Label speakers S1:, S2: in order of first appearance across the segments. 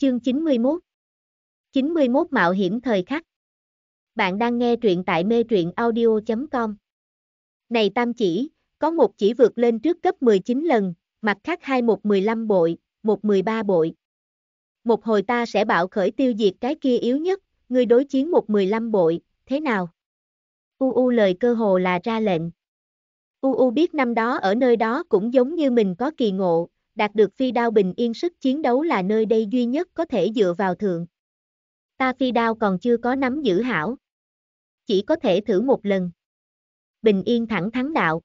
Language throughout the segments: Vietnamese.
S1: Chương 91 91 Mạo hiểm thời khắc Bạn đang nghe truyện tại mê truyện audio.com Này tam chỉ, có một chỉ vượt lên trước cấp 19 lần, mặt khác hai một 15 bội, một 13 bội. Một hồi ta sẽ bảo khởi tiêu diệt cái kia yếu nhất, người đối chiến một 15 bội, thế nào? U U lời cơ hồ là ra lệnh. U U biết năm đó ở nơi đó cũng giống như mình có kỳ ngộ, đạt được phi đao bình yên sức chiến đấu là nơi đây duy nhất có thể dựa vào thượng. Ta phi đao còn chưa có nắm giữ hảo. Chỉ có thể thử một lần. Bình yên thẳng thắng đạo.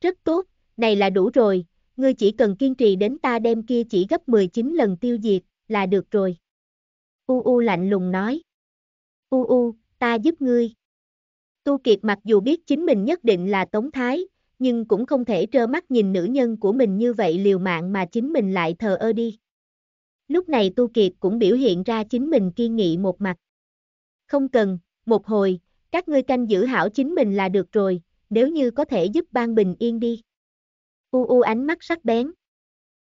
S1: Rất tốt, này là đủ rồi, ngươi chỉ cần kiên trì đến ta đem kia chỉ gấp 19 lần tiêu diệt, là được rồi. U U lạnh lùng nói. U U, ta giúp ngươi. Tu Kiệt mặc dù biết chính mình nhất định là Tống Thái, nhưng cũng không thể trơ mắt nhìn nữ nhân của mình như vậy liều mạng mà chính mình lại thờ ơ đi. Lúc này Tu Kiệt cũng biểu hiện ra chính mình kiên nghị một mặt. Không cần, một hồi, các ngươi canh giữ hảo chính mình là được rồi, nếu như có thể giúp ban bình yên đi. U u ánh mắt sắc bén.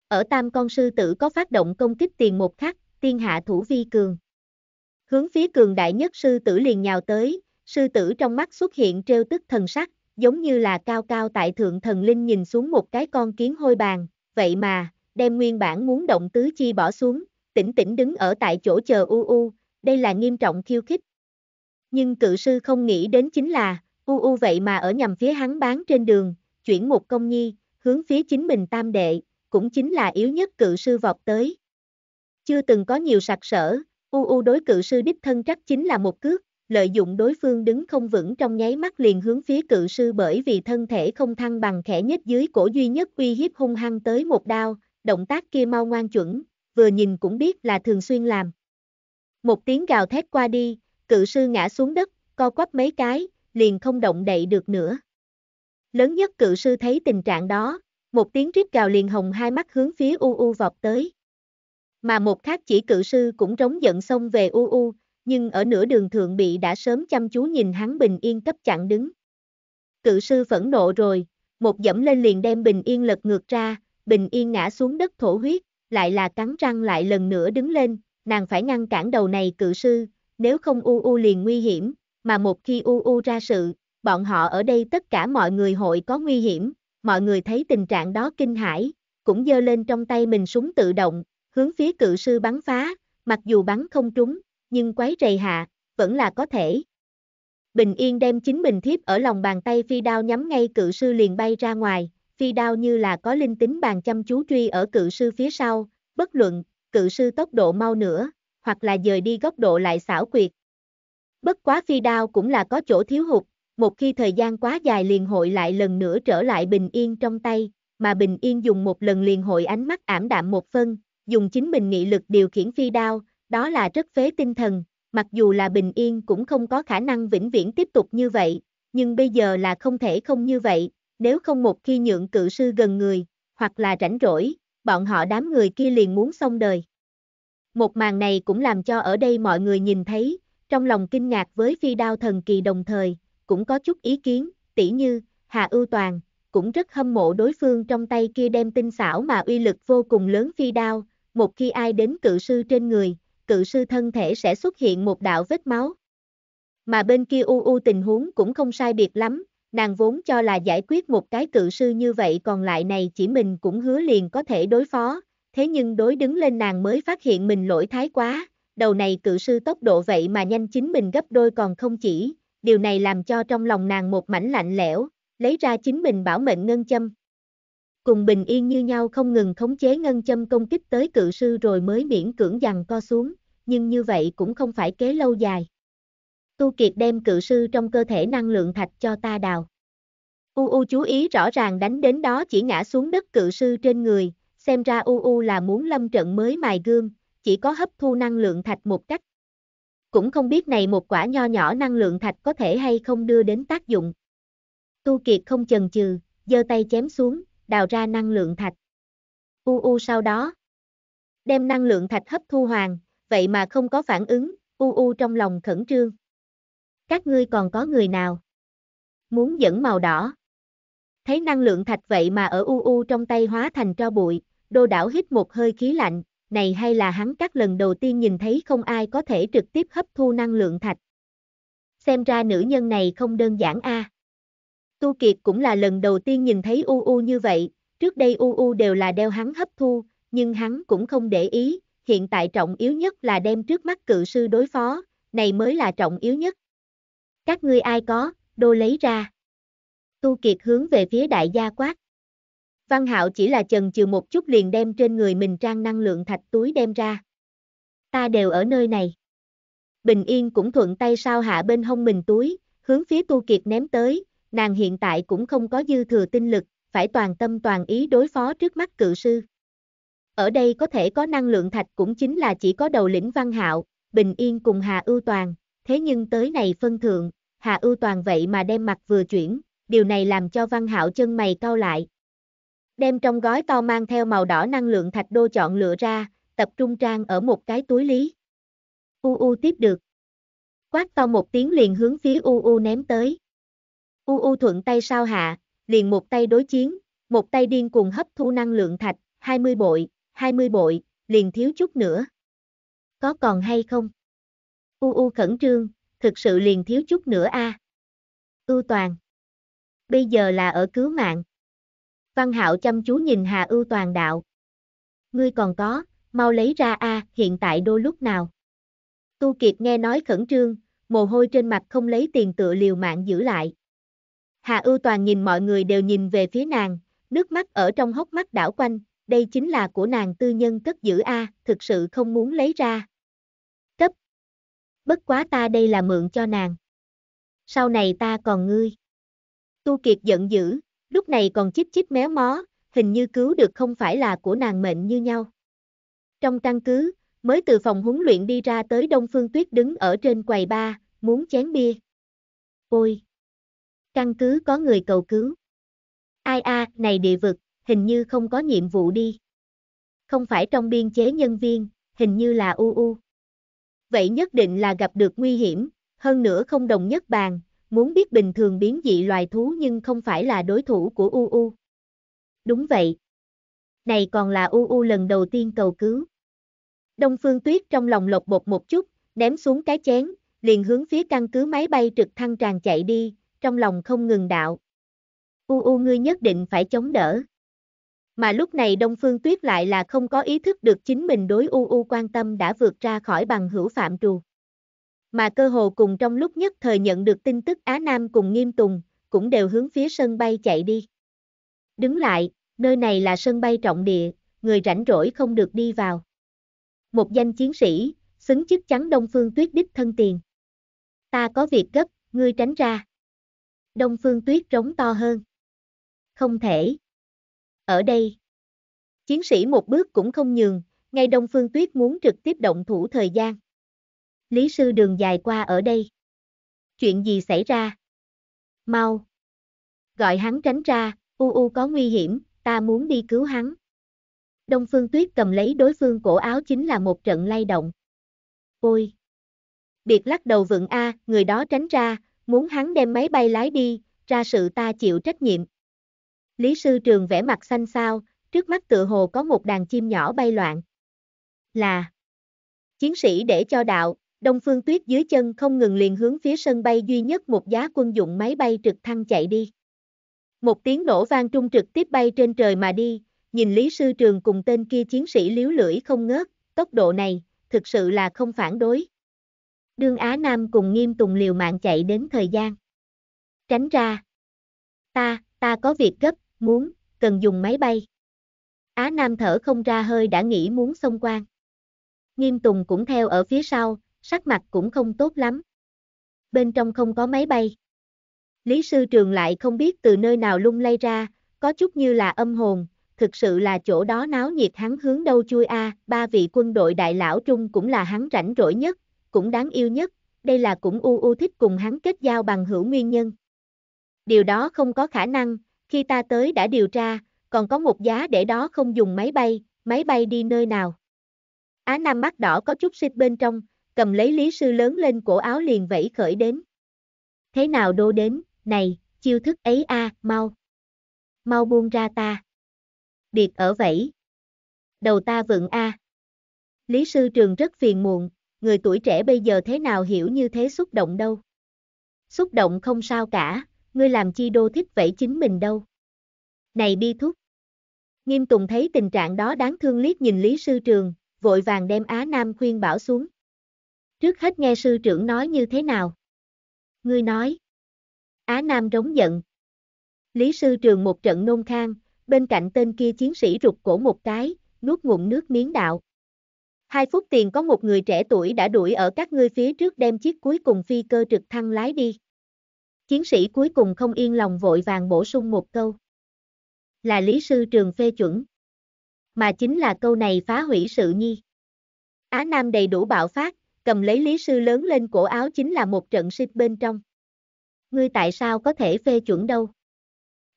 S1: Ở tam con sư tử có phát động công kích tiền một khắc, tiên hạ thủ vi cường. Hướng phía cường đại nhất sư tử liền nhào tới, sư tử trong mắt xuất hiện trêu tức thần sắc, giống như là cao cao tại thượng thần linh nhìn xuống một cái con kiến hôi bàn, vậy mà, đem nguyên bản muốn động tứ chi bỏ xuống, tỉnh tỉnh đứng ở tại chỗ chờ u u, đây là nghiêm trọng khiêu khích. Nhưng cự sư không nghĩ đến chính là, u u vậy mà ở nhằm phía hắn bán trên đường, chuyển một công nhi, hướng phía chính mình tam đệ, cũng chính là yếu nhất cự sư vọt tới. Chưa từng có nhiều sặc sở, u u đối cự sư đích thân chắc chính là một cước, lợi dụng đối phương đứng không vững trong nháy mắt liền hướng phía cự sư bởi vì thân thể không thăng bằng khẽ nhất dưới cổ duy nhất uy hiếp hung hăng tới một đao, động tác kia mau ngoan chuẩn, vừa nhìn cũng biết là thường xuyên làm. Một tiếng gào thét qua đi, cự sư ngã xuống đất, co quắp mấy cái, liền không động đậy được nữa. Lớn nhất cự sư thấy tình trạng đó, một tiếng rít gào liền hồng hai mắt hướng phía u u vọt tới. Mà một khác chỉ cự sư cũng trống giận xông về u u, nhưng ở nửa đường thượng bị đã sớm chăm chú nhìn hắn bình yên cấp chặn đứng. Cự sư phẫn nộ rồi, một dẫm lên liền đem bình yên lật ngược ra, bình yên ngã xuống đất thổ huyết, lại là cắn răng lại lần nữa đứng lên, nàng phải ngăn cản đầu này cự sư, nếu không u u liền nguy hiểm, mà một khi u u ra sự, bọn họ ở đây tất cả mọi người hội có nguy hiểm, mọi người thấy tình trạng đó kinh hãi, cũng giơ lên trong tay mình súng tự động, hướng phía cự sư bắn phá, mặc dù bắn không trúng, nhưng quấy rầy hạ, vẫn là có thể. Bình yên đem chính mình thiếp ở lòng bàn tay phi đao nhắm ngay cự sư liền bay ra ngoài, phi đao như là có linh tính bàn chăm chú truy ở cự sư phía sau, bất luận, cự sư tốc độ mau nữa, hoặc là dời đi góc độ lại xảo quyệt. Bất quá phi đao cũng là có chỗ thiếu hụt, một khi thời gian quá dài liền hội lại lần nữa trở lại bình yên trong tay, mà bình yên dùng một lần liền hội ánh mắt ảm đạm một phân, dùng chính mình nghị lực điều khiển phi đao, đó là rất phế tinh thần, mặc dù là bình yên cũng không có khả năng vĩnh viễn tiếp tục như vậy, nhưng bây giờ là không thể không như vậy, nếu không một khi nhượng cự sư gần người, hoặc là rảnh rỗi, bọn họ đám người kia liền muốn xong đời. Một màn này cũng làm cho ở đây mọi người nhìn thấy, trong lòng kinh ngạc với phi đao thần kỳ đồng thời, cũng có chút ý kiến, tỉ như, Hà Ưu Toàn, cũng rất hâm mộ đối phương trong tay kia đem tinh xảo mà uy lực vô cùng lớn phi đao, một khi ai đến cự sư trên người, cự sư thân thể sẽ xuất hiện một đạo vết máu. Mà bên kia u u tình huống cũng không sai biệt lắm, nàng vốn cho là giải quyết một cái cự sư như vậy còn lại này chỉ mình cũng hứa liền có thể đối phó, thế nhưng đối đứng lên nàng mới phát hiện mình lỗi thái quá, đầu này cự sư tốc độ vậy mà nhanh chính mình gấp đôi còn không chỉ, điều này làm cho trong lòng nàng một mảnh lạnh lẽo, lấy ra chính mình bảo mệnh ngân châm cùng bình yên như nhau không ngừng khống chế ngân châm công kích tới cự sư rồi mới miễn cưỡng dằn co xuống, nhưng như vậy cũng không phải kế lâu dài. Tu Kiệt đem cự sư trong cơ thể năng lượng thạch cho ta đào. UU chú ý rõ ràng đánh đến đó chỉ ngã xuống đất cự sư trên người, xem ra UU là muốn lâm trận mới mài gương, chỉ có hấp thu năng lượng thạch một cách. Cũng không biết này một quả nho nhỏ năng lượng thạch có thể hay không đưa đến tác dụng. Tu Kiệt không chần chừ, giơ tay chém xuống, đào ra năng lượng thạch. UU sau đó, đem năng lượng thạch hấp thu hoàn, vậy mà không có phản ứng, UU trong lòng khẩn trương. Các ngươi còn có người nào? Muốn dẫn màu đỏ. Thấy năng lượng thạch vậy mà ở UU trong tay hóa thành tro bụi, đô đảo hít một hơi khí lạnh, này hay là hắn các lần đầu tiên nhìn thấy không ai có thể trực tiếp hấp thu năng lượng thạch. Xem ra nữ nhân này không đơn giản a. À. Tu Kiệt cũng là lần đầu tiên nhìn thấy U U như vậy, trước đây U U đều là đeo hắn hấp thu, nhưng hắn cũng không để ý, hiện tại trọng yếu nhất là đem trước mắt cự sư đối phó, này mới là trọng yếu nhất. Các ngươi ai có, đô lấy ra. Tu Kiệt hướng về phía đại gia quát. Văn Hạo chỉ là chần chừ một chút liền đem trên người mình trang năng lượng thạch túi đem ra. Ta đều ở nơi này. Bình Yên cũng thuận tay sao hạ bên hông mình túi, hướng phía Tu Kiệt ném tới, nàng hiện tại cũng không có dư thừa tinh lực, phải toàn tâm toàn ý đối phó trước mắt cự sư. Ở đây có thể có năng lượng thạch cũng chính là chỉ có đầu lĩnh Văn Hạo, Bình Yên cùng Hà Ưu Toàn, thế nhưng tới này phân thượng, Hà Ưu Toàn vậy mà đem mặt vừa chuyển, điều này làm cho Văn Hạo chân mày cau lại. Đem trong gói to mang theo màu đỏ năng lượng thạch đô chọn lựa ra, tập trung trang ở một cái túi lý. U U tiếp được. Quát to một tiếng liền hướng phía U U ném tới. U U thuận tay sao hạ, liền một tay đối chiến, một tay điên cuồng hấp thu năng lượng thạch, 20 bội, 20 bội, liền thiếu chút nữa. Có còn hay không? U U khẩn trương, thực sự liền thiếu chút nữa a. À. Ưu Toàn. Bây giờ là ở cứu mạng. Văn Hạo chăm chú nhìn Hà Ưu Toàn đạo. Ngươi còn có, mau lấy ra a, hiện tại đôi lúc nào? Tu Kiệt nghe nói khẩn trương, mồ hôi trên mặt không lấy tiền tựa liều mạng giữ lại. Hà ưu toàn nhìn mọi người đều nhìn về phía nàng, nước mắt ở trong hốc mắt đảo quanh, đây chính là của nàng tư nhân cất giữ A, thực sự không muốn lấy ra. Cấp. Bất quá ta đây là mượn cho nàng. Sau này ta còn ngươi. Tu Kiệt giận dữ, lúc này còn chích chích méo mó, hình như cứu được không phải là của nàng mệnh như nhau. Trong căn cứ, mới từ phòng huấn luyện đi ra tới Đông Phương Tuyết đứng ở trên quầy ba, muốn chén bia. Ôi! Căn cứ có người cầu cứu. Ai a, này địa vực, hình như không có nhiệm vụ đi. Không phải trong biên chế nhân viên, hình như là u u. Vậy nhất định là gặp được nguy hiểm, hơn nữa không đồng nhất bàn, muốn biết bình thường biến dị loài thú nhưng không phải là đối thủ của u u. Đúng vậy. Này còn là u u lần đầu tiên cầu cứu. Đông Phương Tuyết trong lòng lột bột một chút, ném xuống cái chén, liền hướng phía căn cứ máy bay trực thăng tràn chạy đi, trong lòng không ngừng đạo. U u ngươi nhất định phải chống đỡ. Mà lúc này Đông Phương Tuyết lại là không có ý thức được chính mình đối u u quan tâm đã vượt ra khỏi bằng hữu phạm trù. Mà cơ hồ cùng trong lúc nhất thời nhận được tin tức Á Nam cùng Nghiêm Tùng, cũng đều hướng phía sân bay chạy đi. Đứng lại, nơi này là sân bay trọng địa, người rảnh rỗi không được đi vào. Một danh chiến sĩ, xứng chức chắn Đông Phương Tuyết đích thân tiền. Ta có việc gấp, ngươi tránh ra. Đông Phương Tuyết rống to hơn. Không thể. Ở đây. Chiến sĩ một bước cũng không nhường, ngay Đông Phương Tuyết muốn trực tiếp động thủ thời gian. Lý sư đường dài qua ở đây. Chuyện gì xảy ra? Mau. Gọi hắn tránh ra, u u có nguy hiểm, ta muốn đi cứu hắn. Đông Phương Tuyết cầm lấy đối phương cổ áo chính là một trận lay động. Ôi! Biệt lắc đầu vượng A, người đó tránh ra, muốn hắn đem máy bay lái đi, ra sự ta chịu trách nhiệm. Lý sư trường vẽ mặt xanh xao, trước mắt tựa hồ có một đàn chim nhỏ bay loạn. Là chiến sĩ để cho đạo, đông phương tuyết dưới chân không ngừng liền hướng phía sân bay duy nhất một giá quân dụng máy bay trực thăng chạy đi. Một tiếng nổ vang trung trực tiếp bay trên trời mà đi, nhìn Lý Sư Trường cùng tên kia chiến sĩ liếu lưỡi không ngớt, tốc độ này, thực sự là không phản đối. Đương Á Nam cùng nghiêm tùng liều mạng chạy đến thời gian. Tránh ra. Ta, ta có việc gấp, muốn, cần dùng máy bay. Á Nam thở không ra hơi đã nghĩ muốn xông quan. Nghiêm tùng cũng theo ở phía sau, sắc mặt cũng không tốt lắm. Bên trong không có máy bay. Lý sư trường lại không biết từ nơi nào lung lay ra, có chút như là âm hồn, thực sự là chỗ đó náo nhiệt hắn hướng đâu chui a, ba vị quân đội đại lão trung cũng là hắn rảnh rỗi nhất, cũng đáng yêu nhất, đây là cũng u u thích cùng hắn kết giao bằng hữu nguyên nhân. Điều đó không có khả năng, khi ta tới đã điều tra, còn có một giá để đó không dùng máy bay, máy bay đi nơi nào. Á Nam mắt đỏ có chút xịt bên trong, cầm lấy lý sư lớn lên cổ áo liền vẫy khởi đến. Thế nào đô đến, này, chiêu thức ấy a, à, mau. Mau buông ra ta. Điệt ở vẫy. Đầu ta vựng a. À. Lý sư trường rất phiền muộn, người tuổi trẻ bây giờ thế nào hiểu như thế xúc động đâu. Xúc động không sao cả, ngươi làm chi đô thích vẫy chính mình đâu. Này bi thúc. Nghiêm Tùng thấy tình trạng đó đáng thương liếc nhìn Lý Sư Trường, vội vàng đem Á Nam khuyên bảo xuống. Trước hết nghe sư trưởng nói như thế nào. Ngươi nói. Á Nam rống giận. Lý Sư Trường một trận nôn khang, bên cạnh tên kia chiến sĩ rụt cổ một cái, nuốt ngụm nước miếng đạo. Hai phút tiền có một người trẻ tuổi đã đuổi ở các ngươi phía trước đem chiếc cuối cùng phi cơ trực thăng lái đi. Chiến sĩ cuối cùng không yên lòng vội vàng bổ sung một câu. Là lý sư trường phê chuẩn. Mà chính là câu này phá hủy sự nhi. Á Nam đầy đủ bạo phát, cầm lấy lý sư lớn lên cổ áo chính là một trận xịt bên trong. Ngươi tại sao có thể phê chuẩn đâu?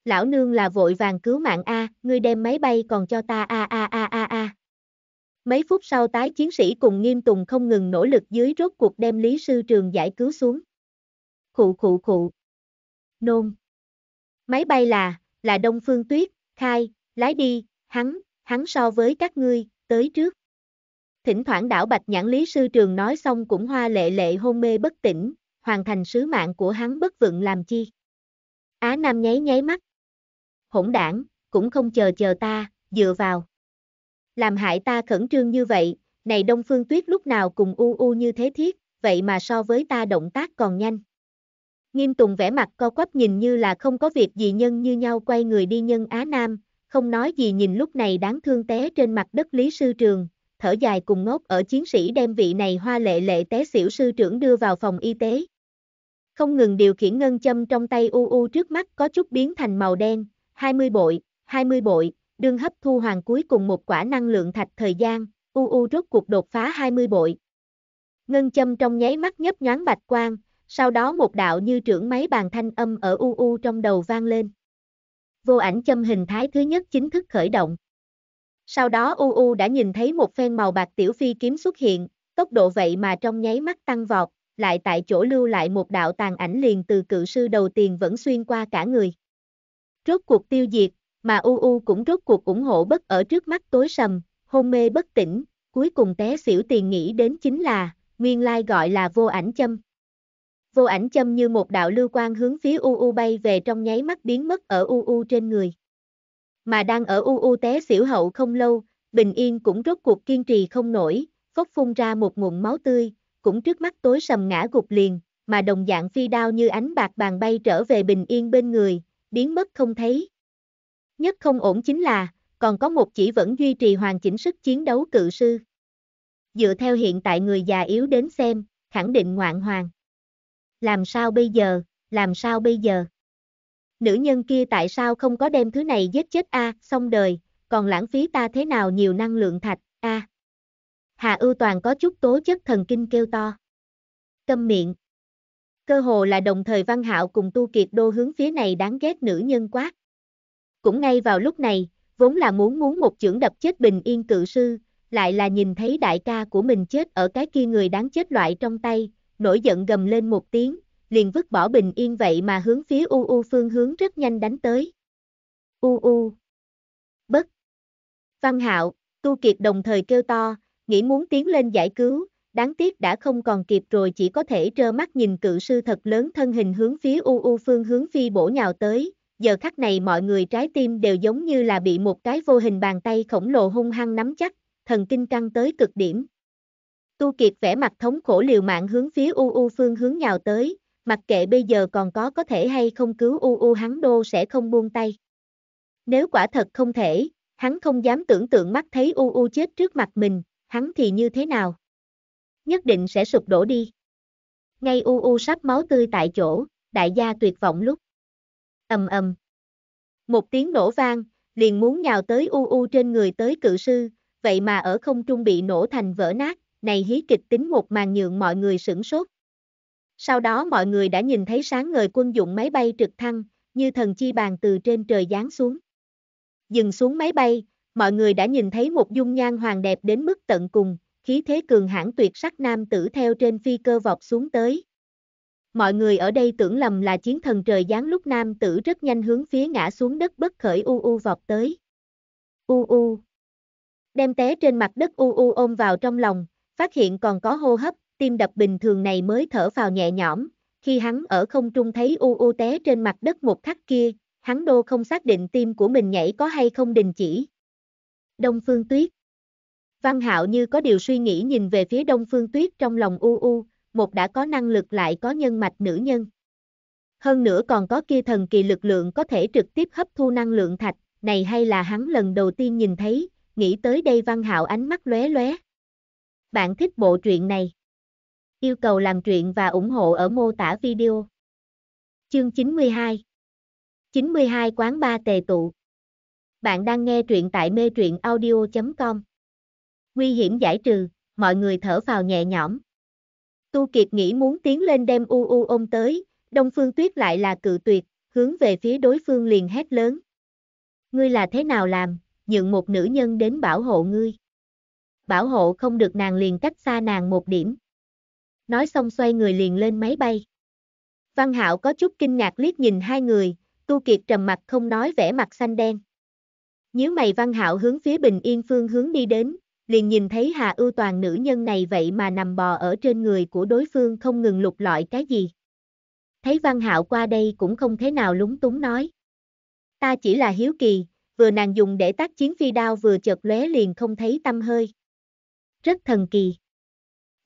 S1: Lão nương là vội vàng cứu mạng A, ngươi đem máy bay còn cho ta A A A A Mấy phút sau tái chiến sĩ cùng nghiêm tùng không ngừng nỗ lực dưới rốt cuộc đem Lý Sư Trường giải cứu xuống. Khụ khụ khụ. Nôn. Máy bay là, là Đông Phương Tuyết, khai, lái đi, hắn, hắn so với các ngươi, tới trước. Thỉnh thoảng đảo bạch nhãn Lý Sư Trường nói xong cũng hoa lệ lệ hôn mê bất tỉnh, hoàn thành sứ mạng của hắn bất vượng làm chi. Á Nam nháy nháy mắt. Hỗn đảng, cũng không chờ chờ ta, dựa vào làm hại ta khẩn trương như vậy, này Đông Phương Tuyết lúc nào cùng u u như thế thiết, vậy mà so với ta động tác còn nhanh. Nghiêm Tùng vẻ mặt co quắp nhìn như là không có việc gì nhân như nhau quay người đi nhân Á Nam, không nói gì nhìn lúc này đáng thương té trên mặt đất Lý Sư Trường, thở dài cùng ngốc ở chiến sĩ đem vị này hoa lệ lệ té xỉu sư trưởng đưa vào phòng y tế. Không ngừng điều khiển ngân châm trong tay u u trước mắt có chút biến thành màu đen, 20 bội, 20 bội, đương hấp thu hoàng cuối cùng một quả năng lượng thạch thời gian, UU rốt cuộc đột phá 20 bội. Ngân châm trong nháy mắt nhấp nhoáng bạch quang, sau đó một đạo như trưởng máy bàn thanh âm ở UU trong đầu vang lên. Vô ảnh châm hình thái thứ nhất chính thức khởi động. Sau đó UU đã nhìn thấy một phen màu bạc tiểu phi kiếm xuất hiện, tốc độ vậy mà trong nháy mắt tăng vọt, lại tại chỗ lưu lại một đạo tàn ảnh liền từ cự sư đầu tiên vẫn xuyên qua cả người. Rốt cuộc tiêu diệt, mà UU cũng rốt cuộc ủng hộ bất ở trước mắt tối sầm, hôn mê bất tỉnh, cuối cùng té xỉu tiền nghĩ đến chính là, nguyên lai gọi là vô ảnh châm. Vô ảnh châm như một đạo lưu quang hướng phía UU bay về trong nháy mắt biến mất ở UU trên người. Mà đang ở UU té xỉu hậu không lâu, Bình Yên cũng rốt cuộc kiên trì không nổi, phốc phun ra một nguồn máu tươi, cũng trước mắt tối sầm ngã gục liền, mà đồng dạng phi đao như ánh bạc bàn bay trở về Bình Yên bên người, biến mất không thấy. Nhất không ổn chính là, còn có một chỉ vẫn duy trì hoàn chỉnh sức chiến đấu cự sư. Dựa theo hiện tại người già yếu đến xem, khẳng định ngoạn hoàng. Làm sao bây giờ, làm sao bây giờ? Nữ nhân kia tại sao không có đem thứ này giết chết a, à, xong đời, còn lãng phí ta thế nào nhiều năng lượng thạch, a. À. Hạ ưu toàn có chút tố chất thần kinh kêu to. Câm miệng. Cơ hồ là đồng thời Văn Hạo cùng Tu Kiệt Đô hướng phía này đáng ghét nữ nhân quát. Cũng ngay vào lúc này, vốn là muốn muốn một chưởng đập chết bình yên cự sư, lại là nhìn thấy đại ca của mình chết ở cái kia người đáng chết loại trong tay, nổi giận gầm lên một tiếng, liền vứt bỏ bình yên vậy mà hướng phía u u phương hướng rất nhanh đánh tới. U u. Bất. Văn hạo, tu kiệt đồng thời kêu to, nghĩ muốn tiến lên giải cứu, đáng tiếc đã không còn kịp rồi chỉ có thể trơ mắt nhìn cự sư thật lớn thân hình hướng phía u u phương hướng phi bổ nhào tới, giờ khắc này mọi người trái tim đều giống như là bị một cái vô hình bàn tay khổng lồ hung hăng nắm chắc, thần kinh căng tới cực điểm. Tu Kiệt vẻ mặt thống khổ liều mạng hướng phía U U phương hướng nhào tới, mặc kệ bây giờ còn có có thể hay không cứu U U hắn đô sẽ không buông tay. Nếu quả thật không thể, hắn không dám tưởng tượng mắt thấy U U chết trước mặt mình, hắn thì như thế nào? Nhất định sẽ sụp đổ đi. Ngay U U sắp máu tươi tại chỗ, đại gia tuyệt vọng lúc ầm ầm. Một tiếng nổ vang, liền muốn nhào tới u u trên người tới cự sư, vậy mà ở không trung bị nổ thành vỡ nát, này hí kịch tính một màn nhượng mọi người sửng sốt. Sau đó mọi người đã nhìn thấy sáng ngời quân dụng máy bay trực thăng, như thần chi bàn từ trên trời giáng xuống. Dừng xuống máy bay, mọi người đã nhìn thấy một dung nhan hoàng đẹp đến mức tận cùng, khí thế cường hãn tuyệt sắc nam tử theo trên phi cơ vọt xuống tới, mọi người ở đây tưởng lầm là chiến thần trời giáng lúc nam tử rất nhanh hướng phía ngã xuống đất bất khởi u u vọt tới. U u. Đem té trên mặt đất u u ôm vào trong lòng, phát hiện còn có hô hấp, tim đập bình thường này mới thở vào nhẹ nhõm, khi hắn ở không trung thấy u u té trên mặt đất một khắc kia, hắn đô không xác định tim của mình nhảy có hay không đình chỉ. Đông Phương Tuyết Văn Hạo như có điều suy nghĩ nhìn về phía Đông Phương Tuyết trong lòng u u, một đã có năng lực lại có nhân mạch nữ nhân. Hơn nữa còn có kia thần kỳ lực lượng có thể trực tiếp hấp thu năng lượng thạch, này hay là hắn lần đầu tiên nhìn thấy, nghĩ tới đây văn hạo ánh mắt lóe lóe. Bạn thích bộ truyện này? Yêu cầu làm truyện và ủng hộ ở mô tả video. Chương 92 92 quán ba tề tụ Bạn đang nghe truyện tại mê truyện audio.com Nguy hiểm giải trừ, mọi người thở vào nhẹ nhõm. Tu Kiệt nghĩ muốn tiến lên đem U U ôm tới, Đông Phương Tuyết lại là cự tuyệt, hướng về phía đối phương liền hét lớn. Ngươi là thế nào làm, nhượng một nữ nhân đến bảo hộ ngươi. Bảo hộ không được nàng liền cách xa nàng một điểm. Nói xong xoay người liền lên máy bay. Văn Hạo có chút kinh ngạc liếc nhìn hai người, Tu Kiệt trầm mặt không nói vẻ mặt xanh đen. Nhíu mày Văn Hạo hướng phía Bình Yên phương hướng đi đến, liền nhìn thấy Hà Ưu Toàn nữ nhân này vậy mà nằm bò ở trên người của đối phương không ngừng lục lọi cái gì. Thấy Văn Hạo qua đây cũng không thế nào lúng túng nói. Ta chỉ là hiếu kỳ, vừa nàng dùng để tác chiến phi đao vừa chợt lóe liền không thấy tâm hơi. Rất thần kỳ.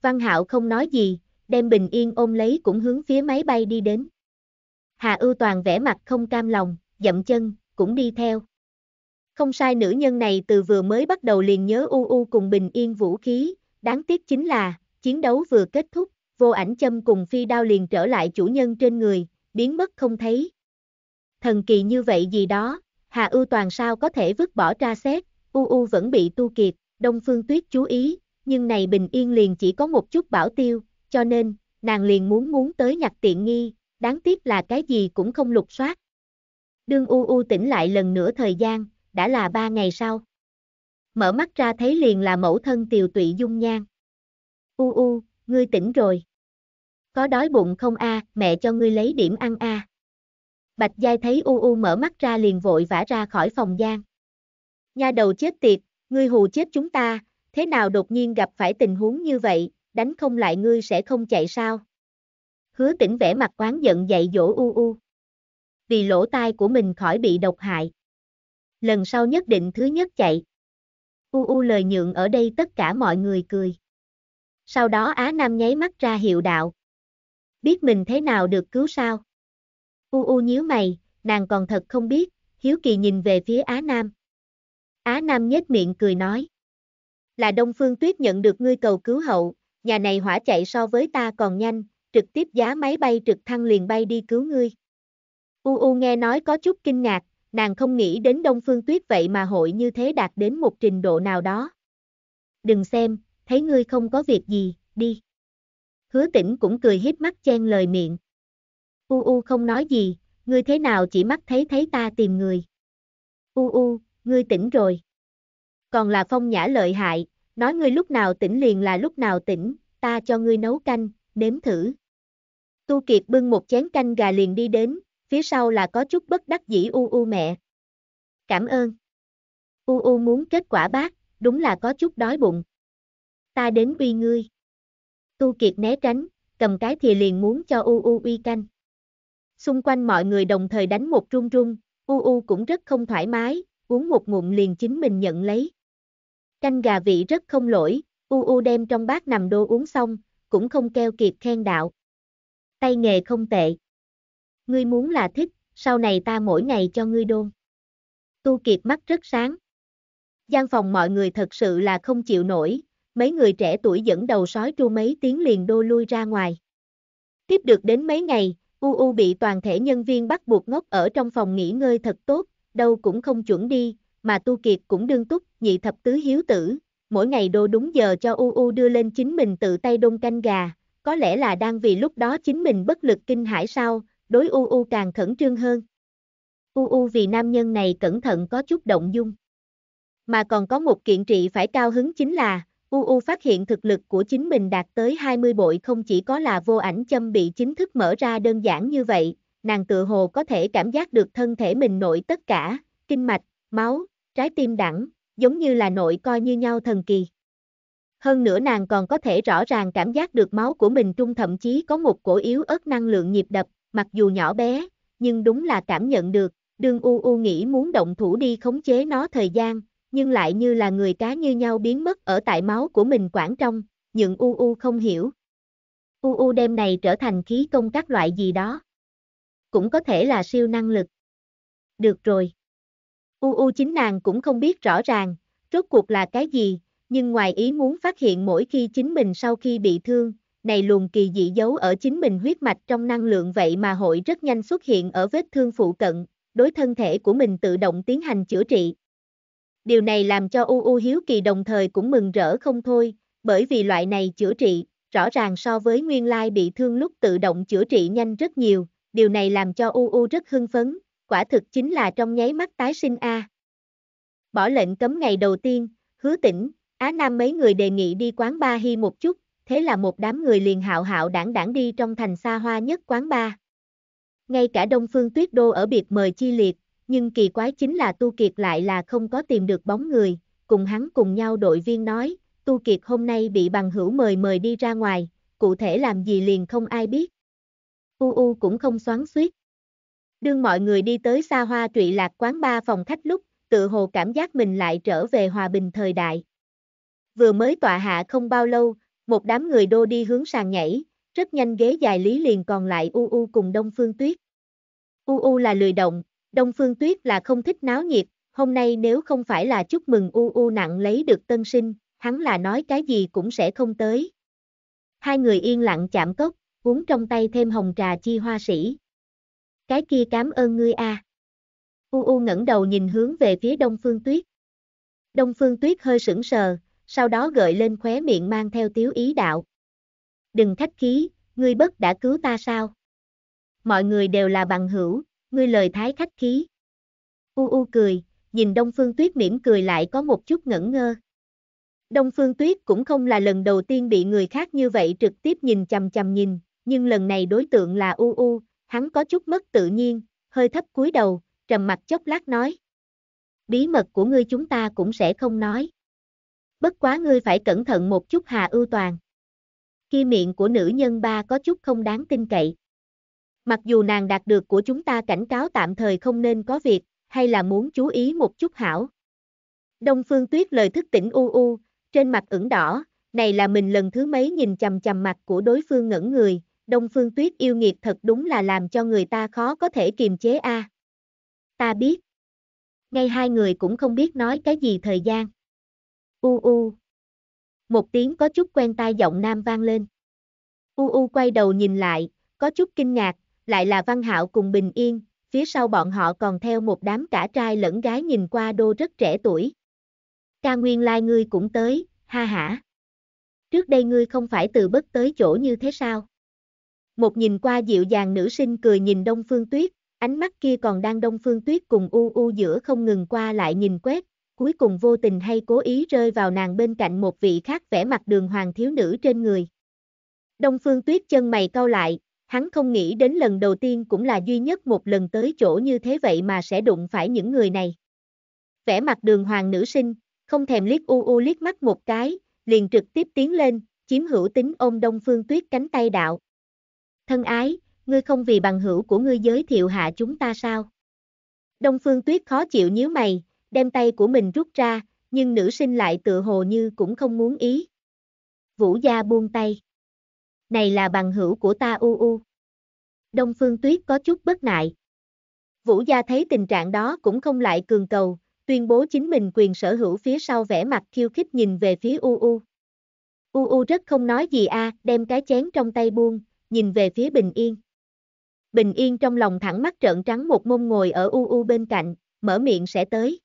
S1: Văn Hạo không nói gì, đem bình yên ôm lấy cũng hướng phía máy bay đi đến. Hà Ưu Toàn vẻ mặt không cam lòng, dậm chân, cũng đi theo. Không sai nữ nhân này từ vừa mới bắt đầu liền nhớ u u cùng bình yên vũ khí, đáng tiếc chính là, chiến đấu vừa kết thúc, vô ảnh châm cùng phi đao liền trở lại chủ nhân trên người, biến mất không thấy. Thần kỳ như vậy gì đó, Hạ ưu toàn sao có thể vứt bỏ tra xét, u u vẫn bị tu kiệt, đông phương tuyết chú ý, nhưng này bình yên liền chỉ có một chút bảo tiêu, cho nên, nàng liền muốn muốn tới nhặt tiện nghi, đáng tiếc là cái gì cũng không lục soát. Đương u u tỉnh lại lần nữa thời gian, đã là ba ngày sau. Mở mắt ra thấy liền là mẫu thân tiều tụy dung nhan. U u, ngươi tỉnh rồi. Có đói bụng không a, à, mẹ cho ngươi lấy điểm ăn a. À. Bạch Giai thấy U U mở mắt ra liền vội vã ra khỏi phòng gian. Nha đầu chết tiệt, ngươi hù chết chúng ta, thế nào đột nhiên gặp phải tình huống như vậy, đánh không lại ngươi sẽ không chạy sao? Hứa tỉnh vẻ mặt oán giận dạy dỗ U U. Vì lỗ tai của mình khỏi bị độc hại lần sau nhất định thứ nhất chạy. U u lời nhượng ở đây tất cả mọi người cười. Sau đó Á Nam nháy mắt ra hiệu đạo. Biết mình thế nào được cứu sao? U u nhíu mày, nàng còn thật không biết, hiếu kỳ nhìn về phía Á Nam. Á Nam nhếch miệng cười nói. Là Đông Phương Tuyết nhận được ngươi cầu cứu hậu, nhà này hỏa chạy so với ta còn nhanh, trực tiếp giá máy bay trực thăng liền bay đi cứu ngươi. U U nghe nói có chút kinh ngạc, nàng không nghĩ đến Đông Phương Tuyết vậy mà hội như thế đạt đến một trình độ nào đó. Đừng xem, thấy ngươi không có việc gì, đi. Hứa tỉnh cũng cười hiếp mắt chen lời miệng. U U không nói gì, ngươi thế nào chỉ mắt thấy thấy ta tìm người. U U, ngươi tỉnh rồi. Còn là phong nhã lợi hại, nói ngươi lúc nào tỉnh liền là lúc nào tỉnh, ta cho ngươi nấu canh, nếm thử. Tu Kiệt bưng một chén canh gà liền đi đến, phía sau là có chút bất đắc dĩ u u mẹ. Cảm ơn. U u muốn kết quả bác, đúng là có chút đói bụng. Ta đến uy ngươi. Tu Kiệt né tránh, cầm cái thì liền muốn cho u u uy canh. Xung quanh mọi người đồng thời đánh một run run, u u cũng rất không thoải mái, uống một ngụm liền chính mình nhận lấy. Canh gà vị rất không lỗi, u u đem trong bát nằm đô uống xong, cũng không keo kiệt khen đạo. Tay nghề không tệ ngươi muốn là thích, sau này ta mỗi ngày cho ngươi đôn. Tu Kiệt mắt rất sáng. Gian phòng mọi người thật sự là không chịu nổi, mấy người trẻ tuổi dẫn đầu sói tru mấy tiếng liền đô lui ra ngoài. Tiếp được đến mấy ngày, U U bị toàn thể nhân viên bắt buộc ngốc ở trong phòng nghỉ ngơi thật tốt, đâu cũng không chuẩn đi, mà Tu Kiệt cũng đương túc, nhị thập tứ hiếu tử, mỗi ngày đô đúng giờ cho U U đưa lên chính mình tự tay đông canh gà, có lẽ là đang vì lúc đó chính mình bất lực kinh hãi sao, đối UU càng khẩn trương hơn. UU vì nam nhân này cẩn thận có chút động dung. Mà còn có một kiện trị phải cao hứng chính là, UU phát hiện thực lực của chính mình đạt tới 20 bội không chỉ có là vô ảnh châm bị chính thức mở ra đơn giản như vậy, nàng tự hồ có thể cảm giác được thân thể mình nội tất cả, kinh mạch, máu, trái tim đẳng, giống như là nội coi như nhau thần kỳ. Hơn nữa nàng còn có thể rõ ràng cảm giác được máu của mình trung thậm chí có một cổ yếu ớt năng lượng nhịp đập, mặc dù nhỏ bé, nhưng đúng là cảm nhận được, đương U U nghĩ muốn động thủ đi khống chế nó thời gian, nhưng lại như là người cá như nhau biến mất ở tại máu của mình quản trong, nhưng U U không hiểu. U U đem này trở thành khí công các loại gì đó. Cũng có thể là siêu năng lực. Được rồi. U U chính nàng cũng không biết rõ ràng, rốt cuộc là cái gì, nhưng ngoài ý muốn phát hiện mỗi khi chính mình sau khi bị thương, này luồng kỳ dị giấu ở chính mình huyết mạch trong năng lượng vậy mà hội rất nhanh xuất hiện ở vết thương phụ cận, đối thân thể của mình tự động tiến hành chữa trị. Điều này làm cho U U Hiếu Kỳ đồng thời cũng mừng rỡ không thôi, bởi vì loại này chữa trị, rõ ràng so với nguyên lai bị thương lúc tự động chữa trị nhanh rất nhiều, điều này làm cho U U rất hưng phấn, quả thực chính là trong nháy mắt tái sinh A. Bỏ lệnh cấm ngày đầu tiên, hứa tỉnh, Á Nam mấy người đề nghị đi quán ba hi một chút, thế là một đám người liền hạo hạo đảng đảng đi trong thành xa hoa nhất quán ba. Ngay cả Đông Phương Tuyết Đô ở biệt mời chi liệt, nhưng kỳ quái chính là Tu Kiệt lại là không có tìm được bóng người, cùng hắn cùng nhau đội viên nói, Tu Kiệt hôm nay bị bằng hữu mời mời đi ra ngoài, cụ thể làm gì liền không ai biết. U U cũng không xoắn suýt. Đương mọi người đi tới xa hoa trụy lạc quán ba phòng khách lúc, tự hồ cảm giác mình lại trở về hòa bình thời đại. Vừa mới tọa hạ không bao lâu, một đám người đô đi hướng sàn nhảy, rất nhanh ghế dài lý liền còn lại U U cùng Đông Phương Tuyết. U U là lười động, Đông Phương Tuyết là không thích náo nhiệt, hôm nay nếu không phải là chúc mừng U U nặng lấy được tân sinh, hắn là nói cái gì cũng sẽ không tới. Hai người yên lặng chạm cốc, uống trong tay thêm hồng trà chi hoa sĩ. Cái kia cảm ơn ngươi a. À. U U ngẩng đầu nhìn hướng về phía Đông Phương Tuyết. Đông Phương Tuyết hơi sững sờ, sau đó gợi lên khóe miệng mang theo tiếu ý đạo. Đừng thách khí, ngươi bất đã cứu ta sao? Mọi người đều là bằng hữu, ngươi lời thái khách khí. U u cười, nhìn Đông Phương Tuyết mỉm cười lại có một chút ngẩn ngơ. Đông Phương Tuyết cũng không là lần đầu tiên bị người khác như vậy trực tiếp nhìn chằm chằm nhìn, nhưng lần này đối tượng là U U, hắn có chút mất tự nhiên, hơi thấp cúi đầu, trầm mặt chốc lát nói. Bí mật của ngươi chúng ta cũng sẽ không nói bất quá ngươi phải cẩn thận một chút Hà Ưu Toàn. Khi miệng của nữ nhân ba có chút không đáng tin cậy. Mặc dù nàng đạt được của chúng ta cảnh cáo tạm thời không nên có việc, hay là muốn chú ý một chút hảo. Đông Phương Tuyết lời thức tỉnh u u, trên mặt ửng đỏ, này là mình lần thứ mấy nhìn chầm chầm mặt của đối phương ngẩn người, Đông Phương Tuyết yêu nghiệt thật đúng là làm cho người ta khó có thể kiềm chế a. Ta biết. Ngay hai người cũng không biết nói cái gì thời gian. U u. Một tiếng có chút quen tai giọng nam vang lên. U u quay đầu nhìn lại, có chút kinh ngạc, lại là Văn Hạo cùng Bình Yên, phía sau bọn họ còn theo một đám cả trai lẫn gái nhìn qua đô rất trẻ tuổi. Ca nguyên lai ngươi cũng tới, ha hả. Trước đây ngươi không phải từ bất tới chỗ như thế sao? Một nhìn qua dịu dàng nữ sinh cười nhìn Đông Phương Tuyết, ánh mắt kia còn đang Đông Phương Tuyết cùng u u giữa không ngừng qua lại nhìn quét, cuối cùng vô tình hay cố ý rơi vào nàng bên cạnh một vị khác vẽ mặt đường hoàng thiếu nữ trên người. Đông Phương Tuyết chân mày cau lại, hắn không nghĩ đến lần đầu tiên cũng là duy nhất một lần tới chỗ như thế vậy mà sẽ đụng phải những người này. Vẽ mặt đường hoàng nữ sinh, không thèm liếc u u liếc mắt một cái, liền trực tiếp tiến lên, chiếm hữu tính ôm Đông Phương Tuyết cánh tay đạo. Thân ái, ngươi không vì bằng hữu của ngươi giới thiệu hạ chúng ta sao? Đông Phương Tuyết khó chịu nhíu mày, đem tay của mình rút ra, nhưng nữ sinh lại tự hồ như cũng không muốn ý. Vũ gia buông tay. Này là bằng hữu của ta u u. Đông Phương Tuyết có chút bất ngại. Vũ gia thấy tình trạng đó cũng không lại cường cầu, tuyên bố chính mình quyền sở hữu phía sau vẻ mặt khiêu khích nhìn về phía u u. U u rất không nói gì a, đem cái chén trong tay buông, nhìn về phía Bình Yên. Bình Yên trong lòng thẳng mắt trợn trắng một mông ngồi ở u u bên cạnh, mở miệng sẽ tới.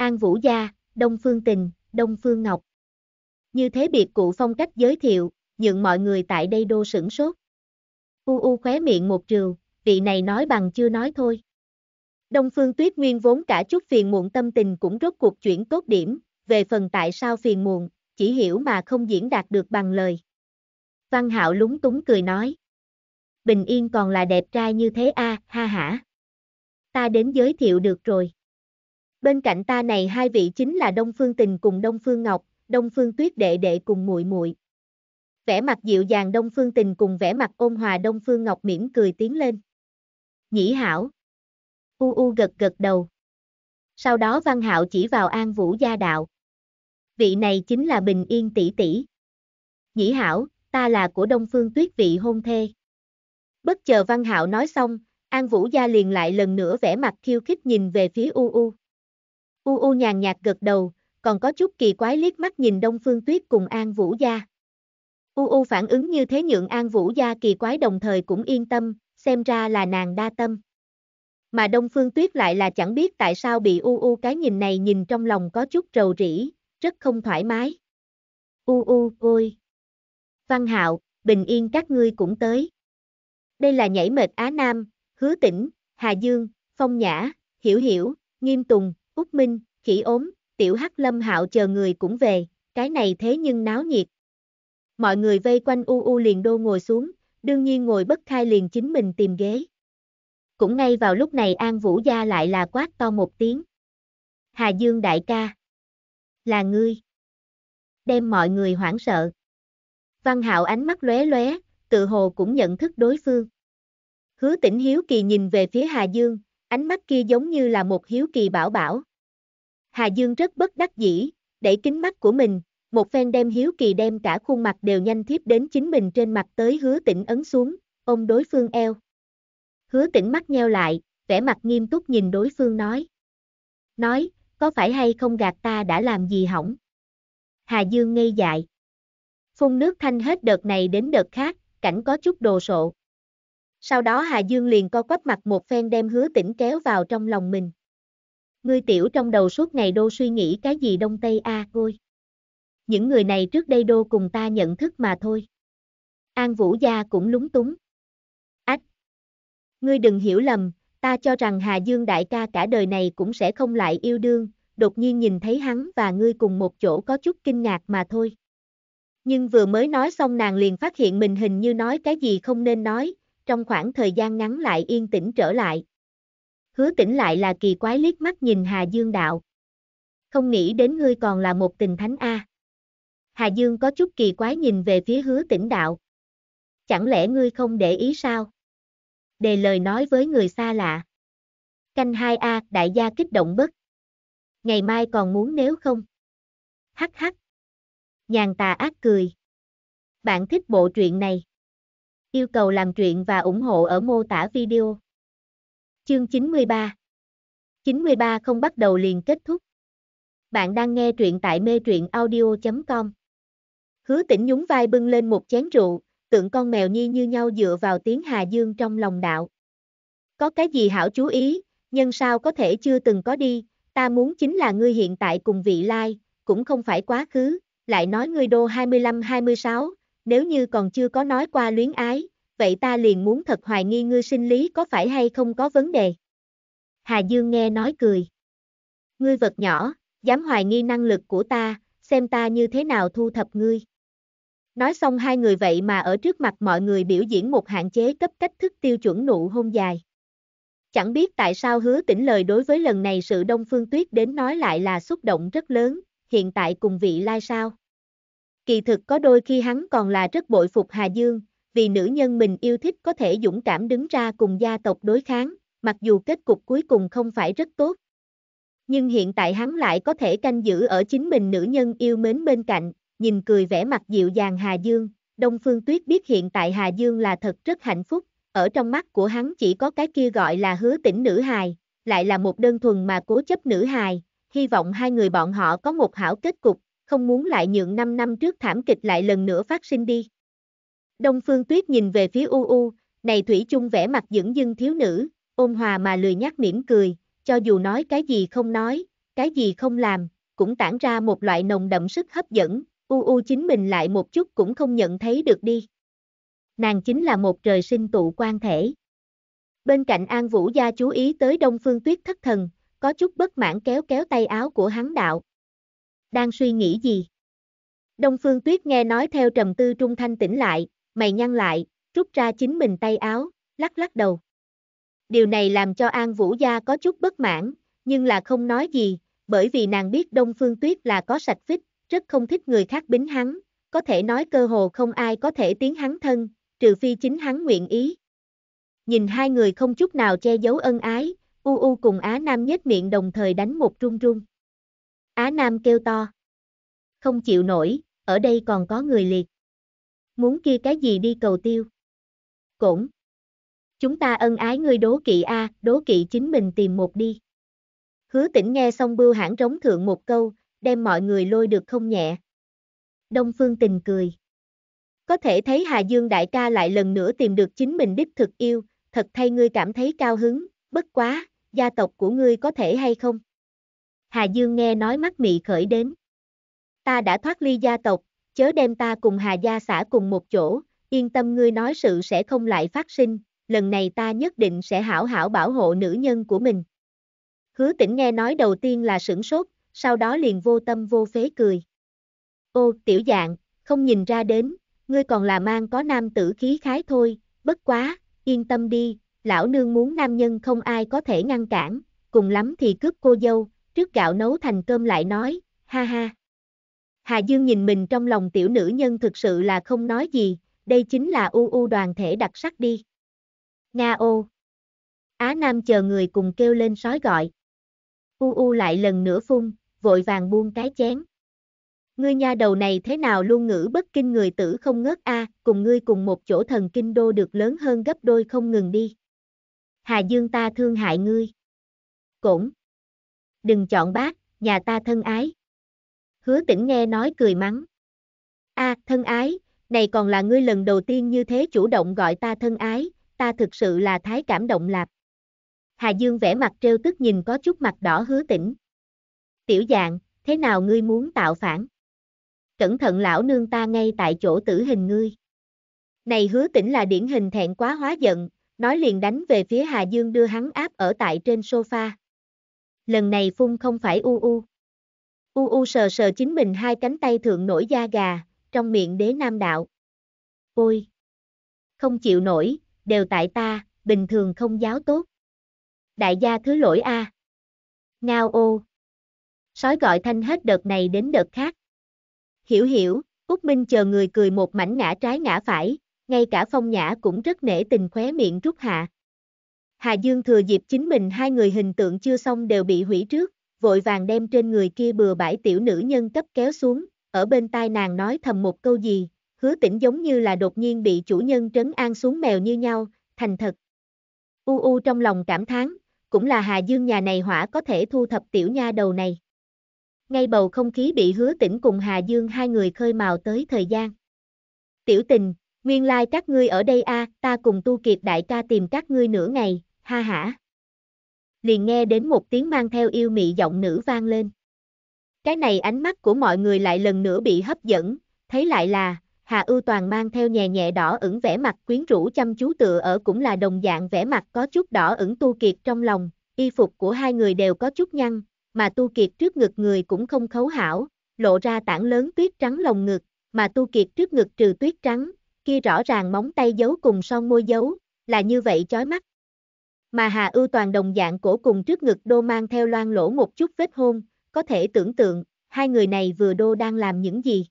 S1: An Vũ Gia, Đông Phương Tình, Đông Phương Ngọc. Như thế biệt cụ phong cách giới thiệu, nhượng mọi người tại đây đô sửng sốt. U U khóe miệng một trường, vị này nói bằng chưa nói thôi. Đông Phương Tuyết Nguyên vốn cả chút phiền muộn tâm tình cũng rốt cuộc chuyển tốt điểm, về phần tại sao phiền muộn, chỉ hiểu mà không diễn đạt được bằng lời. Văn Hạo lúng túng cười nói. Bình Yên còn là đẹp trai như thế a, ha hả. Ta đến giới thiệu được rồi bên cạnh ta này hai vị chính là Đông Phương Tình cùng Đông Phương Ngọc, Đông Phương Tuyết đệ đệ cùng muội muội. Vẻ mặt dịu dàng Đông Phương Tình cùng vẻ mặt ôn hòa Đông Phương Ngọc mỉm cười tiến lên. Nhĩ Hảo. U u gật gật đầu. Sau đó Văn Hạo chỉ vào An Vũ gia đạo. Vị này chính là Bình Yên tỷ tỷ. Nhĩ Hảo, ta là của Đông Phương Tuyết vị hôn thê. Bất chờ Văn Hạo nói xong, An Vũ gia liền lại lần nữa vẻ mặt khiêu khích nhìn về phía U U. U U nhàn nhạt gật đầu, còn có chút kỳ quái liếc mắt nhìn Đông Phương Tuyết cùng An Vũ Gia. U U phản ứng như thế nhượng An Vũ Gia kỳ quái đồng thời cũng yên tâm, xem ra là nàng đa tâm. Mà Đông Phương Tuyết lại là chẳng biết tại sao bị U U cái nhìn này nhìn trong lòng có chút rầu rĩ, rất không thoải mái. U U, ôi! Văn Hạo, Bình Yên các ngươi cũng tới. Đây là nhảy mệt Á Nam, Hứa Tĩnh, Hà Dương, Phong Nhã, Hiểu Hiểu, Nghiêm Tùng, Úc Minh, khỉ ốm, tiểu hắc lâm hạo chờ người cũng về, cái này thế nhưng náo nhiệt. Mọi người vây quanh u u liền đô ngồi xuống, đương nhiên ngồi bất khai liền chính mình tìm ghế. Cũng ngay vào lúc này An Vũ Gia lại là quát to một tiếng. Hà Dương đại ca. Là ngươi. Đem mọi người hoảng sợ. Văn Hạo ánh mắt lóe lóe, tự hồ cũng nhận thức đối phương. Hứa tỉnh Hiếu Kỳ nhìn về phía Hà Dương, ánh mắt kia giống như là một Hiếu Kỳ bảo bảo. Hà Dương rất bất đắc dĩ, đẩy kính mắt của mình, một phen đem hiếu kỳ đem cả khuôn mặt đều nhanh thiếp đến chính mình trên mặt tới hứa tỉnh ấn xuống, ôm đối phương eo. Hứa tỉnh mắt nheo lại, vẻ mặt nghiêm túc nhìn đối phương nói. Nói, có phải hay không gạt ta đã làm gì hỏng? Hà Dương ngây dại. Phun nước thanh hết đợt này đến đợt khác, cảnh có chút đồ sộ. Sau đó Hà Dương liền co quắp mặt một phen đem hứa tỉnh kéo vào trong lòng mình. Ngươi tiểu trong đầu suốt ngày đô suy nghĩ cái gì đông tây a à, ôi. Những người này trước đây đô cùng ta nhận thức mà thôi. An Vũ Gia cũng lúng túng. Ách! Ngươi đừng hiểu lầm, ta cho rằng Hà Dương đại ca cả đời này cũng sẽ không lại yêu đương, đột nhiên nhìn thấy hắn và ngươi cùng một chỗ có chút kinh ngạc mà thôi. Nhưng vừa mới nói xong nàng liền phát hiện mình hình như nói cái gì không nên nói, trong khoảng thời gian ngắn lại yên tĩnh trở lại hứa tỉnh lại là kỳ quái liếc mắt nhìn Hà Dương đạo. Không nghĩ đến ngươi còn là một tình thánh A. Hà Dương có chút kỳ quái nhìn về phía hứa tỉnh đạo. Chẳng lẽ ngươi không để ý sao? Đề lời nói với người xa lạ. Canh 2A, đại gia kích động bất. Ngày mai còn muốn nếu không? Hắc hắc. Nhàn tà ác cười. Bạn thích bộ truyện này? Yêu cầu làm truyện và ủng hộ ở mô tả video. Chương 93 93 không bắt đầu liền kết thúc. Bạn đang nghe truyện tại mê truyện audio.com Hứa tỉnh nhún vai bưng lên một chén rượu, tượng con mèo nhi như nhau dựa vào tiếng Hà Dương trong lòng đạo. Có cái gì hảo chú ý, nhân sao có thể chưa từng có đi, ta muốn chính là ngươi hiện tại cùng vị lai, cũng không phải quá khứ, lại nói ngươi đô 25-26, nếu như còn chưa có nói qua luyến ái, vậy ta liền muốn thật hoài nghi ngươi sinh lý có phải hay không có vấn đề. Hà Dương nghe nói cười. Ngươi vật nhỏ, dám hoài nghi năng lực của ta, xem ta như thế nào thu thập ngươi. Nói xong hai người vậy mà ở trước mặt mọi người biểu diễn một hạn chế cấp cách thức tiêu chuẩn nụ hôn dài. Chẳng biết tại sao hứa tỉnh lời đối với lần này sự đông phương tuyết đến nói lại là xúc động rất lớn, hiện tại cùng vị lai sao. Kỳ thực có đôi khi hắn còn là rất bội phục Hà Dương, vì nữ nhân mình yêu thích có thể dũng cảm đứng ra cùng gia tộc đối kháng, mặc dù kết cục cuối cùng không phải rất tốt. Nhưng hiện tại hắn lại có thể canh giữ ở chính mình nữ nhân yêu mến bên cạnh, nhìn cười vẻ mặt dịu dàng Hà Dương, Đông Phương Tuyết biết hiện tại Hà Dương là thật rất hạnh phúc, ở trong mắt của hắn chỉ có cái kia gọi là hứa tỉnh nữ hài, lại là một đơn thuần mà cố chấp nữ hài, hy vọng hai người bọn họ có một hảo kết cục, không muốn lại nhượng 5 năm trước thảm kịch lại lần nữa phát sinh đi. Đông Phương Tuyết nhìn về phía U U, này Thủy chung vẻ mặt dưỡng dưng thiếu nữ, ôn hòa mà lười nhắc mỉm cười, cho dù nói cái gì không nói, cái gì không làm, cũng tản ra một loại nồng đậm sức hấp dẫn, U U chính mình lại một chút cũng không nhận thấy được đi. Nàng chính là một trời sinh tụ quan thể. Bên cạnh An Vũ Gia chú ý tới Đông Phương Tuyết thất thần, có chút bất mãn kéo kéo tay áo của hắn đạo. Đang suy nghĩ gì? Đông Phương Tuyết nghe nói theo trầm tư trung thanh tỉnh lại, mày nhăn lại, rút ra chính mình tay áo, lắc lắc đầu. Điều này làm cho An Vũ Gia có chút bất mãn, nhưng là không nói gì, bởi vì nàng biết Đông Phương Tuyết là có sạch phích, rất không thích người khác bính hắn, có thể nói cơ hồ không ai có thể tiến hắn thân, trừ phi chính hắn nguyện ý. Nhìn hai người không chút nào che giấu ân ái, U U cùng Á Nam nhếch miệng đồng thời đánh một run run. Á Nam kêu to. Không chịu nổi, ở đây còn có người liệt muốn kia cái gì đi cầu tiêu. Cổn. Chúng ta ân ái ngươi đố kỵ a, đố kỵ chính mình tìm một đi. Hứa tỉnh nghe xong bưu hãng trống thượng một câu, đem mọi người lôi được không nhẹ. Đông Phương tình cười. Có thể thấy Hà Dương đại ca lại lần nữa tìm được chính mình đích thực yêu, thật thay ngươi cảm thấy cao hứng, bất quá, gia tộc của ngươi có thể hay không? Hà Dương nghe nói mắt mị khởi đến. Ta đã thoát ly gia tộc, chớ đem ta cùng Hà Gia xã cùng một chỗ, yên tâm ngươi nói sự sẽ không lại phát sinh, lần này ta nhất định sẽ hảo hảo bảo hộ nữ nhân của mình. Hứa tỉnh nghe nói đầu tiên là sửng sốt, sau đó liền vô tâm vô phế cười. Ô, tiểu dạng, không nhìn ra đến, ngươi còn là mang có nam tử khí khái thôi, bất quá, yên tâm đi, lão nương muốn nam nhân không ai có thể ngăn cản, cùng lắm thì cướp cô dâu, trước gạo nấu thành cơm lại nói, ha ha. Hà Dương nhìn mình trong lòng tiểu nữ nhân thực sự là không nói gì, đây chính là u u đoàn thể đặc sắc đi. Nga ô. Á Nam chờ người cùng kêu lên sói gọi. U u lại lần nữa phun, vội vàng buông cái chén. Ngươi nha đầu này thế nào luôn ngữ bất kinh người tử không ngớt a, à, cùng ngươi cùng một chỗ thần kinh đô được lớn hơn gấp đôi không ngừng đi. Hà Dương ta thương hại ngươi. Cũng, Đừng chọn bác, nhà ta thân ái, hứa tỉnh nghe nói cười mắng. a à, thân ái, này còn là ngươi lần đầu tiên như thế chủ động gọi ta thân ái, ta thực sự là thái cảm động lạp. Hà Dương vẻ mặt trêu tức nhìn có chút mặt đỏ hứa tỉnh. Tiểu dạng, thế nào ngươi muốn tạo phản? Cẩn thận lão nương ta ngay tại chỗ tử hình ngươi. Này hứa tỉnh là điển hình thẹn quá hóa giận, nói liền đánh về phía Hà Dương đưa hắn áp ở tại trên sofa. Lần này phun không phải u u. U u sờ sờ chính mình hai cánh tay thượng nổi da gà, trong miệng đế nam đạo. Ôi! Không chịu nổi, đều tại ta, bình thường không giáo tốt. Đại gia thứ lỗi a. Ngao ô! Sói gọi thanh hết đợt này đến đợt khác. Hiểu hiểu, Úc Minh chờ người cười một mảnh ngã trái ngã phải, ngay cả phong nhã cũng rất nể tình khóe miệng rút hạ. Hà Dương thừa dịp chính mình hai người hình tượng chưa xong đều bị hủy trước, vội vàng đem trên người kia bừa bãi tiểu nữ nhân cấp kéo xuống, ở bên tai nàng nói thầm một câu gì, hứa tỉnh giống như là đột nhiên bị chủ nhân trấn an xuống mèo như nhau, thành thật. U u trong lòng cảm thán, cũng là Hà Dương nhà này hỏa có thể thu thập tiểu nha đầu này. Ngay bầu không khí bị hứa tỉnh cùng Hà Dương hai người khơi mào tới thời gian. Tiểu tình, nguyên lai like các ngươi ở đây a, à, ta cùng tu kịp đại ca tìm các ngươi nửa ngày, ha hả liền nghe đến một tiếng mang theo yêu mị giọng nữ vang lên. Cái này ánh mắt của mọi người lại lần nữa bị hấp dẫn, thấy lại là, Hà Ưu Toàn mang theo nhẹ nhẹ đỏ ửng vẻ mặt quyến rũ chăm chú tựa ở cũng là đồng dạng vẻ mặt có chút đỏ ửng Tu Kiệt trong lòng, y phục của hai người đều có chút nhăn, mà Tu Kiệt trước ngực người cũng không khấu hảo, lộ ra tảng lớn tuyết trắng lồng ngực, mà Tu Kiệt trước ngực trừ tuyết trắng, kia rõ ràng móng tay giấu cùng son môi giấu, là như vậy chói mắt, mà Hà Ưu Toàn đồng dạng cổ cùng trước ngực đô mang theo loan lỗ một chút vết hôn, có thể tưởng tượng, hai người này vừa đô đang làm những gì.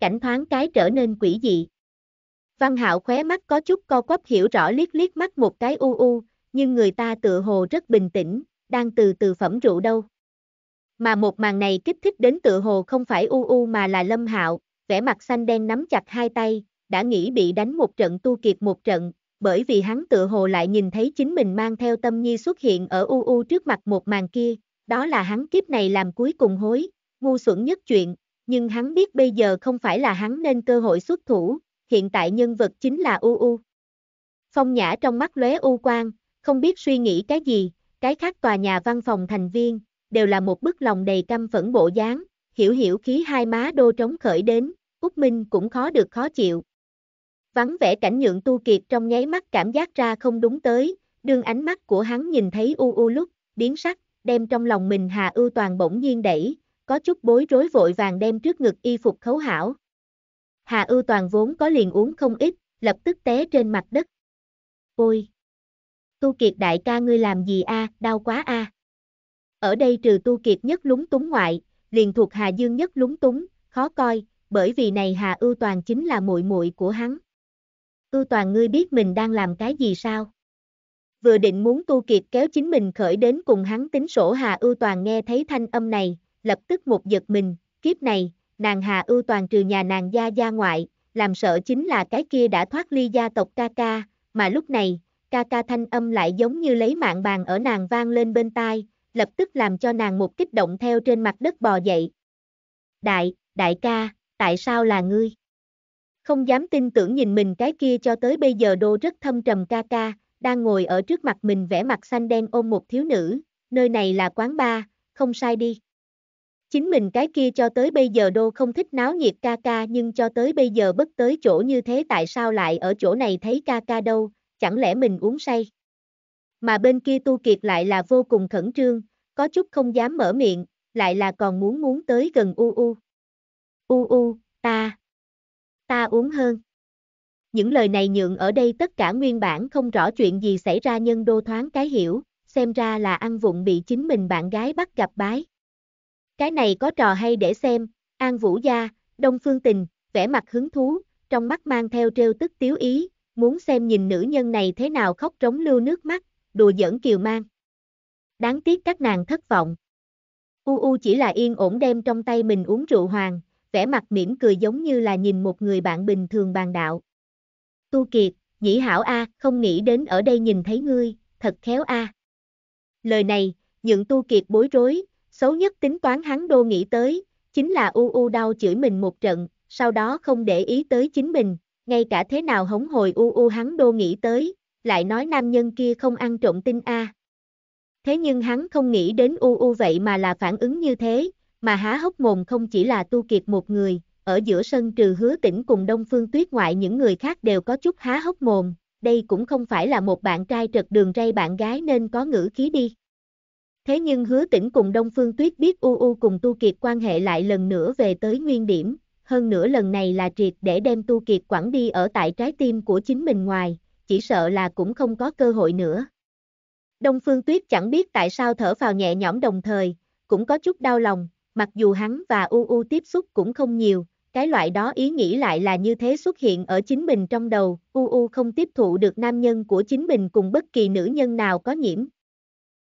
S1: Cảnh thoáng cái trở nên quỷ dị. Văn Hạo khóe mắt có chút co quắp hiểu rõ liếc liếc mắt một cái u u, nhưng người ta tựa hồ rất bình tĩnh, đang từ từ phẩm rượu đâu. Mà một màn này kích thích đến tựa hồ không phải u u mà là Lâm Hạo, vẻ mặt xanh đen nắm chặt hai tay, đã nghĩ bị đánh một trận tu kiệt một trận, bởi vì hắn tự hồ lại nhìn thấy chính mình mang theo tâm nhi xuất hiện ở u u trước mặt một màn kia, đó là hắn kiếp này làm cuối cùng hối, ngu xuẩn nhất chuyện, nhưng hắn biết bây giờ không phải là hắn nên cơ hội xuất thủ, hiện tại nhân vật chính là u u. Phong Nhã trong mắt lóe u quang, không biết suy nghĩ cái gì, cái khác tòa nhà văn phòng thành viên, đều là một bức lòng đầy căm phẫn bộ dáng, hiểu hiểu khí hai má đô trống khởi đến, Úc Minh cũng khó được khó chịu, Vắng vẻ cảnh nhượng tu kiệt trong nháy mắt cảm giác ra không đúng tới, đương ánh mắt của hắn nhìn thấy u u lúc, biến sắc, đem trong lòng mình Hà Ưu Toàn bỗng nhiên đẩy, có chút bối rối vội vàng đem trước ngực y phục khấu hảo. Hà Ưu Toàn vốn có liền uống không ít, lập tức té trên mặt đất. Ôi! Tu Kiệt đại ca ngươi làm gì a, đau quá a. Ở đây trừ Tu Kiệt nhất lúng túng ngoại, liền thuộc Hà Dương nhất lúng túng, khó coi, bởi vì này Hà Ưu Toàn chính là muội muội của hắn. Ưu toàn ngươi biết mình đang làm cái gì sao? Vừa định muốn tu kiệt kéo chính mình khởi đến cùng hắn tính sổ Hà Ưu toàn nghe thấy thanh âm này, lập tức một giật mình, kiếp này, nàng Hà Ưu toàn trừ nhà nàng gia gia ngoại, làm sợ chính là cái kia đã thoát ly gia tộc ca ca, mà lúc này, ca ca thanh âm lại giống như lấy mạng bàn ở nàng vang lên bên tai, lập tức làm cho nàng một kích động theo trên mặt đất bò dậy. Đại, đại ca, tại sao là ngươi? không dám tin tưởng nhìn mình cái kia cho tới bây giờ đô rất thâm trầm ca ca, đang ngồi ở trước mặt mình vẽ mặt xanh đen ôm một thiếu nữ, nơi này là quán bar, không sai đi. Chính mình cái kia cho tới bây giờ đô không thích náo nhiệt ca ca nhưng cho tới bây giờ bất tới chỗ như thế tại sao lại ở chỗ này thấy ca ca đâu, chẳng lẽ mình uống say. Mà bên kia tu kiệt lại là vô cùng khẩn trương, có chút không dám mở miệng, lại là còn muốn muốn tới gần u u. U u, ta, ta uống hơn. Những lời này nhượng ở đây tất cả nguyên bản không rõ chuyện gì xảy ra nhân đô thoáng cái hiểu, xem ra là ăn vụng bị chính mình bạn gái bắt gặp bái. Cái này có trò hay để xem, An Vũ Gia, Đông Phương Tình, vẻ mặt hứng thú, trong mắt mang theo trêu tức tiếu ý, muốn xem nhìn nữ nhân này thế nào khóc trống lưu nước mắt, đùa giỡn kiều mang. Đáng tiếc các nàng thất vọng. U U chỉ là yên ổn đem trong tay mình uống rượu hoàng, vẻ mặt mỉm cười giống như là nhìn một người bạn bình thường bàn đạo. Tu Kiệt, nhĩ hảo a, không nghĩ đến ở đây nhìn thấy ngươi, thật khéo a. Lời này, nhượng Tu Kiệt bối rối, xấu nhất tính toán hắn đô nghĩ tới, chính là u u đau chửi mình một trận, sau đó không để ý tới chính mình, ngay cả thế nào hống hồi u u hắn đô nghĩ tới, lại nói nam nhân kia không ăn trộm tinh a. Thế nhưng hắn không nghĩ đến u u vậy mà là phản ứng như thế, mà há hốc mồm không chỉ là tu kiệt một người, ở giữa sân trừ hứa tỉnh cùng đông phương tuyết ngoại những người khác đều có chút há hốc mồm, đây cũng không phải là một bạn trai trật đường ray bạn gái nên có ngữ khí đi. Thế nhưng hứa tỉnh cùng Đông Phương Tuyết biết U U cùng Tu Kiệt quan hệ lại lần nữa về tới nguyên điểm, hơn nữa lần này là triệt để đem Tu Kiệt quản đi ở tại trái tim của chính mình ngoài, chỉ sợ là cũng không có cơ hội nữa. Đông Phương Tuyết chẳng biết tại sao thở vào nhẹ nhõm đồng thời, cũng có chút đau lòng, mặc dù hắn và UU tiếp xúc cũng không nhiều, cái loại đó ý nghĩ lại là như thế xuất hiện ở chính mình trong đầu, UU không tiếp thụ được nam nhân của chính mình cùng bất kỳ nữ nhân nào có nhiễm.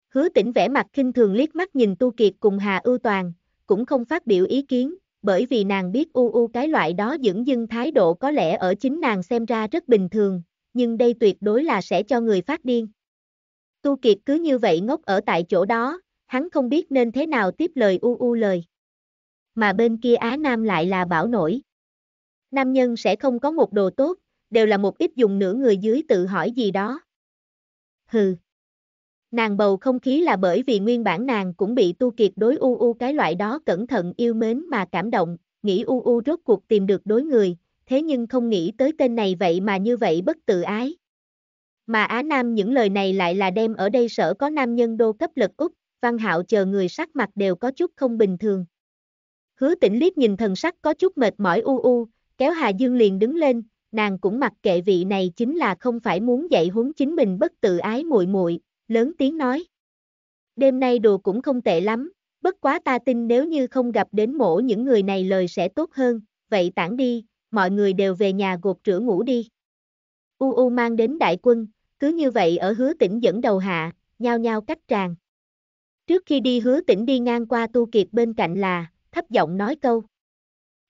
S1: Hứa tỉnh vẻ mặt khinh thường liếc mắt nhìn Tu Kiệt cùng Hà Ưu Toàn, cũng không phát biểu ý kiến, bởi vì nàng biết UU cái loại đó dưỡng dưng thái độ có lẽ ở chính nàng xem ra rất bình thường, nhưng đây tuyệt đối là sẽ cho người phát điên. Tu Kiệt cứ như vậy ngốc ở tại chỗ đó, hắn không biết nên thế nào tiếp lời u u lời. Mà bên kia Á Nam lại là bảo nổi. Nam nhân sẽ không có một đồ tốt, đều là một ít dùng nửa người dưới tự hỏi gì đó. Hừ. Nàng bầu không khí là bởi vì nguyên bản nàng cũng bị tu kiệt đối u u cái loại đó cẩn thận yêu mến mà cảm động, nghĩ u u rốt cuộc tìm được đối người, thế nhưng không nghĩ tới tên này vậy mà như vậy bất tự ái. Mà Á Nam những lời này lại là đem ở đây sở có nam nhân đô cấp lực Úc, Văn Hạo chờ người sắc mặt đều có chút không bình thường. Hứa tỉnh liếc nhìn thần sắc có chút mệt mỏi u u, kéo Hà Dương liền đứng lên, nàng cũng mặc kệ vị này chính là không phải muốn dạy huấn chính mình bất tự ái muội muội, lớn tiếng nói. Đêm nay đồ cũng không tệ lắm, bất quá ta tin nếu như không gặp đến mổ những người này lời sẽ tốt hơn, vậy tản đi, mọi người đều về nhà gột rửa ngủ đi. U U mang đến đại quân, cứ như vậy ở hứa tỉnh dẫn đầu hạ, nhao nhao cách tràng. Trước khi đi hứa tỉnh đi ngang qua tu kiệt bên cạnh là, thấp giọng nói câu.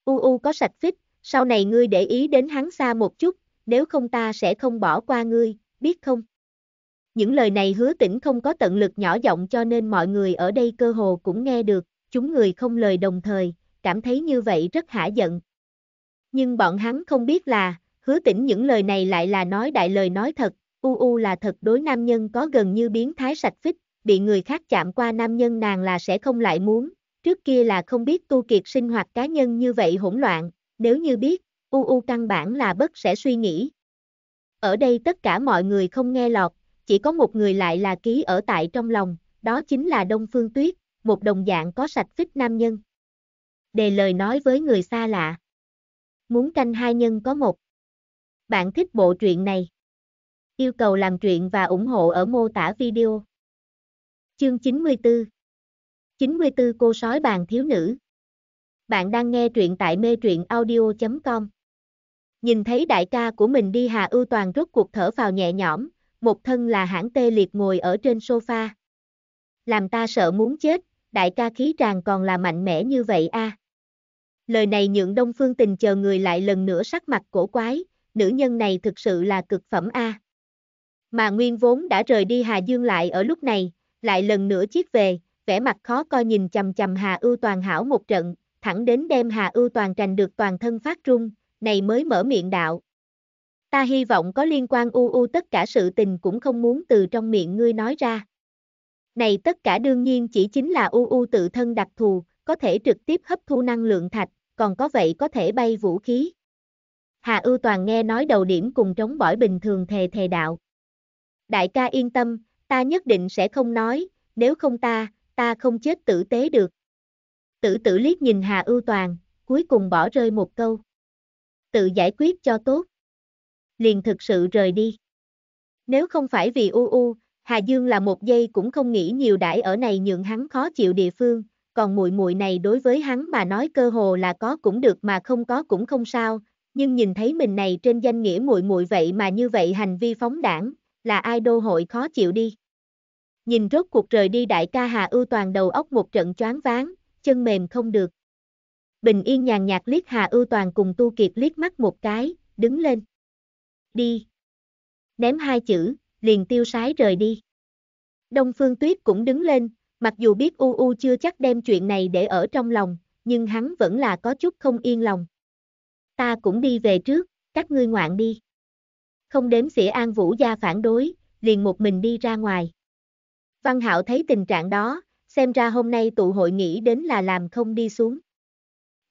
S1: U U có sạch phích, sau này ngươi để ý đến hắn xa một chút, nếu không ta sẽ không bỏ qua ngươi, biết không? Những lời này hứa tỉnh không có tận lực nhỏ giọng cho nên mọi người ở đây cơ hồ cũng nghe được, chúng người không lời đồng thời, cảm thấy như vậy rất hả giận. Nhưng bọn hắn không biết là, hứa tỉnh những lời này lại là nói đại lời nói thật, u u là thật đối nam nhân có gần như biến thái sạch phích, bị người khác chạm qua nam nhân nàng là sẽ không lại muốn, trước kia là không biết tu kiệt sinh hoạt cá nhân như vậy hỗn loạn, nếu như biết, u u căn bản là bất sẽ suy nghĩ. Ở đây tất cả mọi người không nghe lọt, chỉ có một người lại là ký ở tại trong lòng, đó chính là Đông Phương Tuyết, một đồng dạng có sạch phích nam nhân. Đề lời nói với người xa lạ. Muốn canh hai nhân có một. Bạn thích bộ truyện này? Yêu cầu làm truyện và ủng hộ ở mô tả video. Chương 94 94 Cô sói bàn thiếu nữ Bạn đang nghe truyện tại mê truyện audio.com Nhìn thấy đại ca của mình đi Hà Ưu Toàn rốt cuộc thở vào nhẹ nhõm, một thân là hãng tê liệt ngồi ở trên sofa. Làm ta sợ muốn chết, đại ca khí tràn còn là mạnh mẽ như vậy a. À. Lời này nhượng Đông Phương Tình chờ người lại lần nữa sắc mặt cổ quái, nữ nhân này thực sự là cực phẩm a. À. Mà Nguyên vốn đã rời đi Hà Dương lại ở lúc này, lại lần nữa chiếc về, vẻ mặt khó coi nhìn chầm chầm Hà Ưu Toàn hảo một trận, thẳng đến đem Hà Ưu Toàn trành được toàn thân phát rung, này mới mở miệng đạo. Ta hy vọng có liên quan u u tất cả sự tình cũng không muốn từ trong miệng ngươi nói ra. Này tất cả đương nhiên chỉ chính là u u tự thân đặc thù, có thể trực tiếp hấp thu năng lượng thạch, còn có vậy có thể bay vũ khí. Hà ưu toàn nghe nói đầu điểm cùng trống bỏi bình thường thề thề đạo. Đại ca yên tâm, ta nhất định sẽ không nói, nếu không ta, ta không chết tử tế được. Tử tử liếc nhìn Hà Ưu Toàn, cuối cùng bỏ rơi một câu. Tự giải quyết cho tốt. Liền thực sự rời đi. Nếu không phải vì U U, Hà Dương là một giây cũng không nghĩ nhiều đãi ở này nhượng hắn khó chịu địa phương, còn muội muội này đối với hắn mà nói cơ hồ là có cũng được mà không có cũng không sao, nhưng nhìn thấy mình này trên danh nghĩa muội muội vậy mà như vậy hành vi phóng đảng, là ai đô hội khó chịu đi. Nhìn rốt cuộc rời đi đại ca Hà Ưu Toàn đầu óc một trận choáng váng, chân mềm không được. Bình yên nhàn nhạt liếc Hà Ưu Toàn cùng Tu Kiệt liếc mắt một cái, đứng lên. Đi. Ném hai chữ, liền tiêu sái rời đi. Đông Phương Tuyết cũng đứng lên, mặc dù biết U U chưa chắc đem chuyện này để ở trong lòng, nhưng hắn vẫn là có chút không yên lòng. Ta cũng đi về trước, các ngươi ngoạn đi. Không đếm xỉa An Vũ gia phản đối, liền một mình đi ra ngoài. Văn Hạo thấy tình trạng đó, xem ra hôm nay tụ hội nghĩ đến là làm không đi xuống.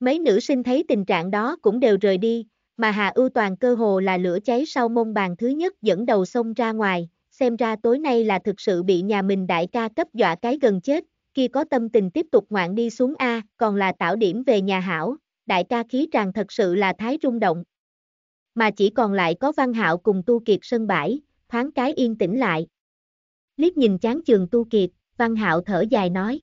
S1: Mấy nữ sinh thấy tình trạng đó cũng đều rời đi, mà Hà Ưu Toàn cơ hồ là lửa cháy sau mông bàn thứ nhất dẫn đầu sông ra ngoài, xem ra tối nay là thực sự bị nhà mình đại ca cấp dọa cái gần chết, kia có tâm tình tiếp tục ngoạn đi xuống A, còn là tạo điểm về nhà hảo, đại ca khí tràn thật sự là thái rung động. Mà chỉ còn lại có Văn Hạo cùng Tu Kiệt sân bãi, thoáng cái yên tĩnh lại liếc nhìn chán trường tu kiệt, văn hạo thở dài nói.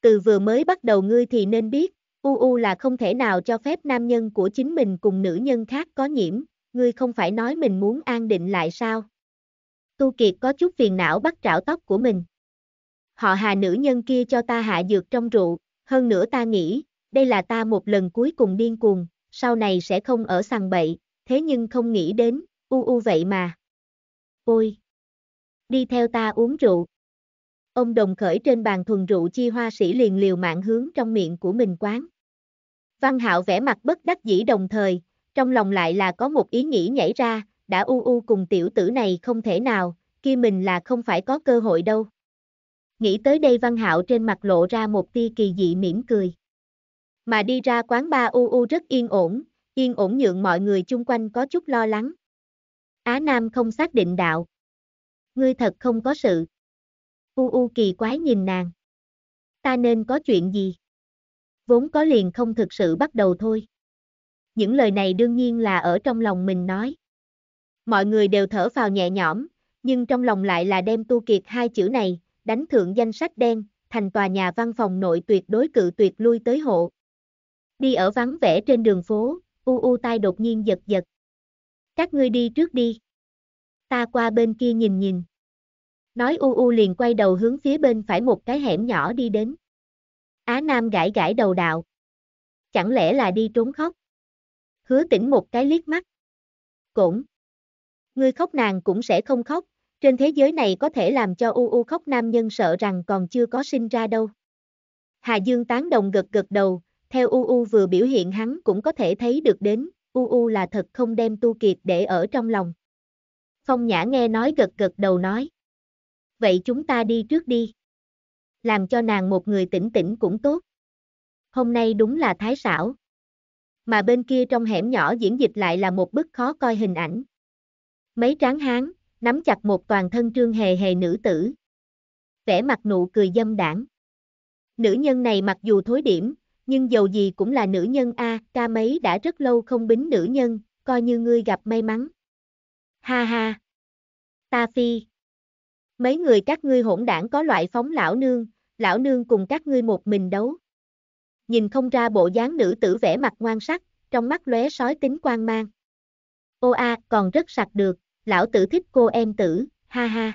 S1: Từ vừa mới bắt đầu ngươi thì nên biết, UU là không thể nào cho phép nam nhân của chính mình cùng nữ nhân khác có nhiễm, ngươi không phải nói mình muốn an định lại sao? Tu Kiệt có chút phiền não bắt trảo tóc của mình. Họ hà nữ nhân kia cho ta hạ dược trong rượu, hơn nữa ta nghĩ, đây là ta một lần cuối cùng điên cuồng, sau này sẽ không ở sằng bậy, thế nhưng không nghĩ đến, u u vậy mà. Ôi! đi theo ta uống rượu. Ông đồng khởi trên bàn thuần rượu chi hoa sĩ liền liều mạng hướng trong miệng của mình quán. Văn hạo vẻ mặt bất đắc dĩ đồng thời, trong lòng lại là có một ý nghĩ nhảy ra, đã u u cùng tiểu tử này không thể nào, kia mình là không phải có cơ hội đâu. Nghĩ tới đây Văn Hạo trên mặt lộ ra một tia kỳ dị mỉm cười. Mà đi ra quán ba u u rất yên ổn, yên ổn nhượng mọi người chung quanh có chút lo lắng. Á Nam không xác định đạo ngươi thật không có sự. U U kỳ quái nhìn nàng. Ta nên có chuyện gì? Vốn có liền không thực sự bắt đầu thôi. Những lời này đương nhiên là ở trong lòng mình nói. Mọi người đều thở vào nhẹ nhõm, nhưng trong lòng lại là đem tu kiệt hai chữ này, đánh thượng danh sách đen, thành tòa nhà văn phòng nội tuyệt đối cự tuyệt lui tới hộ. Đi ở vắng vẻ trên đường phố, U U tai đột nhiên giật giật. Các ngươi đi trước đi ta qua bên kia nhìn nhìn. Nói u u liền quay đầu hướng phía bên phải một cái hẻm nhỏ đi đến. Á Nam gãi gãi đầu đạo. Chẳng lẽ là đi trốn khóc? Hứa tỉnh một cái liếc mắt. Cũng. Ngươi khóc nàng cũng sẽ không khóc, trên thế giới này có thể làm cho u u khóc nam nhân sợ rằng còn chưa có sinh ra đâu. Hà Dương tán đồng gật gật đầu, theo u u vừa biểu hiện hắn cũng có thể thấy được đến, u u là thật không đem tu kiệt để ở trong lòng. Phong Nhã nghe nói gật gật đầu nói. Vậy chúng ta đi trước đi. Làm cho nàng một người tỉnh tỉnh cũng tốt. Hôm nay đúng là thái xảo. Mà bên kia trong hẻm nhỏ diễn dịch lại là một bức khó coi hình ảnh. Mấy tráng hán, nắm chặt một toàn thân trương hề hề nữ tử. vẻ mặt nụ cười dâm đảng. Nữ nhân này mặc dù thối điểm, nhưng dầu gì cũng là nữ nhân A, ca mấy đã rất lâu không bính nữ nhân, coi như ngươi gặp may mắn ha ha. Ta phi. Mấy người các ngươi hỗn đảng có loại phóng lão nương, lão nương cùng các ngươi một mình đấu. Nhìn không ra bộ dáng nữ tử vẻ mặt ngoan sắc, trong mắt lóe sói tính quang mang. Ô a, còn rất sạch được, lão tử thích cô em tử, ha ha.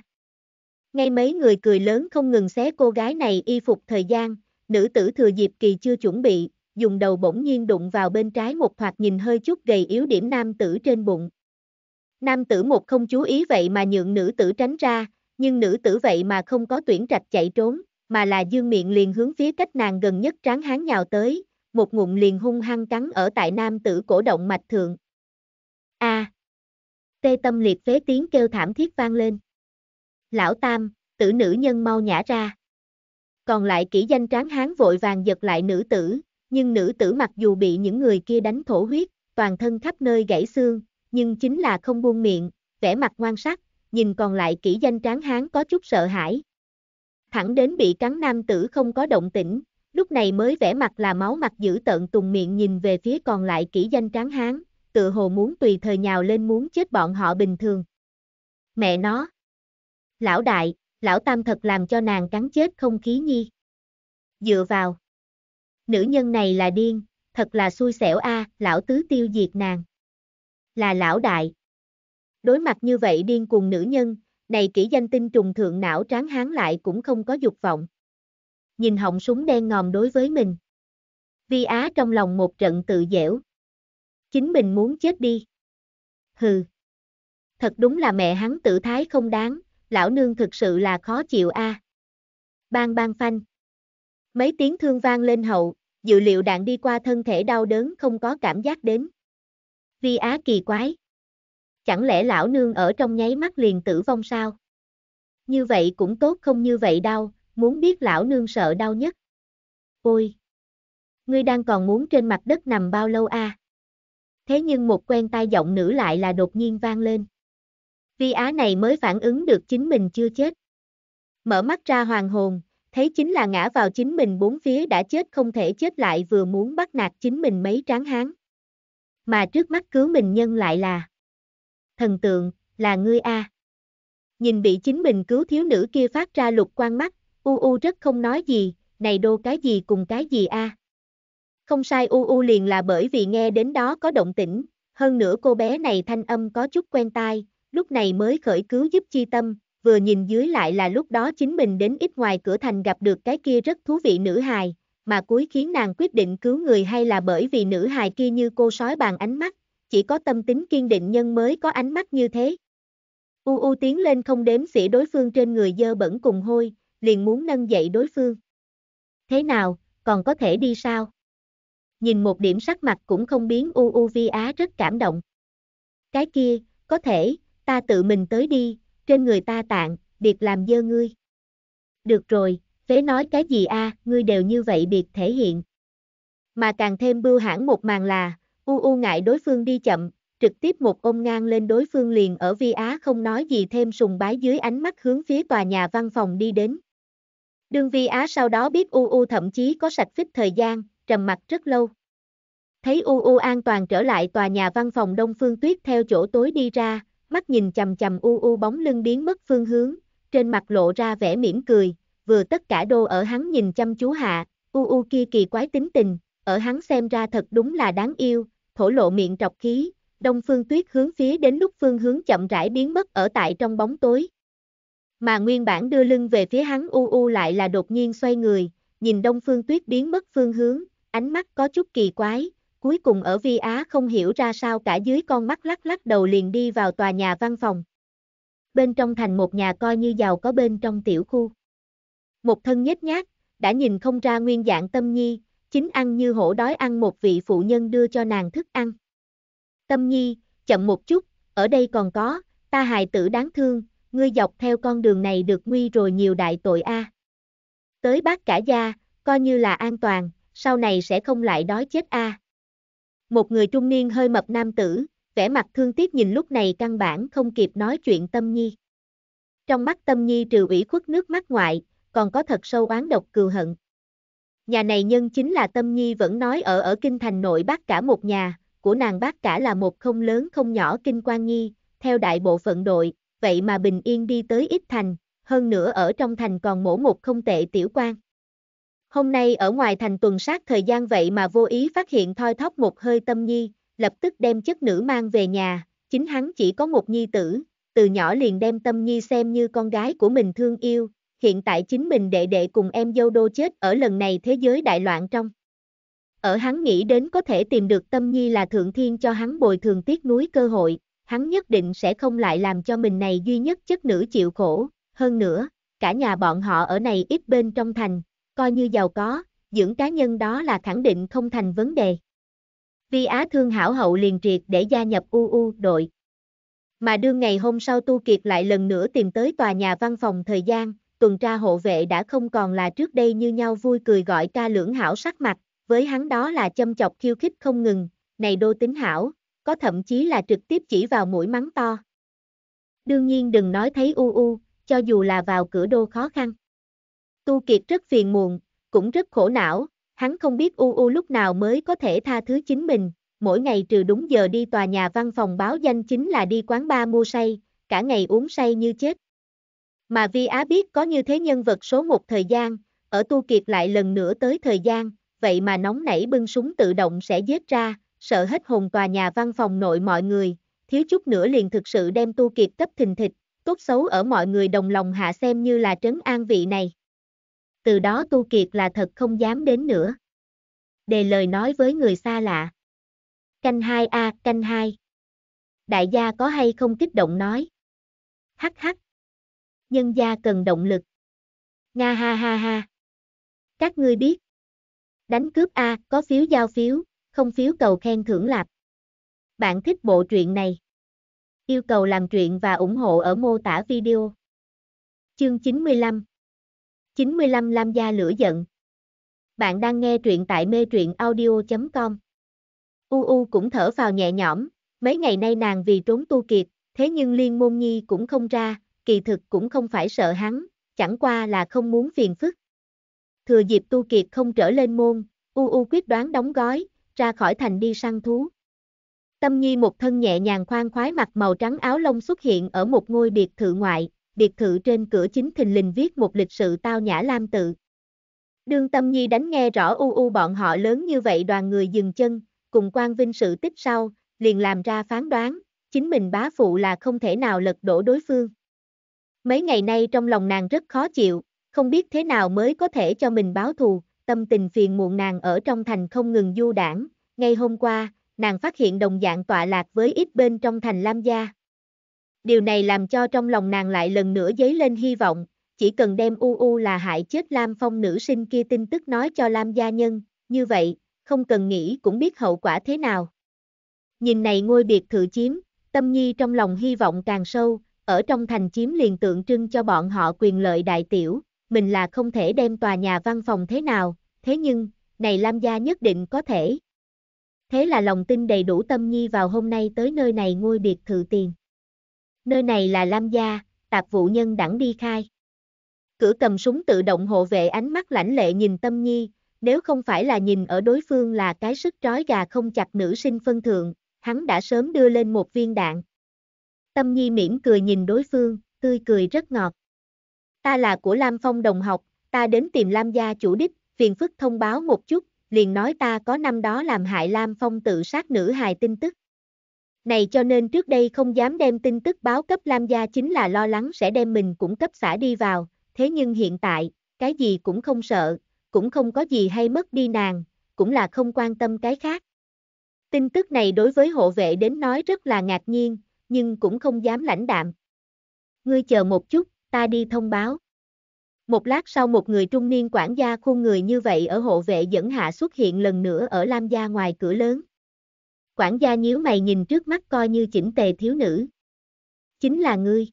S1: Ngay mấy người cười lớn không ngừng xé cô gái này y phục thời gian, nữ tử thừa dịp kỳ chưa chuẩn bị, dùng đầu bỗng nhiên đụng vào bên trái một thoạt nhìn hơi chút gầy yếu điểm nam tử trên bụng. Nam tử một không chú ý vậy mà nhượng nữ tử tránh ra, nhưng nữ tử vậy mà không có tuyển trạch chạy trốn, mà là dương miệng liền hướng phía cách nàng gần nhất tráng hán nhào tới, một ngụm liền hung hăng cắn ở tại nam tử cổ động mạch thượng. A. À. Tê tâm liệt phế tiếng kêu thảm thiết vang lên. Lão Tam, tử nữ nhân mau nhả ra. Còn lại kỹ danh tráng hán vội vàng giật lại nữ tử, nhưng nữ tử mặc dù bị những người kia đánh thổ huyết, toàn thân khắp nơi gãy xương, nhưng chính là không buông miệng, vẻ mặt ngoan sắc, nhìn còn lại kỹ danh tráng hán có chút sợ hãi. Thẳng đến bị cắn nam tử không có động tĩnh, lúc này mới vẻ mặt là máu mặt dữ tợn tùng miệng nhìn về phía còn lại kỹ danh tráng hán, tự hồ muốn tùy thời nhào lên muốn chết bọn họ bình thường. Mẹ nó! Lão đại, lão tam thật làm cho nàng cắn chết không khí nhi. Dựa vào! Nữ nhân này là điên, thật là xui xẻo a, lão tứ tiêu diệt nàng là lão đại. Đối mặt như vậy điên cuồng nữ nhân, này kỹ danh tinh trùng thượng não tráng hán lại cũng không có dục vọng. Nhìn họng súng đen ngòm đối với mình. Vi Á trong lòng một trận tự dẻo. Chính mình muốn chết đi. Hừ. Thật đúng là mẹ hắn tự thái không đáng, lão nương thực sự là khó chịu a. À. Bang bang phanh. Mấy tiếng thương vang lên hậu, dự liệu đạn đi qua thân thể đau đớn không có cảm giác đến. Vi á kỳ quái. Chẳng lẽ lão nương ở trong nháy mắt liền tử vong sao? Như vậy cũng tốt không như vậy đâu, muốn biết lão nương sợ đau nhất. Ôi! Ngươi đang còn muốn trên mặt đất nằm bao lâu a? À? Thế nhưng một quen tai giọng nữ lại là đột nhiên vang lên. Vi á này mới phản ứng được chính mình chưa chết. Mở mắt ra hoàng hồn, thấy chính là ngã vào chính mình bốn phía đã chết không thể chết lại vừa muốn bắt nạt chính mình mấy tráng hán mà trước mắt cứu mình nhân lại là thần tượng, là ngươi a. Nhìn bị chính mình cứu thiếu nữ kia phát ra lục quan mắt, u u rất không nói gì, này đô cái gì cùng cái gì a. Không sai u u liền là bởi vì nghe đến đó có động tĩnh, hơn nữa cô bé này thanh âm có chút quen tai, lúc này mới khởi cứu giúp chi tâm, vừa nhìn dưới lại là lúc đó chính mình đến ít ngoài cửa thành gặp được cái kia rất thú vị nữ hài, mà cuối khiến nàng quyết định cứu người hay là bởi vì nữ hài kia như cô sói bàn ánh mắt, chỉ có tâm tính kiên định nhân mới có ánh mắt như thế. U U tiến lên không đếm xỉa đối phương trên người dơ bẩn cùng hôi, liền muốn nâng dậy đối phương. Thế nào, còn có thể đi sao? Nhìn một điểm sắc mặt cũng không biến U U Vi Á rất cảm động. Cái kia, có thể, ta tự mình tới đi, trên người ta tạng, việc làm dơ ngươi. Được rồi, phế nói cái gì a, à, ngươi đều như vậy biệt thể hiện. Mà càng thêm bưu hãn một màn là, u u ngại đối phương đi chậm, trực tiếp một ôm ngang lên đối phương liền ở vi á không nói gì thêm sùng bái dưới ánh mắt hướng phía tòa nhà văn phòng đi đến. Đương vi á sau đó biết u u thậm chí có sạch phích thời gian, trầm mặt rất lâu. Thấy u u an toàn trở lại tòa nhà văn phòng đông phương tuyết theo chỗ tối đi ra, mắt nhìn chầm chầm u u bóng lưng biến mất phương hướng, trên mặt lộ ra vẻ mỉm cười, vừa tất cả đô ở hắn nhìn chăm chú hạ, u u kia kỳ quái tính tình, ở hắn xem ra thật đúng là đáng yêu, thổ lộ miệng trọc khí, đông phương tuyết hướng phía đến lúc phương hướng chậm rãi biến mất ở tại trong bóng tối. Mà nguyên bản đưa lưng về phía hắn u u lại là đột nhiên xoay người, nhìn đông phương tuyết biến mất phương hướng, ánh mắt có chút kỳ quái, cuối cùng ở vi á không hiểu ra sao cả dưới con mắt lắc lắc đầu liền đi vào tòa nhà văn phòng. Bên trong thành một nhà coi như giàu có bên trong tiểu khu một thân nhếch nhác, đã nhìn không ra nguyên dạng tâm nhi, chính ăn như hổ đói ăn một vị phụ nhân đưa cho nàng thức ăn. Tâm nhi, chậm một chút, ở đây còn có, ta hài tử đáng thương, ngươi dọc theo con đường này được nguy rồi nhiều đại tội a. Tới bác cả gia, coi như là an toàn, sau này sẽ không lại đói chết a. Một người trung niên hơi mập nam tử, vẻ mặt thương tiếc nhìn lúc này căn bản không kịp nói chuyện Tâm Nhi. Trong mắt Tâm Nhi trừ ủy khuất nước mắt ngoại, còn có thật sâu oán độc cừu hận. Nhà này nhân chính là Tâm Nhi vẫn nói ở ở kinh thành nội bác cả một nhà, của nàng bác cả là một không lớn không nhỏ kinh quan nhi, theo đại bộ phận đội, vậy mà bình yên đi tới ít thành, hơn nữa ở trong thành còn mổ một không tệ tiểu quan. Hôm nay ở ngoài thành tuần sát thời gian vậy mà vô ý phát hiện thoi thóp một hơi Tâm Nhi, lập tức đem chất nữ mang về nhà, chính hắn chỉ có một nhi tử, từ nhỏ liền đem Tâm Nhi xem như con gái của mình thương yêu, hiện tại chính mình đệ đệ cùng em dâu đô chết ở lần này thế giới đại loạn trong. Ở hắn nghĩ đến có thể tìm được tâm nhi là thượng thiên cho hắn bồi thường tiếc núi cơ hội, hắn nhất định sẽ không lại làm cho mình này duy nhất chất nữ chịu khổ, hơn nữa, cả nhà bọn họ ở này ít bên trong thành, coi như giàu có, dưỡng cá nhân đó là khẳng định không thành vấn đề. Vi Á thương hảo hậu liền triệt để gia nhập UU đội. Mà đương ngày hôm sau Tu Kiệt lại lần nữa tìm tới tòa nhà văn phòng thời gian, tuần tra hộ vệ đã không còn là trước đây như nhau vui cười gọi ca lưỡng hảo sắc mặt, với hắn đó là châm chọc khiêu khích không ngừng, này đô tính hảo, có thậm chí là trực tiếp chỉ vào mũi mắng to. Đương nhiên đừng nói thấy u u, cho dù là vào cửa đô khó khăn. Tu Kiệt rất phiền muộn, cũng rất khổ não, hắn không biết u u lúc nào mới có thể tha thứ chính mình, mỗi ngày trừ đúng giờ đi tòa nhà văn phòng báo danh chính là đi quán bar mua say, cả ngày uống say như chết. Mà Vi Á biết có như thế nhân vật số một thời gian, ở Tu Kiệt lại lần nữa tới thời gian, vậy mà nóng nảy bưng súng tự động sẽ giết ra, sợ hết hồn tòa nhà văn phòng nội mọi người, thiếu chút nữa liền thực sự đem Tu Kiệt cấp thình thịt, tốt xấu ở mọi người đồng lòng hạ xem như là trấn an vị này. Từ đó Tu Kiệt là thật không dám đến nữa. Đề lời nói với người xa lạ. Canh 2 a, canh 2. Đại gia có hay không kích động nói. Hắc hắc, nhân gia cần động lực. Nga ha ha ha. Các ngươi biết. Đánh cướp A, có phiếu giao phiếu, không phiếu cầu khen thưởng lạp. Bạn thích bộ truyện này. Yêu cầu làm truyện và ủng hộ ở mô tả video. Chương 95 95 Lam Gia Lửa Giận Bạn đang nghe truyện tại mê truyện audio.com U U cũng thở vào nhẹ nhõm, mấy ngày nay nàng vì trốn tu kiệt, thế nhưng liên môn nhi cũng không ra, kỳ thực cũng không phải sợ hắn, chẳng qua là không muốn phiền phức. Thừa dịp tu kiệt không trở lên môn, U U quyết đoán đóng gói, ra khỏi thành đi săn thú. Tâm Nhi một thân nhẹ nhàng khoan khoái mặc màu trắng áo lông xuất hiện ở một ngôi biệt thự ngoại, biệt thự trên cửa chính thình lình viết một lịch sự tao nhã lam tự. Đương Tâm Nhi đánh nghe rõ u u bọn họ lớn như vậy đoàn người dừng chân, cùng quan vinh sự tích sau, liền làm ra phán đoán, chính mình bá phụ là không thể nào lật đổ đối phương. Mấy ngày nay trong lòng nàng rất khó chịu, không biết thế nào mới có thể cho mình báo thù, tâm tình phiền muộn nàng ở trong thành không ngừng du đảng. Ngay hôm qua, nàng phát hiện đồng dạng tọa lạc với ít bên trong thành Lam Gia. Điều này làm cho trong lòng nàng lại lần nữa dấy lên hy vọng, chỉ cần đem u u là hại chết Lam Phong nữ sinh kia tin tức nói cho Lam gia nhân, như vậy, không cần nghĩ cũng biết hậu quả thế nào. Nhìn này ngôi biệt thự chiếm, tâm nhi trong lòng hy vọng càng sâu, ở trong thành chiếm liền tượng trưng cho bọn họ quyền lợi đại tiểu, mình là không thể đem tòa nhà văn phòng thế nào, thế nhưng, này Lam Gia nhất định có thể. Thế là lòng tin đầy đủ tâm nhi vào hôm nay tới nơi này ngôi biệt thự tiền. Nơi này là Lam Gia, tạp vụ nhân đẳng đi khai. Cửa cầm súng tự động hộ vệ ánh mắt lãnh lệ nhìn tâm nhi, nếu không phải là nhìn ở đối phương là cái sức trói gà không chặt nữ sinh phân thượng, hắn đã sớm đưa lên một viên đạn. Tâm Nhi mỉm cười nhìn đối phương, tươi cười rất ngọt. Ta là của Lam Phong đồng học, ta đến tìm Lam gia chủ đích, phiền phức thông báo một chút, liền nói ta có năm đó làm hại Lam Phong tự sát nữ hài tin tức. Này cho nên trước đây không dám đem tin tức báo cấp Lam gia chính là lo lắng sẽ đem mình cũng cấp xã đi vào, thế nhưng hiện tại, cái gì cũng không sợ, cũng không có gì hay mất đi nàng, cũng là không quan tâm cái khác. Tin tức này đối với hộ vệ đến nói rất là ngạc nhiên, nhưng cũng không dám lãnh đạm. Ngươi chờ một chút, ta đi thông báo. Một lát sau một người trung niên quản gia khuôn người như vậy ở hộ vệ dẫn hạ xuất hiện lần nữa ở Lam Gia ngoài cửa lớn. Quản gia nhíu mày nhìn trước mắt coi như chỉnh tề thiếu nữ. Chính là ngươi.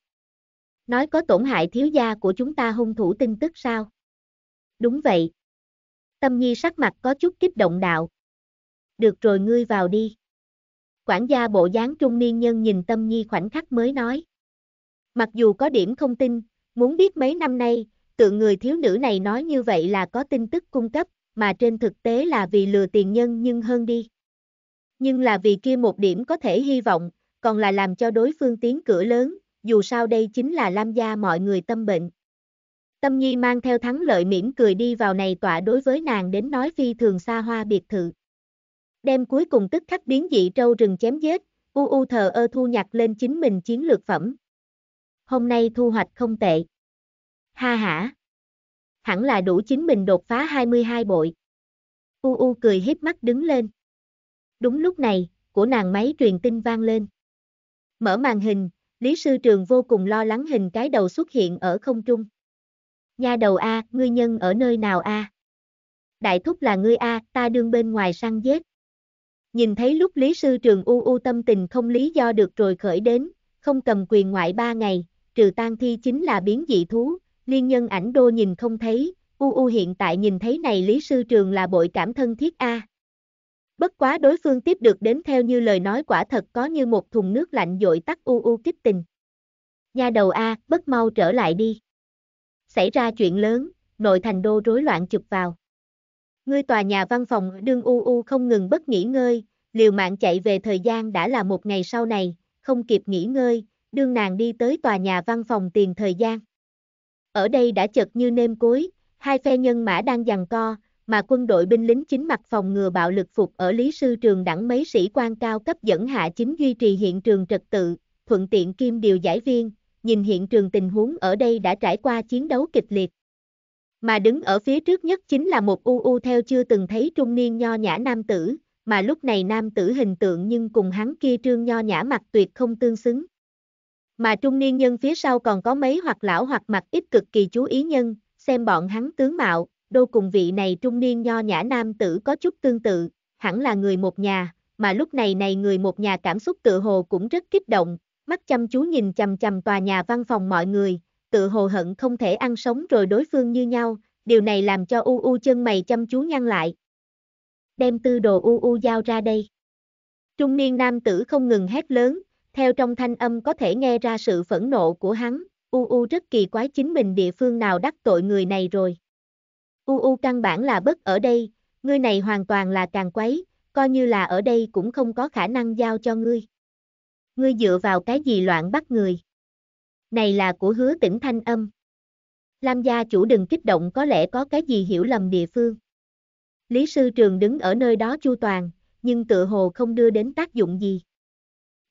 S1: Nói có tổn hại thiếu gia của chúng ta hung thủ tin tức sao? Đúng vậy. Tâm nhi sắc mặt có chút kích động đạo. Được rồi ngươi vào đi quản gia bộ dáng trung niên nhân nhìn Tâm Nhi khoảnh khắc mới nói. Mặc dù có điểm không tin, muốn biết mấy năm nay, tự người thiếu nữ này nói như vậy là có tin tức cung cấp, mà trên thực tế là vì lừa tiền nhân nhưng hơn đi. Nhưng là vì kia một điểm có thể hy vọng, còn là làm cho đối phương tiến cửa lớn, dù sao đây chính là Lam gia mọi người tâm bệnh. Tâm Nhi mang theo thắng lợi mỉm cười đi vào này tọa đối với nàng đến nói phi thường xa hoa biệt thự đem cuối cùng tức khắc biến dị trâu rừng chém giết, u u thờ ơ thu nhặt lên chính mình chiến lược phẩm. Hôm nay thu hoạch không tệ. Ha ha, Hẳn là đủ chính mình đột phá 22 bội. U u cười híp mắt đứng lên. Đúng lúc này, của nàng máy truyền tin vang lên. Mở màn hình, Lý Sư Trường vô cùng lo lắng hình cái đầu xuất hiện ở không trung. Nha đầu A, ngươi nhân ở nơi nào A? Đại thúc là ngươi A, ta đương bên ngoài săn giết. Nhìn thấy lúc Lý Sư Trường U U tâm tình không lý do được rồi khởi đến, không cầm quyền ngoại ba ngày, trừ tan thi chính là biến dị thú, liên nhân ảnh đô nhìn không thấy, U U hiện tại nhìn thấy này Lý Sư Trường là bội cảm thân thiết A. Bất quá đối phương tiếp được đến theo như lời nói quả thật có như một thùng nước lạnh dội tắt U U kích tình. Nha đầu A, bất mau trở lại đi. Xảy ra chuyện lớn, nội thành đô rối loạn chụp vào. Ngươi tòa nhà văn phòng đương u u không ngừng bất nghỉ ngơi, liều mạng chạy về thời gian đã là một ngày sau này, không kịp nghỉ ngơi, đương nàng đi tới tòa nhà văn phòng tiền thời gian. Ở đây đã chật như nêm cối, hai phe nhân mã đang giằng co, mà quân đội binh lính chính mặt phòng ngừa bạo lực phục ở Lý Sư Trường đẳng mấy sĩ quan cao cấp dẫn hạ chính duy trì hiện trường trật tự, thuận tiện kim điều giải viên, nhìn hiện trường tình huống ở đây đã trải qua chiến đấu kịch liệt mà đứng ở phía trước nhất chính là một u u theo chưa từng thấy trung niên nho nhã nam tử, mà lúc này nam tử hình tượng nhưng cùng hắn kia trương nho nhã mặt tuyệt không tương xứng. Mà trung niên nhân phía sau còn có mấy hoặc lão hoặc mặt ít cực kỳ chú ý nhân, xem bọn hắn tướng mạo, đô cùng vị này trung niên nho nhã nam tử có chút tương tự, hẳn là người một nhà, mà lúc này này người một nhà cảm xúc tự hồ cũng rất kích động, mắt chăm chú nhìn chầm chầm tòa nhà văn phòng mọi người, tự hồ hận không thể ăn sống rồi đối phương như nhau, điều này làm cho u u chân mày chăm chú nhăn lại. Đem tư đồ u u giao ra đây. Trung niên nam tử không ngừng hét lớn, theo trong thanh âm có thể nghe ra sự phẫn nộ của hắn, u u rất kỳ quái chính mình địa phương nào đắc tội người này rồi. U u căn bản là bất ở đây, ngươi này hoàn toàn là càng quấy, coi như là ở đây cũng không có khả năng giao cho ngươi. Ngươi dựa vào cái gì loạn bắt người này là của hứa tỉnh thanh âm. Lam gia chủ đừng kích động có lẽ có cái gì hiểu lầm địa phương. Lý sư trường đứng ở nơi đó chu toàn, nhưng tự hồ không đưa đến tác dụng gì.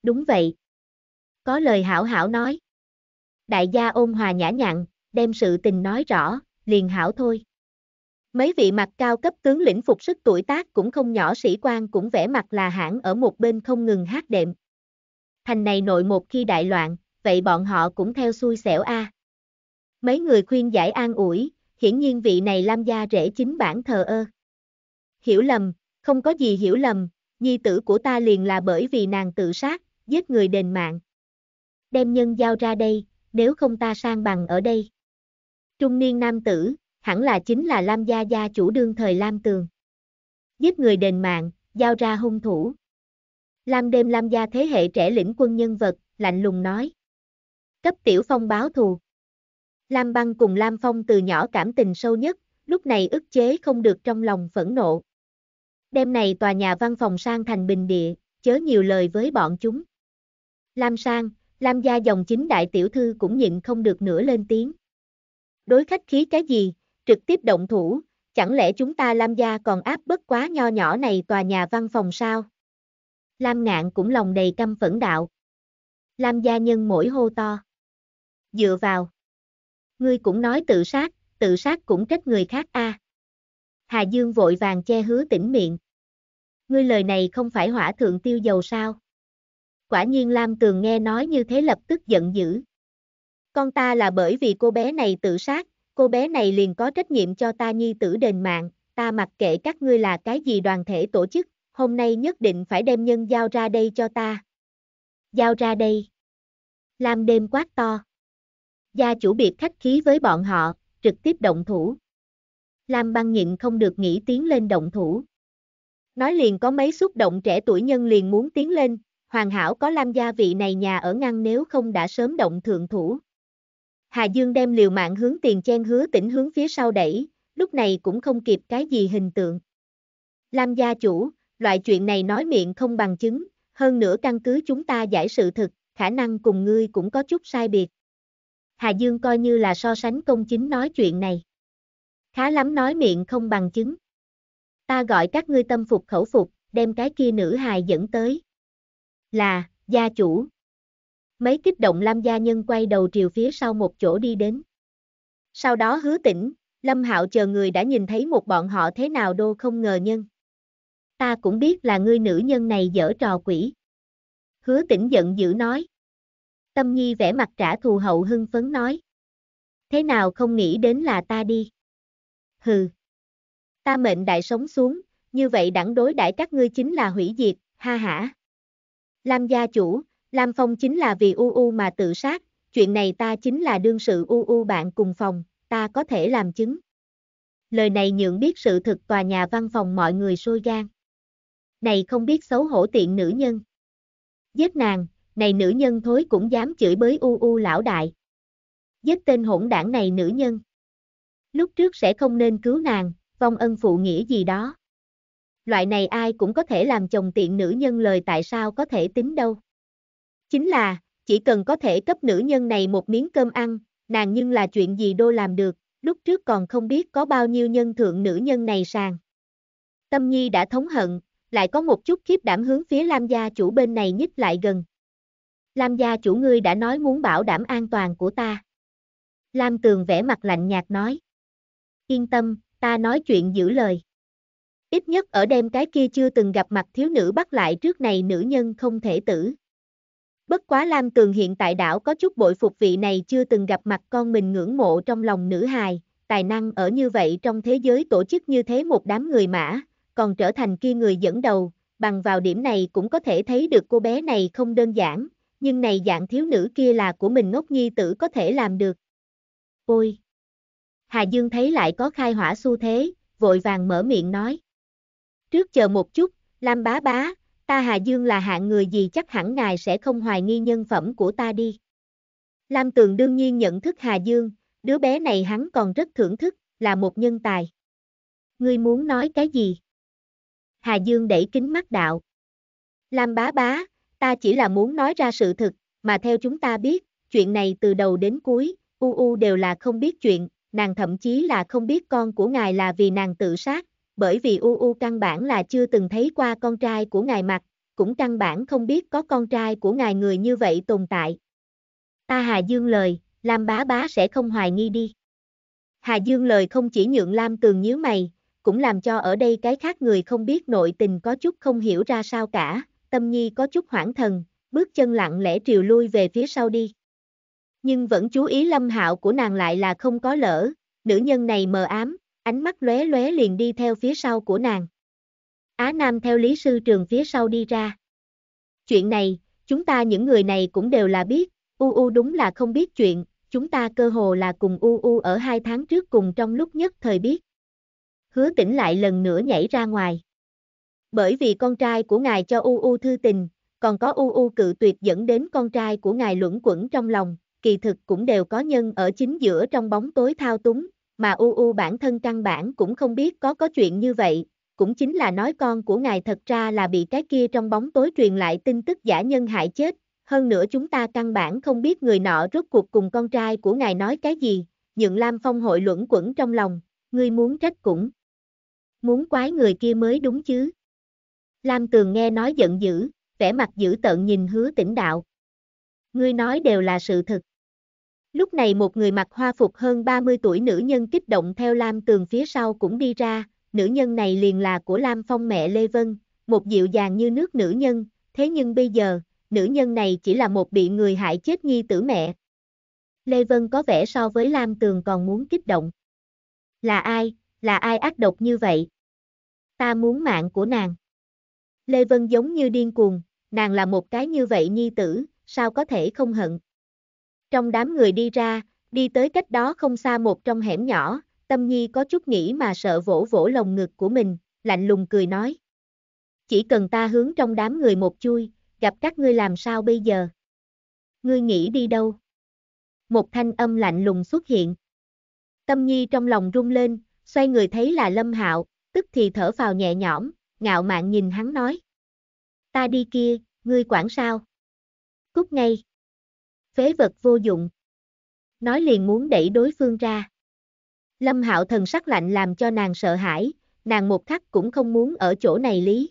S1: Đúng vậy. Có lời hảo hảo nói. Đại gia ôn hòa nhã nhặn, đem sự tình nói rõ, liền hảo thôi. Mấy vị mặt cao cấp tướng lĩnh phục sức tuổi tác cũng không nhỏ sĩ quan cũng vẻ mặt là hãng ở một bên không ngừng hát đệm. Thành này nội một khi đại loạn, vậy bọn họ cũng theo xui xẻo a. À. Mấy người khuyên giải an ủi, hiển nhiên vị này Lam gia rễ chính bản thờ ơ. Hiểu lầm, không có gì hiểu lầm, nhi tử của ta liền là bởi vì nàng tự sát, giết người đền mạng. Đem nhân giao ra đây, nếu không ta sang bằng ở đây. Trung niên nam tử, hẳn là chính là Lam gia gia chủ đương thời Lam Tường. Giết người đền mạng, giao ra hung thủ. Lam đêm Lam gia thế hệ trẻ lĩnh quân nhân vật, lạnh lùng nói cấp Tiểu Phong báo thù. Lam Băng cùng Lam Phong từ nhỏ cảm tình sâu nhất, lúc này ức chế không được trong lòng phẫn nộ. Đêm này tòa nhà văn phòng sang thành bình địa, chớ nhiều lời với bọn chúng. Lam Sang, Lam gia dòng chính đại tiểu thư cũng nhịn không được nữa lên tiếng. Đối khách khí cái gì, trực tiếp động thủ, chẳng lẽ chúng ta Lam gia còn áp bất quá nho nhỏ này tòa nhà văn phòng sao? Lam ngạn cũng lòng đầy căm phẫn đạo. Lam gia nhân mỗi hô to dựa vào. Ngươi cũng nói tự sát, tự sát cũng trách người khác a. À. Hà Dương vội vàng che hứa tỉnh miệng. Ngươi lời này không phải hỏa thượng tiêu dầu sao? Quả nhiên Lam Tường nghe nói như thế lập tức giận dữ. Con ta là bởi vì cô bé này tự sát, cô bé này liền có trách nhiệm cho ta nhi tử đền mạng, ta mặc kệ các ngươi là cái gì đoàn thể tổ chức, hôm nay nhất định phải đem nhân giao ra đây cho ta. Giao ra đây. Lam đêm quát to gia chủ biệt khách khí với bọn họ, trực tiếp động thủ. Lam băng nhịn không được nghĩ tiến lên động thủ. Nói liền có mấy xúc động trẻ tuổi nhân liền muốn tiến lên, hoàn hảo có Lam gia vị này nhà ở ngăn nếu không đã sớm động thượng thủ. Hà Dương đem liều mạng hướng tiền chen hứa tỉnh hướng phía sau đẩy, lúc này cũng không kịp cái gì hình tượng. Lam gia chủ, loại chuyện này nói miệng không bằng chứng, hơn nữa căn cứ chúng ta giải sự thực, khả năng cùng ngươi cũng có chút sai biệt. Hà Dương coi như là so sánh công chính nói chuyện này. Khá lắm nói miệng không bằng chứng. Ta gọi các ngươi tâm phục khẩu phục, đem cái kia nữ hài dẫn tới. Là, gia chủ. Mấy kích động Lam gia nhân quay đầu triều phía sau một chỗ đi đến. Sau đó hứa tỉnh, Lâm Hạo chờ người đã nhìn thấy một bọn họ thế nào đô không ngờ nhân. Ta cũng biết là ngươi nữ nhân này dở trò quỷ. Hứa tỉnh giận dữ nói. Tâm Nhi vẽ mặt trả thù hậu hưng phấn nói. Thế nào không nghĩ đến là ta đi? Hừ. Ta mệnh đại sống xuống, như vậy đẳng đối đại các ngươi chính là hủy diệt, ha hả. Lam gia chủ, Lam Phong chính là vì u u mà tự sát, chuyện này ta chính là đương sự u u bạn cùng phòng, ta có thể làm chứng. Lời này nhượng biết sự thực tòa nhà văn phòng mọi người sôi gan. Này không biết xấu hổ tiện nữ nhân. Giết nàng, này nữ nhân thối cũng dám chửi bới u u lão đại. Giết tên hỗn đảng này nữ nhân. Lúc trước sẽ không nên cứu nàng, vong ân phụ nghĩa gì đó. Loại này ai cũng có thể làm chồng tiện nữ nhân lời tại sao có thể tính đâu. Chính là, chỉ cần có thể cấp nữ nhân này một miếng cơm ăn, nàng nhưng là chuyện gì đô làm được, lúc trước còn không biết có bao nhiêu nhân thượng nữ nhân này sàng. Tâm Nhi đã thống hận, lại có một chút khiếp đảm hướng phía Lam gia chủ bên này nhích lại gần. Lam gia chủ ngươi đã nói muốn bảo đảm an toàn của ta. Lam tường vẽ mặt lạnh nhạt nói. Yên tâm, ta nói chuyện giữ lời. Ít nhất ở đêm cái kia chưa từng gặp mặt thiếu nữ bắt lại trước này nữ nhân không thể tử. Bất quá Lam Tường hiện tại đảo có chút bội phục vị này chưa từng gặp mặt con mình ngưỡng mộ trong lòng nữ hài, tài năng ở như vậy trong thế giới tổ chức như thế một đám người mã, còn trở thành kia người dẫn đầu, bằng vào điểm này cũng có thể thấy được cô bé này không đơn giản, nhưng này dạng thiếu nữ kia là của mình ngốc nhi tử có thể làm được. Ôi! Hà Dương thấy lại có khai hỏa xu thế, vội vàng mở miệng nói. Trước chờ một chút, Lam bá bá, ta Hà Dương là hạng người gì chắc hẳn ngài sẽ không hoài nghi nhân phẩm của ta đi. Lam Tường đương nhiên nhận thức Hà Dương, đứa bé này hắn còn rất thưởng thức, là một nhân tài. Ngươi muốn nói cái gì? Hà Dương đẩy kính mắt đạo. Lam bá bá, ta chỉ là muốn nói ra sự thực, mà theo chúng ta biết, chuyện này từ đầu đến cuối, U U đều là không biết chuyện, nàng thậm chí là không biết con của ngài là vì nàng tự sát, bởi vì U U căn bản là chưa từng thấy qua con trai của ngài mặt, cũng căn bản không biết có con trai của ngài người như vậy tồn tại. Ta Hà Dương lời, Lam bá bá sẽ không hoài nghi đi. Hà Dương lời không chỉ nhượng Lam tường nhíu mày, cũng làm cho ở đây cái khác người không biết nội tình có chút không hiểu ra sao cả, Tâm Nhi có chút hoảng thần, bước chân lặng lẽ triều lui về phía sau đi. Nhưng vẫn chú ý lâm hạo của nàng lại là không có lỡ, nữ nhân này mờ ám, ánh mắt lóe lóe liền đi theo phía sau của nàng. Á Nam theo lý sư trường phía sau đi ra. Chuyện này, chúng ta những người này cũng đều là biết, U U đúng là không biết chuyện, chúng ta cơ hồ là cùng U U ở hai tháng trước cùng trong lúc nhất thời biết. Hứa tỉnh lại lần nữa nhảy ra ngoài bởi vì con trai của ngài cho u u thư tình, còn có u u cự tuyệt dẫn đến con trai của ngài luẩn quẩn trong lòng, kỳ thực cũng đều có nhân ở chính giữa trong bóng tối thao túng, mà u u bản thân căn bản cũng không biết có có chuyện như vậy, cũng chính là nói con của ngài thật ra là bị cái kia trong bóng tối truyền lại tin tức giả nhân hại chết, hơn nữa chúng ta căn bản không biết người nọ rốt cuộc cùng con trai của ngài nói cái gì, nhượng Lam Phong hội luẩn quẩn trong lòng, ngươi muốn trách cũng. Muốn quái người kia mới đúng chứ. Lam Tường nghe nói giận dữ, vẻ mặt dữ tợn nhìn hứa tỉnh đạo. Ngươi nói đều là sự thật. Lúc này một người mặc hoa phục hơn 30 tuổi nữ nhân kích động theo Lam Tường phía sau cũng đi ra, nữ nhân này liền là của Lam Phong mẹ Lê Vân, một dịu dàng như nước nữ nhân, thế nhưng bây giờ, nữ nhân này chỉ là một bị người hại chết nhi tử mẹ. Lê Vân có vẻ so với Lam Tường còn muốn kích động. Là ai, là ai ác độc như vậy? Ta muốn mạng của nàng. Lê Vân giống như điên cuồng, nàng là một cái như vậy nhi tử, sao có thể không hận. Trong đám người đi ra, đi tới cách đó không xa một trong hẻm nhỏ, Tâm Nhi có chút nghĩ mà sợ vỗ vỗ lồng ngực của mình, lạnh lùng cười nói. Chỉ cần ta hướng trong đám người một chui, gặp các ngươi làm sao bây giờ? Ngươi nghĩ đi đâu? Một thanh âm lạnh lùng xuất hiện. Tâm Nhi trong lòng rung lên, xoay người thấy là Lâm Hạo, tức thì thở vào nhẹ nhõm, ngạo mạn nhìn hắn nói. Ta đi kia, ngươi quản sao? Cút ngay. Phế vật vô dụng. Nói liền muốn đẩy đối phương ra. Lâm hạo thần sắc lạnh làm cho nàng sợ hãi, nàng một khắc cũng không muốn ở chỗ này lý.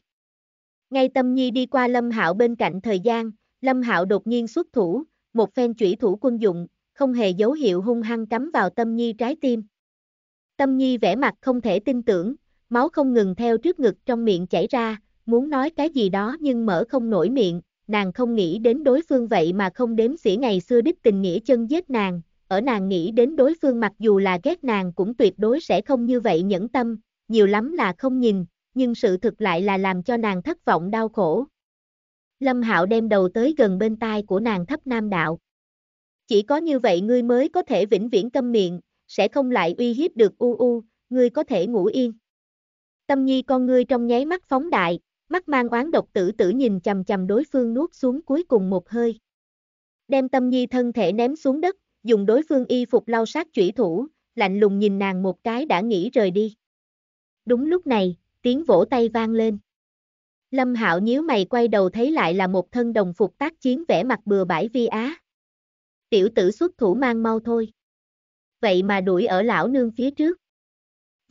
S1: Ngay tâm nhi đi qua lâm hạo bên cạnh thời gian, lâm hạo đột nhiên xuất thủ, một phen chủy thủ quân dụng, không hề dấu hiệu hung hăng cắm vào tâm nhi trái tim. Tâm nhi vẻ mặt không thể tin tưởng, máu không ngừng theo trước ngực trong miệng chảy ra, muốn nói cái gì đó nhưng mở không nổi miệng, nàng không nghĩ đến đối phương vậy mà không đếm xỉa ngày xưa đích tình nghĩa chân giết nàng, ở nàng nghĩ đến đối phương mặc dù là ghét nàng cũng tuyệt đối sẽ không như vậy nhẫn tâm, nhiều lắm là không nhìn, nhưng sự thực lại là làm cho nàng thất vọng đau khổ. Lâm Hạo đem đầu tới gần bên tai của nàng thấp nam đạo. Chỉ có như vậy ngươi mới có thể vĩnh viễn câm miệng, sẽ không lại uy hiếp được u u, ngươi có thể ngủ yên. Tâm nhi con ngươi trong nháy mắt phóng đại, mắt mang oán độc tử tử nhìn chầm chầm đối phương nuốt xuống cuối cùng một hơi. Đem tâm nhi thân thể ném xuống đất, dùng đối phương y phục lau sát chủy thủ, lạnh lùng nhìn nàng một cái đã nghĩ rời đi. Đúng lúc này, tiếng vỗ tay vang lên. Lâm Hạo nhíu mày quay đầu thấy lại là một thân đồng phục tác chiến vẻ mặt bừa bãi vi á. Tiểu tử xuất thủ mang mau thôi. Vậy mà đuổi ở lão nương phía trước.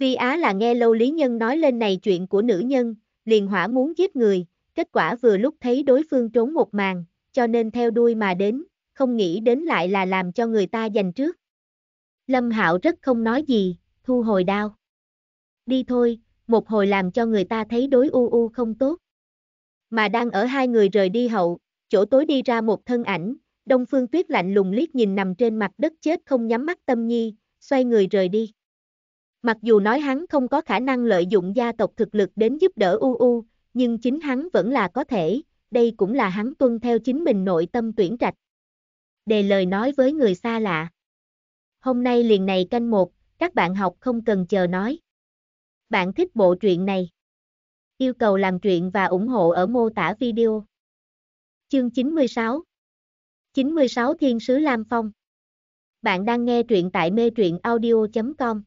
S1: Vi Á là nghe lâu Lý Nhân nói lên này chuyện của nữ nhân, liền hỏa muốn giết người, kết quả vừa lúc thấy đối phương trốn một màn, cho nên theo đuôi mà đến, không nghĩ đến lại là làm cho người ta giành trước. Lâm Hạo rất không nói gì, thu hồi đao. Đi thôi, một hồi làm cho người ta thấy đối u u không tốt. Mà đang ở hai người rời đi hậu, chỗ tối đi ra một thân ảnh, Đông Phương Tuyết lạnh lùng liếc nhìn nằm trên mặt đất chết không nhắm mắt Tâm Nhi, xoay người rời đi. Mặc dù nói hắn không có khả năng lợi dụng gia tộc thực lực đến giúp đỡ UU, nhưng chính hắn vẫn là có thể, đây cũng là hắn tuân theo chính mình nội tâm tuyển trạch. Đề lời nói với người xa lạ. Hôm nay liền này canh một, các bạn học không cần chờ nói. Bạn thích bộ truyện này? Yêu cầu làm truyện và ủng hộ ở mô tả video. Chương 96 96 Thiên Sứ Lam Phong Bạn đang nghe truyện tại mê truyện audio.com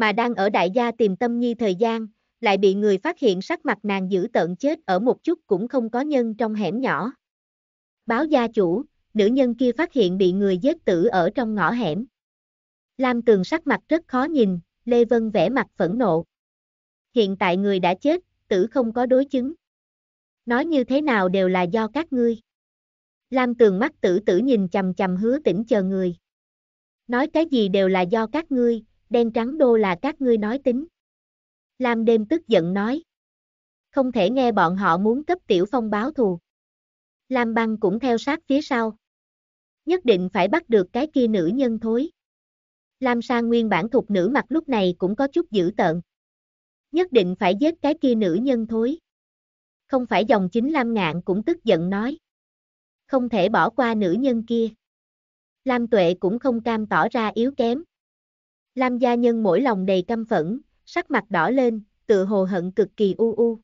S1: mà đang ở đại gia tìm tâm nhi thời gian, lại bị người phát hiện sắc mặt nàng giữ tợn chết ở một chút cũng không có nhân trong hẻm nhỏ. Báo gia chủ, nữ nhân kia phát hiện bị người giết tử ở trong ngõ hẻm. Lam Tường sắc mặt rất khó nhìn, Lê Vân vẽ mặt phẫn nộ. Hiện tại người đã chết, tử không có đối chứng. Nói như thế nào đều là do các ngươi. Lam Tường mắt tử tử nhìn chầm chầm hứa tỉnh chờ người. Nói cái gì đều là do các ngươi, đen trắng đô là các ngươi nói tính. Lam đêm tức giận nói. Không thể nghe bọn họ muốn cấp tiểu phong báo thù. Lam băng cũng theo sát phía sau. Nhất định phải bắt được cái kia nữ nhân thối. Lam sa nguyên bản thuộc nữ mặt lúc này cũng có chút dữ tợn. Nhất định phải giết cái kia nữ nhân thối. Không phải dòng chính Lam ngạn cũng tức giận nói. Không thể bỏ qua nữ nhân kia. Lam tuệ cũng không cam tỏ ra yếu kém. Lam gia nhân mỗi lòng đầy căm phẫn, sắc mặt đỏ lên, tự hồ hận cực kỳ u u.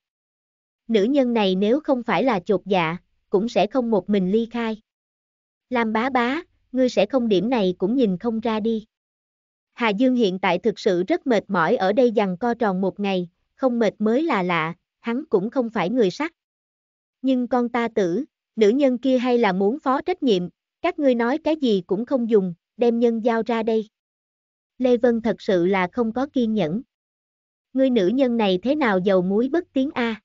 S1: Nữ nhân này nếu không phải là chột dạ, cũng sẽ không một mình ly khai. Lam bá bá, ngươi sẽ không điểm này cũng nhìn không ra đi. Hà Dương hiện tại thực sự rất mệt mỏi ở đây dằn co tròn một ngày, không mệt mới là lạ, hắn cũng không phải người sắc. Nhưng con ta tử, nữ nhân kia hay là muốn phó trách nhiệm, các ngươi nói cái gì cũng không dùng, đem nhân giao ra đây. Lê Vân thật sự là không có kiên nhẫn. Ngươi nữ nhân này thế nào dầu muối bất tiếng A.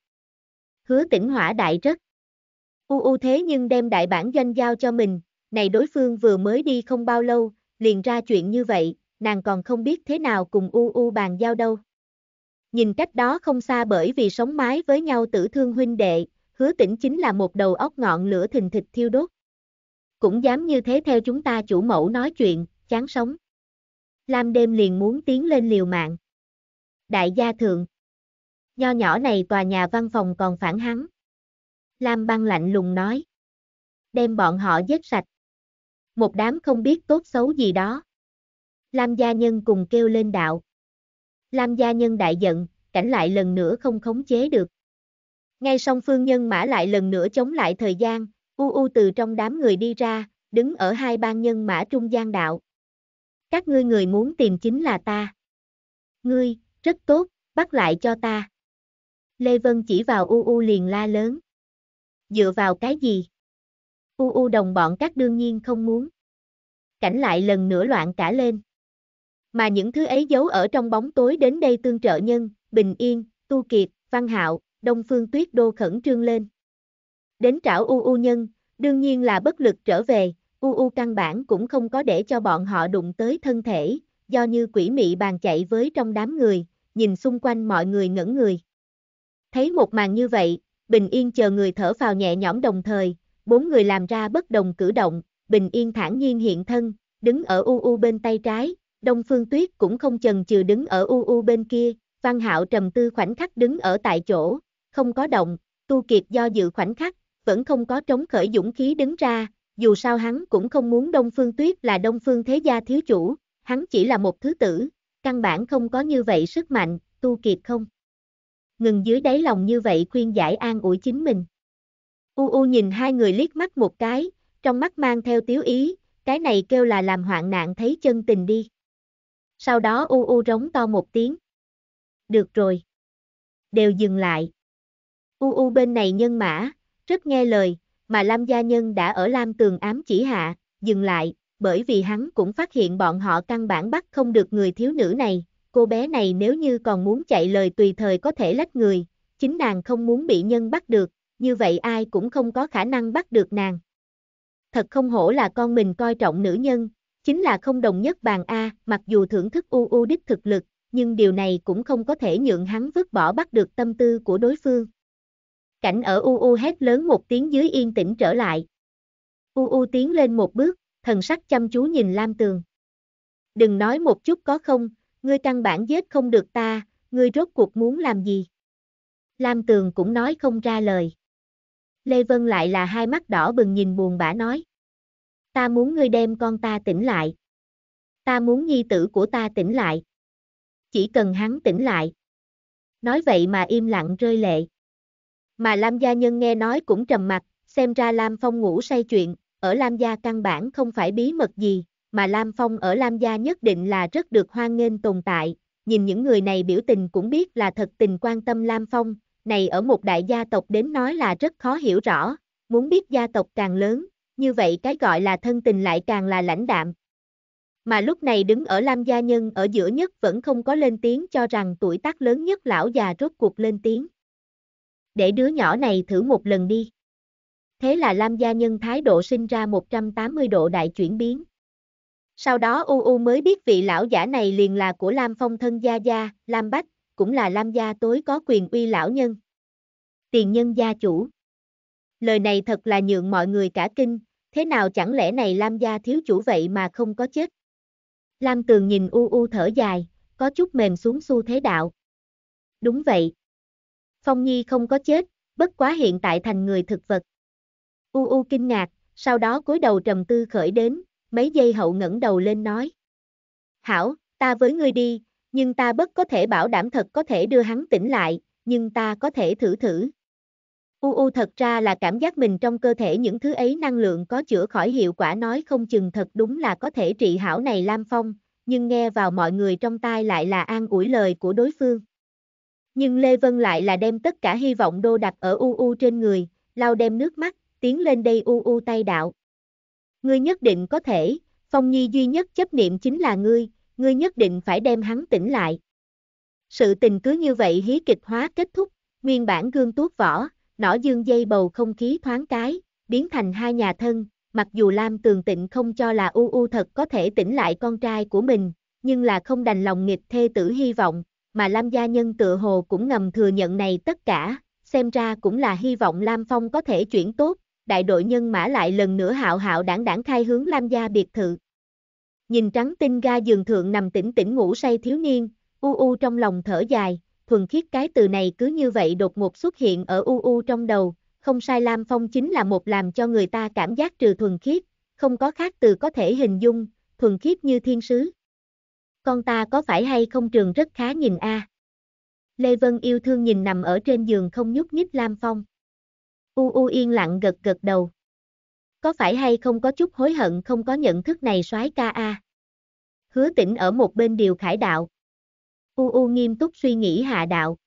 S1: Hứa tỉnh hỏa đại rất. U u thế nhưng đem đại bản doanh giao cho mình, này đối phương vừa mới đi không bao lâu, liền ra chuyện như vậy, nàng còn không biết thế nào cùng u u bàn giao đâu. Nhìn cách đó không xa bởi vì sống mái với nhau tử thương huynh đệ, hứa tỉnh chính là một đầu óc ngọn lửa thình thịt thiêu đốt. Cũng dám như thế theo chúng ta chủ mẫu nói chuyện, chán sống. Lam đêm liền muốn tiến lên liều mạng. Đại gia thượng. Nho nhỏ này tòa nhà văn phòng còn phản hắn. Lam băng lạnh lùng nói. Đem bọn họ giết sạch. Một đám không biết tốt xấu gì đó. Lam gia nhân cùng kêu lên đạo. Lam gia nhân đại giận, cảnh lại lần nữa không khống chế được. Ngay song phương nhân mã lại lần nữa chống lại thời gian, u u từ trong đám người đi ra, đứng ở hai ban nhân mã trung gian đạo các ngươi người muốn tìm chính là ta. Ngươi, rất tốt, bắt lại cho ta. Lê Vân chỉ vào U U liền la lớn. Dựa vào cái gì? U U đồng bọn các đương nhiên không muốn. Cảnh lại lần nữa loạn cả lên. Mà những thứ ấy giấu ở trong bóng tối đến đây tương trợ nhân, bình yên, tu kiệt, văn hạo, đông phương tuyết đô khẩn trương lên. Đến trảo U U nhân, đương nhiên là bất lực trở về, UU căn bản cũng không có để cho bọn họ đụng tới thân thể, do như quỷ mị bàn chạy với trong đám người, nhìn xung quanh mọi người ngẩn người. Thấy một màn như vậy, Bình Yên chờ người thở vào nhẹ nhõm đồng thời, bốn người làm ra bất đồng cử động, Bình Yên thản nhiên hiện thân, đứng ở UU bên tay trái, Đông Phương Tuyết cũng không chần chừ đứng ở UU bên kia, Văn Hạo trầm tư khoảnh khắc đứng ở tại chỗ, không có động, Tu Kiệt do dự khoảnh khắc, vẫn không có trống khởi dũng khí đứng ra, dù sao hắn cũng không muốn Đông Phương Tuyết là Đông Phương Thế Gia thiếu chủ, hắn chỉ là một thứ tử, căn bản không có như vậy sức mạnh, tu kịp không. Ngừng dưới đáy lòng như vậy khuyên giải an ủi chính mình. U U nhìn hai người liếc mắt một cái, trong mắt mang theo tiếu ý, cái này kêu là làm hoạn nạn thấy chân tình đi. Sau đó U U rống to một tiếng. Được rồi. Đều dừng lại. U U bên này nhân mã, rất nghe lời, mà Lam Gia Nhân đã ở Lam Tường ám chỉ hạ, dừng lại, bởi vì hắn cũng phát hiện bọn họ căn bản bắt không được người thiếu nữ này, cô bé này nếu như còn muốn chạy lời tùy thời có thể lách người, chính nàng không muốn bị nhân bắt được, như vậy ai cũng không có khả năng bắt được nàng. Thật không hổ là con mình coi trọng nữ nhân, chính là không đồng nhất bàn A, mặc dù thưởng thức u u đích thực lực, nhưng điều này cũng không có thể nhượng hắn vứt bỏ bắt được tâm tư của đối phương. Cảnh ở u u hét lớn một tiếng dưới yên tĩnh trở lại. U u tiến lên một bước, thần sắc chăm chú nhìn Lam Tường. Đừng nói một chút có không, ngươi căn bản giết không được ta, ngươi rốt cuộc muốn làm gì? Lam Tường cũng nói không ra lời. Lê Vân lại là hai mắt đỏ bừng nhìn buồn bã nói. Ta muốn ngươi đem con ta tỉnh lại. Ta muốn nhi tử của ta tỉnh lại. Chỉ cần hắn tỉnh lại. Nói vậy mà im lặng rơi lệ. Mà Lam gia nhân nghe nói cũng trầm mặt, xem ra Lam Phong ngủ say chuyện, ở Lam gia căn bản không phải bí mật gì, mà Lam Phong ở Lam gia nhất định là rất được hoan nghênh tồn tại, nhìn những người này biểu tình cũng biết là thật tình quan tâm Lam Phong, này ở một đại gia tộc đến nói là rất khó hiểu rõ, muốn biết gia tộc càng lớn, như vậy cái gọi là thân tình lại càng là lãnh đạm. Mà lúc này đứng ở Lam Gia Nhân ở giữa nhất vẫn không có lên tiếng cho rằng tuổi tác lớn nhất lão già rốt cuộc lên tiếng để đứa nhỏ này thử một lần đi. Thế là Lam Gia Nhân thái độ sinh ra 180 độ đại chuyển biến. Sau đó U U mới biết vị lão giả này liền là của Lam Phong thân Gia Gia, Lam Bách, cũng là Lam Gia tối có quyền uy lão nhân. Tiền nhân gia chủ. Lời này thật là nhượng mọi người cả kinh, thế nào chẳng lẽ này Lam Gia thiếu chủ vậy mà không có chết. Lam Tường nhìn U U thở dài, có chút mềm xuống xu thế đạo. Đúng vậy, Phong Nhi không có chết, bất quá hiện tại thành người thực vật. U U kinh ngạc, sau đó cúi đầu trầm tư khởi đến, mấy giây hậu ngẩng đầu lên nói. Hảo, ta với ngươi đi, nhưng ta bất có thể bảo đảm thật có thể đưa hắn tỉnh lại, nhưng ta có thể thử thử. U U thật ra là cảm giác mình trong cơ thể những thứ ấy năng lượng có chữa khỏi hiệu quả nói không chừng thật đúng là có thể trị hảo này Lam Phong, nhưng nghe vào mọi người trong tai lại là an ủi lời của đối phương. Nhưng Lê Vân lại là đem tất cả hy vọng đô đặt ở u u trên người, lau đem nước mắt, tiến lên đây u u tay đạo. Ngươi nhất định có thể, Phong Nhi duy nhất chấp niệm chính là ngươi, ngươi nhất định phải đem hắn tỉnh lại. Sự tình cứ như vậy hí kịch hóa kết thúc, nguyên bản gương tuốt vỏ, nỏ dương dây bầu không khí thoáng cái, biến thành hai nhà thân, mặc dù Lam Tường Tịnh không cho là u u thật có thể tỉnh lại con trai của mình, nhưng là không đành lòng nghịch thê tử hy vọng, mà Lam gia nhân tựa hồ cũng ngầm thừa nhận này tất cả, xem ra cũng là hy vọng Lam Phong có thể chuyển tốt, đại đội nhân mã lại lần nữa hạo hạo đảng đảng khai hướng Lam gia biệt thự. Nhìn trắng tinh ga giường thượng nằm tỉnh tỉnh ngủ say thiếu niên, u u trong lòng thở dài, thuần khiết cái từ này cứ như vậy đột ngột xuất hiện ở u u trong đầu, không sai Lam Phong chính là một làm cho người ta cảm giác trừ thuần khiết, không có khác từ có thể hình dung, thuần khiết như thiên sứ. Con ta có phải hay không trường rất khá nhìn a à? Lê Vân yêu thương nhìn nằm ở trên giường không nhúc nhích Lam Phong. U U yên lặng gật gật đầu. Có phải hay không có chút hối hận không có nhận thức này soái ca a à? Hứa tỉnh ở một bên điều khải đạo. U U nghiêm túc suy nghĩ hạ đạo.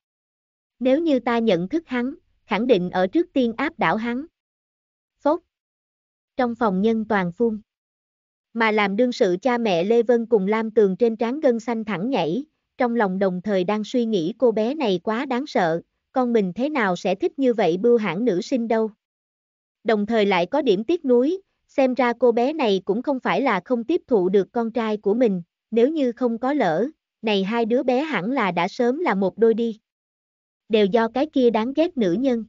S1: Nếu như ta nhận thức hắn, khẳng định ở trước tiên áp đảo hắn. Phốt. Trong phòng nhân toàn phun mà làm đương sự cha mẹ Lê Vân cùng Lam Tường trên trán gân xanh thẳng nhảy, trong lòng đồng thời đang suy nghĩ cô bé này quá đáng sợ, con mình thế nào sẽ thích như vậy bưu hãng nữ sinh đâu. Đồng thời lại có điểm tiếc nuối, xem ra cô bé này cũng không phải là không tiếp thụ được con trai của mình, nếu như không có lỡ, này hai đứa bé hẳn là đã sớm là một đôi đi. Đều do cái kia đáng ghét nữ nhân.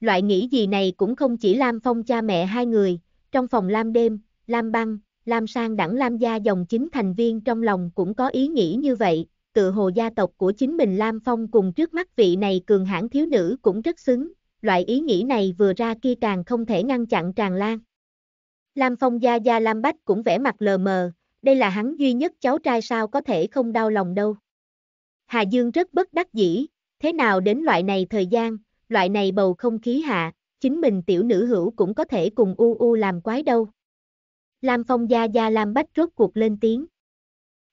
S1: Loại nghĩ gì này cũng không chỉ Lam Phong cha mẹ hai người, trong phòng Lam đêm, Lam băng, Lam Sang đẳng Lam gia dòng chính thành viên trong lòng cũng có ý nghĩ như vậy, tự hồ gia tộc của chính mình Lam Phong cùng trước mắt vị này cường hãn thiếu nữ cũng rất xứng, loại ý nghĩ này vừa ra kia càng không thể ngăn chặn tràn lan. Lam Phong gia gia Lam Bách cũng vẻ mặt lờ mờ, đây là hắn duy nhất cháu trai sao có thể không đau lòng đâu. Hà Dương rất bất đắc dĩ, thế nào đến loại này thời gian, loại này bầu không khí hạ, chính mình tiểu nữ hữu cũng có thể cùng u u làm quái đâu. Lam Phong Gia Gia Lam Bách rốt cuộc lên tiếng.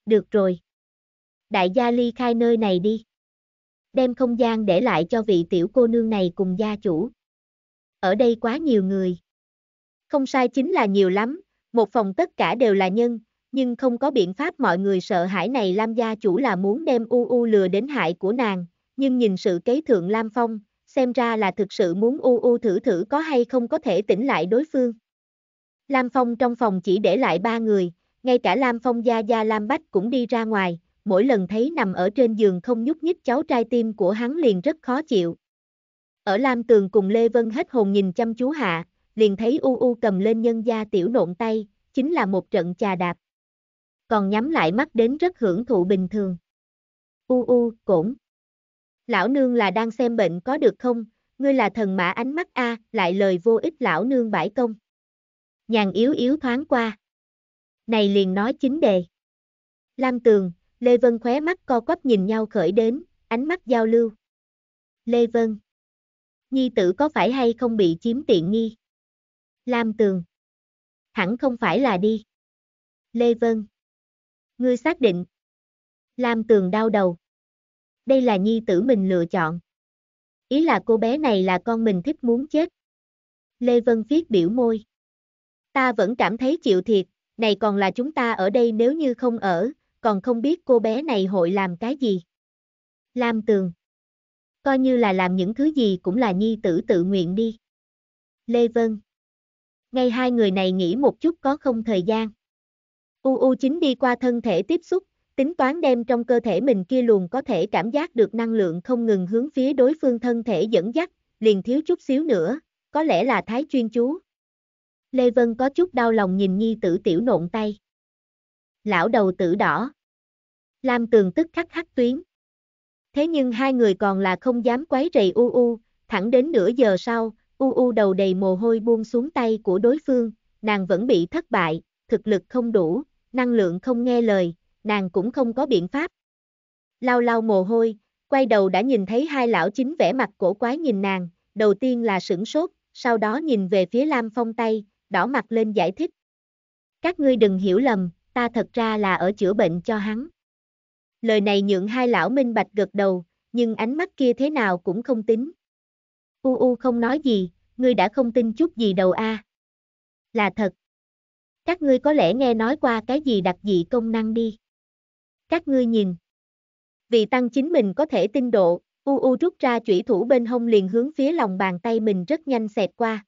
S1: Được rồi. Đại gia ly khai nơi này đi. Đem không gian để lại cho vị tiểu cô nương này cùng gia chủ. Ở đây quá nhiều người. Không sai chính là nhiều lắm, một phòng tất cả đều là nhân, nhưng không có biện pháp mọi người sợ hãi này Lam gia chủ là muốn đem U U lừa đến hại của nàng, nhưng nhìn sự kế thượng Lam Phong, xem ra là thực sự muốn U U thử thử có hay không có thể tỉnh lại đối phương. Lam Phong trong phòng chỉ để lại ba người, ngay cả Lam Phong Gia Gia Lam Bách cũng đi ra ngoài, mỗi lần thấy nằm ở trên giường không nhúc nhích cháu trai tim của hắn liền rất khó chịu. Ở Lam Tường cùng Lê Vân hết hồn nhìn chăm chú hạ, liền thấy U U cầm lên nhân gia tiểu nộn tay, chính là một trận trà đạp. Còn nhắm lại mắt đến rất hưởng thụ bình thường. U U, cổn. Lão nương là đang xem bệnh có được không, ngươi là thần mã ánh mắt a, lại lời vô ích lão nương bãi công nhàn yếu yếu thoáng qua. Này liền nói chính đề. Lam Tường, Lê Vân khóe mắt co quắp nhìn nhau khởi đến, ánh mắt giao lưu. Lê Vân. Nhi tử có phải hay không bị chiếm tiện nghi? Lam Tường. Hẳn không phải là đi. Lê Vân. Ngươi xác định. Lam Tường đau đầu. Đây là nhi tử mình lựa chọn. Ý là cô bé này là con mình thích muốn chết. Lê Vân viết biểu môi ta vẫn cảm thấy chịu thiệt, này còn là chúng ta ở đây nếu như không ở, còn không biết cô bé này hội làm cái gì. Lam Tường Coi như là làm những thứ gì cũng là nhi tử tự nguyện đi. Lê Vân Ngay hai người này nghĩ một chút có không thời gian. u chính đi qua thân thể tiếp xúc, tính toán đem trong cơ thể mình kia luồn có thể cảm giác được năng lượng không ngừng hướng phía đối phương thân thể dẫn dắt, liền thiếu chút xíu nữa, có lẽ là thái chuyên chú, Lê Vân có chút đau lòng nhìn nhi tử tiểu nộn tay. Lão đầu tử đỏ. Lam tường tức khắc hắc tuyến. Thế nhưng hai người còn là không dám quấy rầy u u, thẳng đến nửa giờ sau, u u đầu đầy mồ hôi buông xuống tay của đối phương, nàng vẫn bị thất bại, thực lực không đủ, năng lượng không nghe lời, nàng cũng không có biện pháp. Lau lau mồ hôi, quay đầu đã nhìn thấy hai lão chính vẻ mặt cổ quái nhìn nàng, đầu tiên là sửng sốt, sau đó nhìn về phía Lam Phong tay, đỏ mặt lên giải thích. Các ngươi đừng hiểu lầm, ta thật ra là ở chữa bệnh cho hắn. Lời này nhượng hai lão minh bạch gật đầu, nhưng ánh mắt kia thế nào cũng không tính. U U không nói gì, ngươi đã không tin chút gì đầu a. Là thật. Các ngươi có lẽ nghe nói qua cái gì đặc dị công năng đi. Các ngươi nhìn. Vì tăng chính mình có thể tin độ, U U rút ra chủy thủ bên hông liền hướng phía lòng bàn tay mình rất nhanh xẹt qua.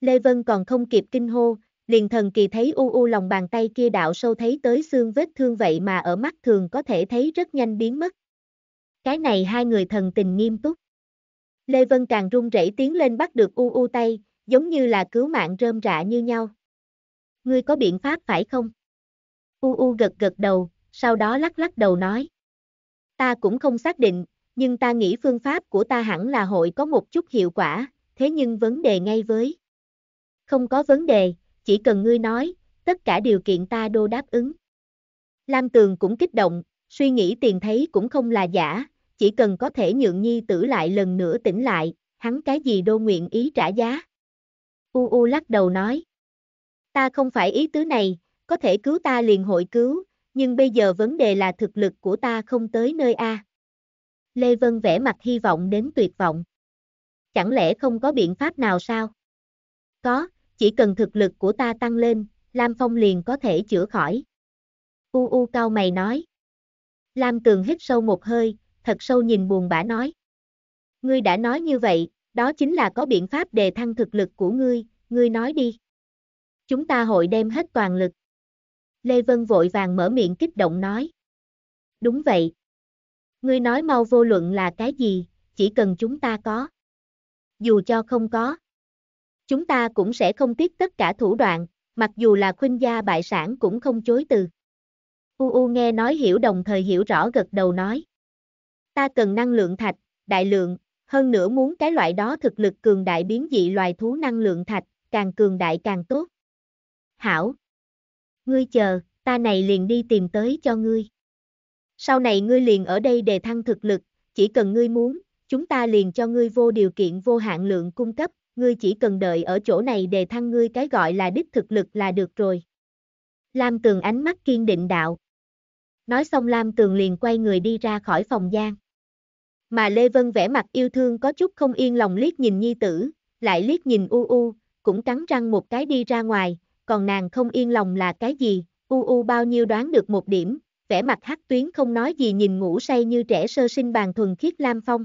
S1: Lê Vân còn không kịp kinh hô, liền thần kỳ thấy u u lòng bàn tay kia đạo sâu thấy tới xương vết thương vậy mà ở mắt thường có thể thấy rất nhanh biến mất. Cái này hai người thần tình nghiêm túc. Lê Vân càng run rẩy tiến lên bắt được u u tay, giống như là cứu mạng rơm rạ như nhau. Ngươi có biện pháp phải không? U u gật gật đầu, sau đó lắc lắc đầu nói. Ta cũng không xác định, nhưng ta nghĩ phương pháp của ta hẳn là hội có một chút hiệu quả, thế nhưng vấn đề ngay với. Không có vấn đề, chỉ cần ngươi nói, tất cả điều kiện ta đô đáp ứng. Lam Tường cũng kích động, suy nghĩ tiền thấy cũng không là giả, chỉ cần có thể nhượng nhi tử lại lần nữa tỉnh lại, hắn cái gì đô nguyện ý trả giá. U U lắc đầu nói, ta không phải ý tứ này, có thể cứu ta liền hội cứu, nhưng bây giờ vấn đề là thực lực của ta không tới nơi A. Lê Vân vẽ mặt hy vọng đến tuyệt vọng. Chẳng lẽ không có biện pháp nào sao? Có, chỉ cần thực lực của ta tăng lên, Lam Phong liền có thể chữa khỏi. U U cao mày nói. Lam Cường hít sâu một hơi, thật sâu nhìn buồn bã nói. Ngươi đã nói như vậy, đó chính là có biện pháp đề thăng thực lực của ngươi, ngươi nói đi. Chúng ta hội đem hết toàn lực. Lê Vân vội vàng mở miệng kích động nói. Đúng vậy. Ngươi nói mau vô luận là cái gì, chỉ cần chúng ta có. Dù cho không có chúng ta cũng sẽ không tiếc tất cả thủ đoạn, mặc dù là khuynh gia bại sản cũng không chối từ. U U nghe nói hiểu đồng thời hiểu rõ gật đầu nói. Ta cần năng lượng thạch, đại lượng, hơn nữa muốn cái loại đó thực lực cường đại biến dị loài thú năng lượng thạch, càng cường đại càng tốt. Hảo! Ngươi chờ, ta này liền đi tìm tới cho ngươi. Sau này ngươi liền ở đây đề thăng thực lực, chỉ cần ngươi muốn, chúng ta liền cho ngươi vô điều kiện vô hạn lượng cung cấp, ngươi chỉ cần đợi ở chỗ này đề thăng ngươi cái gọi là đích thực lực là được rồi. Lam Tường ánh mắt kiên định đạo. Nói xong Lam Tường liền quay người đi ra khỏi phòng giam. Mà Lê Vân vẻ mặt yêu thương có chút không yên lòng liếc nhìn nhi tử, lại liếc nhìn U U, cũng cắn răng một cái đi ra ngoài, còn nàng không yên lòng là cái gì, U U bao nhiêu đoán được một điểm, vẻ mặt hắc tuyến không nói gì nhìn ngủ say như trẻ sơ sinh bàn thuần khiết Lam Phong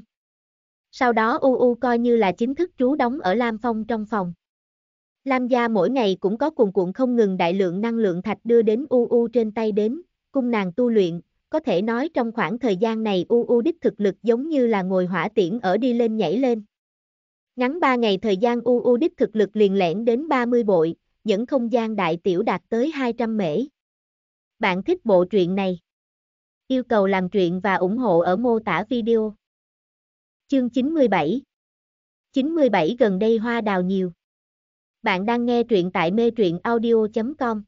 S1: sau đó UU coi như là chính thức trú đóng ở Lam Phong trong phòng. Lam gia mỗi ngày cũng có cuồn cuộn không ngừng đại lượng năng lượng thạch đưa đến UU trên tay đến, cung nàng tu luyện, có thể nói trong khoảng thời gian này UU đích thực lực giống như là ngồi hỏa tiễn ở đi lên nhảy lên. Ngắn 3 ngày thời gian UU đích thực lực liền lẻn đến 30 bội, những không gian đại tiểu đạt tới 200 mễ. Bạn thích bộ truyện này? Yêu cầu làm truyện và ủng hộ ở mô tả video. Chương 97 97 gần đây hoa đào nhiều. Bạn đang nghe truyện tại mê truyện audio.com.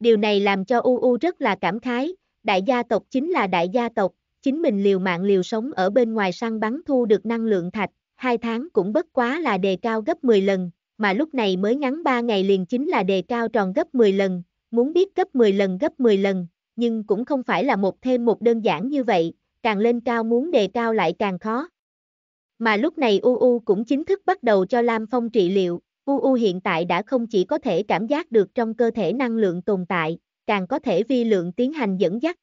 S1: Điều này làm cho UU rất là cảm khái, đại gia tộc chính là đại gia tộc, chính mình liều mạng liều sống ở bên ngoài săn bắn thu được năng lượng thạch, hai tháng cũng bất quá là đề cao gấp 10 lần, mà lúc này mới ngắn 3 ngày liền chính là đề cao tròn gấp 10 lần, muốn biết gấp 10 lần gấp 10 lần, nhưng cũng không phải là một thêm một đơn giản như vậy, càng lên cao muốn đề cao lại càng khó. Mà lúc này UU cũng chính thức bắt đầu cho Lam Phong trị liệu, UU hiện tại đã không chỉ có thể cảm giác được trong cơ thể năng lượng tồn tại, càng có thể vi lượng tiến hành dẫn dắt.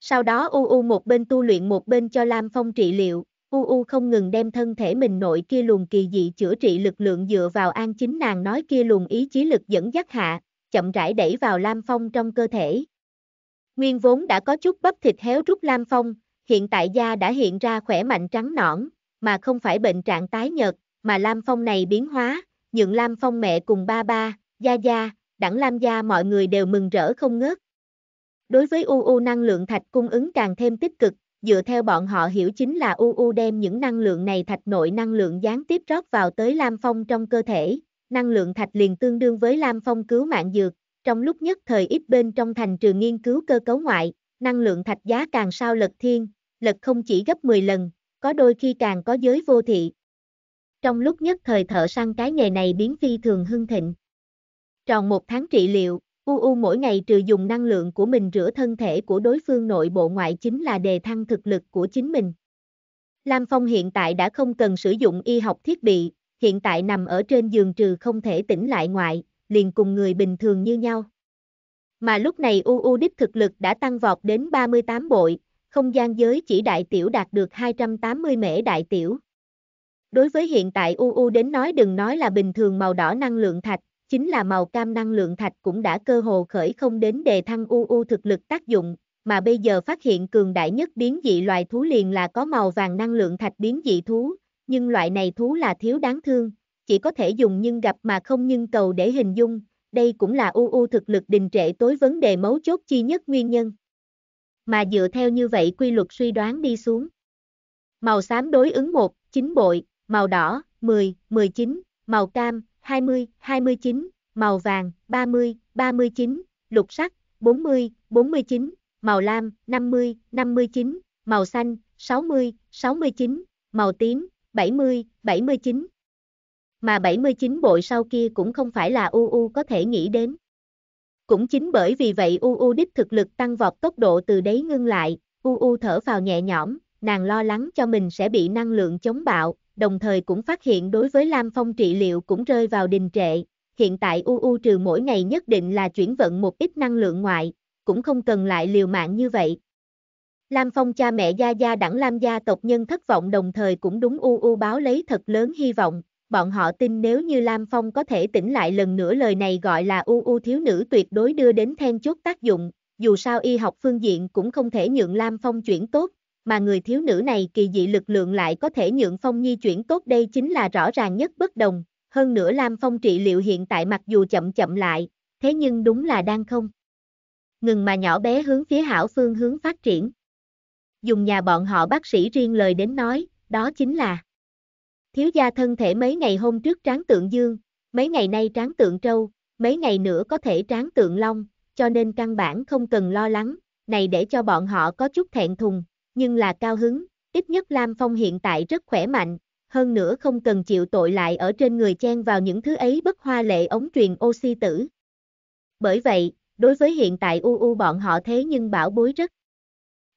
S1: Sau đó UU một bên tu luyện một bên cho Lam Phong trị liệu, UU không ngừng đem thân thể mình nội kia luồng kỳ dị chữa trị lực lượng dựa vào an chính nàng nói kia luồng ý chí lực dẫn dắt hạ, chậm rãi đẩy vào Lam Phong trong cơ thể. Nguyên vốn đã có chút bắp thịt héo rút Lam Phong, hiện tại da đã hiện ra khỏe mạnh trắng nõn, mà không phải bệnh trạng tái nhợt, mà Lam Phong này biến hóa, những Lam Phong mẹ cùng ba ba, gia gia, đẳng Lam gia mọi người đều mừng rỡ không ngớt. Đối với UU năng lượng thạch cung ứng càng thêm tích cực, dựa theo bọn họ hiểu chính là UU đem những năng lượng này thạch nội năng lượng gián tiếp rót vào tới Lam Phong trong cơ thể, năng lượng thạch liền tương đương với Lam Phong cứu mạng dược, trong lúc nhất thời ít bên trong thành trường nghiên cứu cơ cấu ngoại, năng lượng thạch giá càng sao lật thiên, lật không chỉ gấp 10 lần, có đôi khi càng có giới vô thị. Trong lúc nhất thời thợ săn cái nghề này biến phi thường hưng thịnh. Tròn một tháng trị liệu, UU mỗi ngày trừ dùng năng lượng của mình rửa thân thể của đối phương nội bộ ngoại chính là đề thăng thực lực của chính mình. Lam Phong hiện tại đã không cần sử dụng y học thiết bị, hiện tại nằm ở trên giường trừ không thể tỉnh lại ngoại, liền cùng người bình thường như nhau. Mà lúc này UU đích thực lực đã tăng vọt đến 38 bội, không gian giới chỉ đại tiểu đạt được 280 mễ đại tiểu. Đối với hiện tại UU đến nói đừng nói là bình thường màu đỏ năng lượng thạch, chính là màu cam năng lượng thạch cũng đã cơ hồ khởi không đến đề thăng UU thực lực tác dụng, mà bây giờ phát hiện cường đại nhất biến dị loài thú liền là có màu vàng năng lượng thạch biến dị thú, nhưng loại này thú là thiếu đáng thương, chỉ có thể dùng nhưng gặp mà không nhưng cầu để hình dung, đây cũng là UU thực lực đình trệ tối vấn đề mấu chốt chi nhất nguyên nhân mà dựa theo như vậy quy luật suy đoán đi xuống. Màu xám đối ứng 1, 9 bội, màu đỏ, 10, 19, màu cam, 20, 29, màu vàng, 30, 39, lục sắc, 40, 49, màu lam, 50, 59, màu xanh, 60, 69, màu tím, 70, 79. Mà 79 bội sau kia cũng không phải là UU có thể nghĩ đến. Cũng chính bởi vì vậy U U đích thực lực tăng vọt tốc độ từ đấy ngưng lại, U U thở vào nhẹ nhõm, nàng lo lắng cho mình sẽ bị năng lượng chống bạo, đồng thời cũng phát hiện đối với Lam Phong trị liệu cũng rơi vào đình trệ. Hiện tại U U trừ mỗi ngày nhất định là chuyển vận một ít năng lượng ngoại, cũng không cần lại liều mạng như vậy. Lam Phong cha mẹ Gia Gia đẳng Lam gia tộc nhân thất vọng đồng thời cũng đúng U U báo lấy thật lớn hy vọng, bọn họ tin nếu như Lam Phong có thể tỉnh lại lần nữa lời này gọi là u u thiếu nữ tuyệt đối đưa đến then chốt tác dụng, dù sao y học phương diện cũng không thể nhượng Lam Phong chuyển tốt, mà người thiếu nữ này kỳ dị lực lượng lại có thể nhượng Phong Nhi chuyển tốt đây chính là rõ ràng nhất bất đồng, hơn nữa Lam Phong trị liệu hiện tại mặc dù chậm chậm lại, thế nhưng đúng là đang không. Ngừng mà nhỏ bé hướng phía hảo phương hướng phát triển. Dùng nhà bọn họ bác sĩ riêng lời đến nói, đó chính là Thiếu gia thân thể mấy ngày hôm trước tráng tượng dương, mấy ngày nay tráng tượng trâu, mấy ngày nữa có thể tráng tượng long, cho nên căn bản không cần lo lắng, này để cho bọn họ có chút thẹn thùng, nhưng là cao hứng, ít nhất Lam Phong hiện tại rất khỏe mạnh, hơn nữa không cần chịu tội lại ở trên người chen vào những thứ ấy bất hoa lệ ống truyền oxy tử. Bởi vậy, đối với hiện tại UU bọn họ thế nhưng bảo bối rất.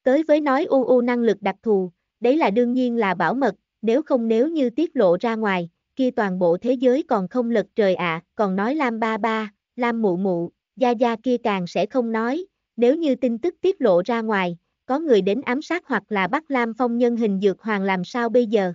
S1: Tới với nói UU năng lực đặc thù, đấy là đương nhiên là bảo mật, nếu không nếu như tiết lộ ra ngoài, kia toàn bộ thế giới còn không lật trời ạ, còn nói Lam ba ba, Lam mụ mụ, Gia Gia kia càng sẽ không nói, nếu như tin tức tiết lộ ra ngoài, có người đến ám sát hoặc là bắt Lam Phong nhân hình dược hoàng làm sao bây giờ.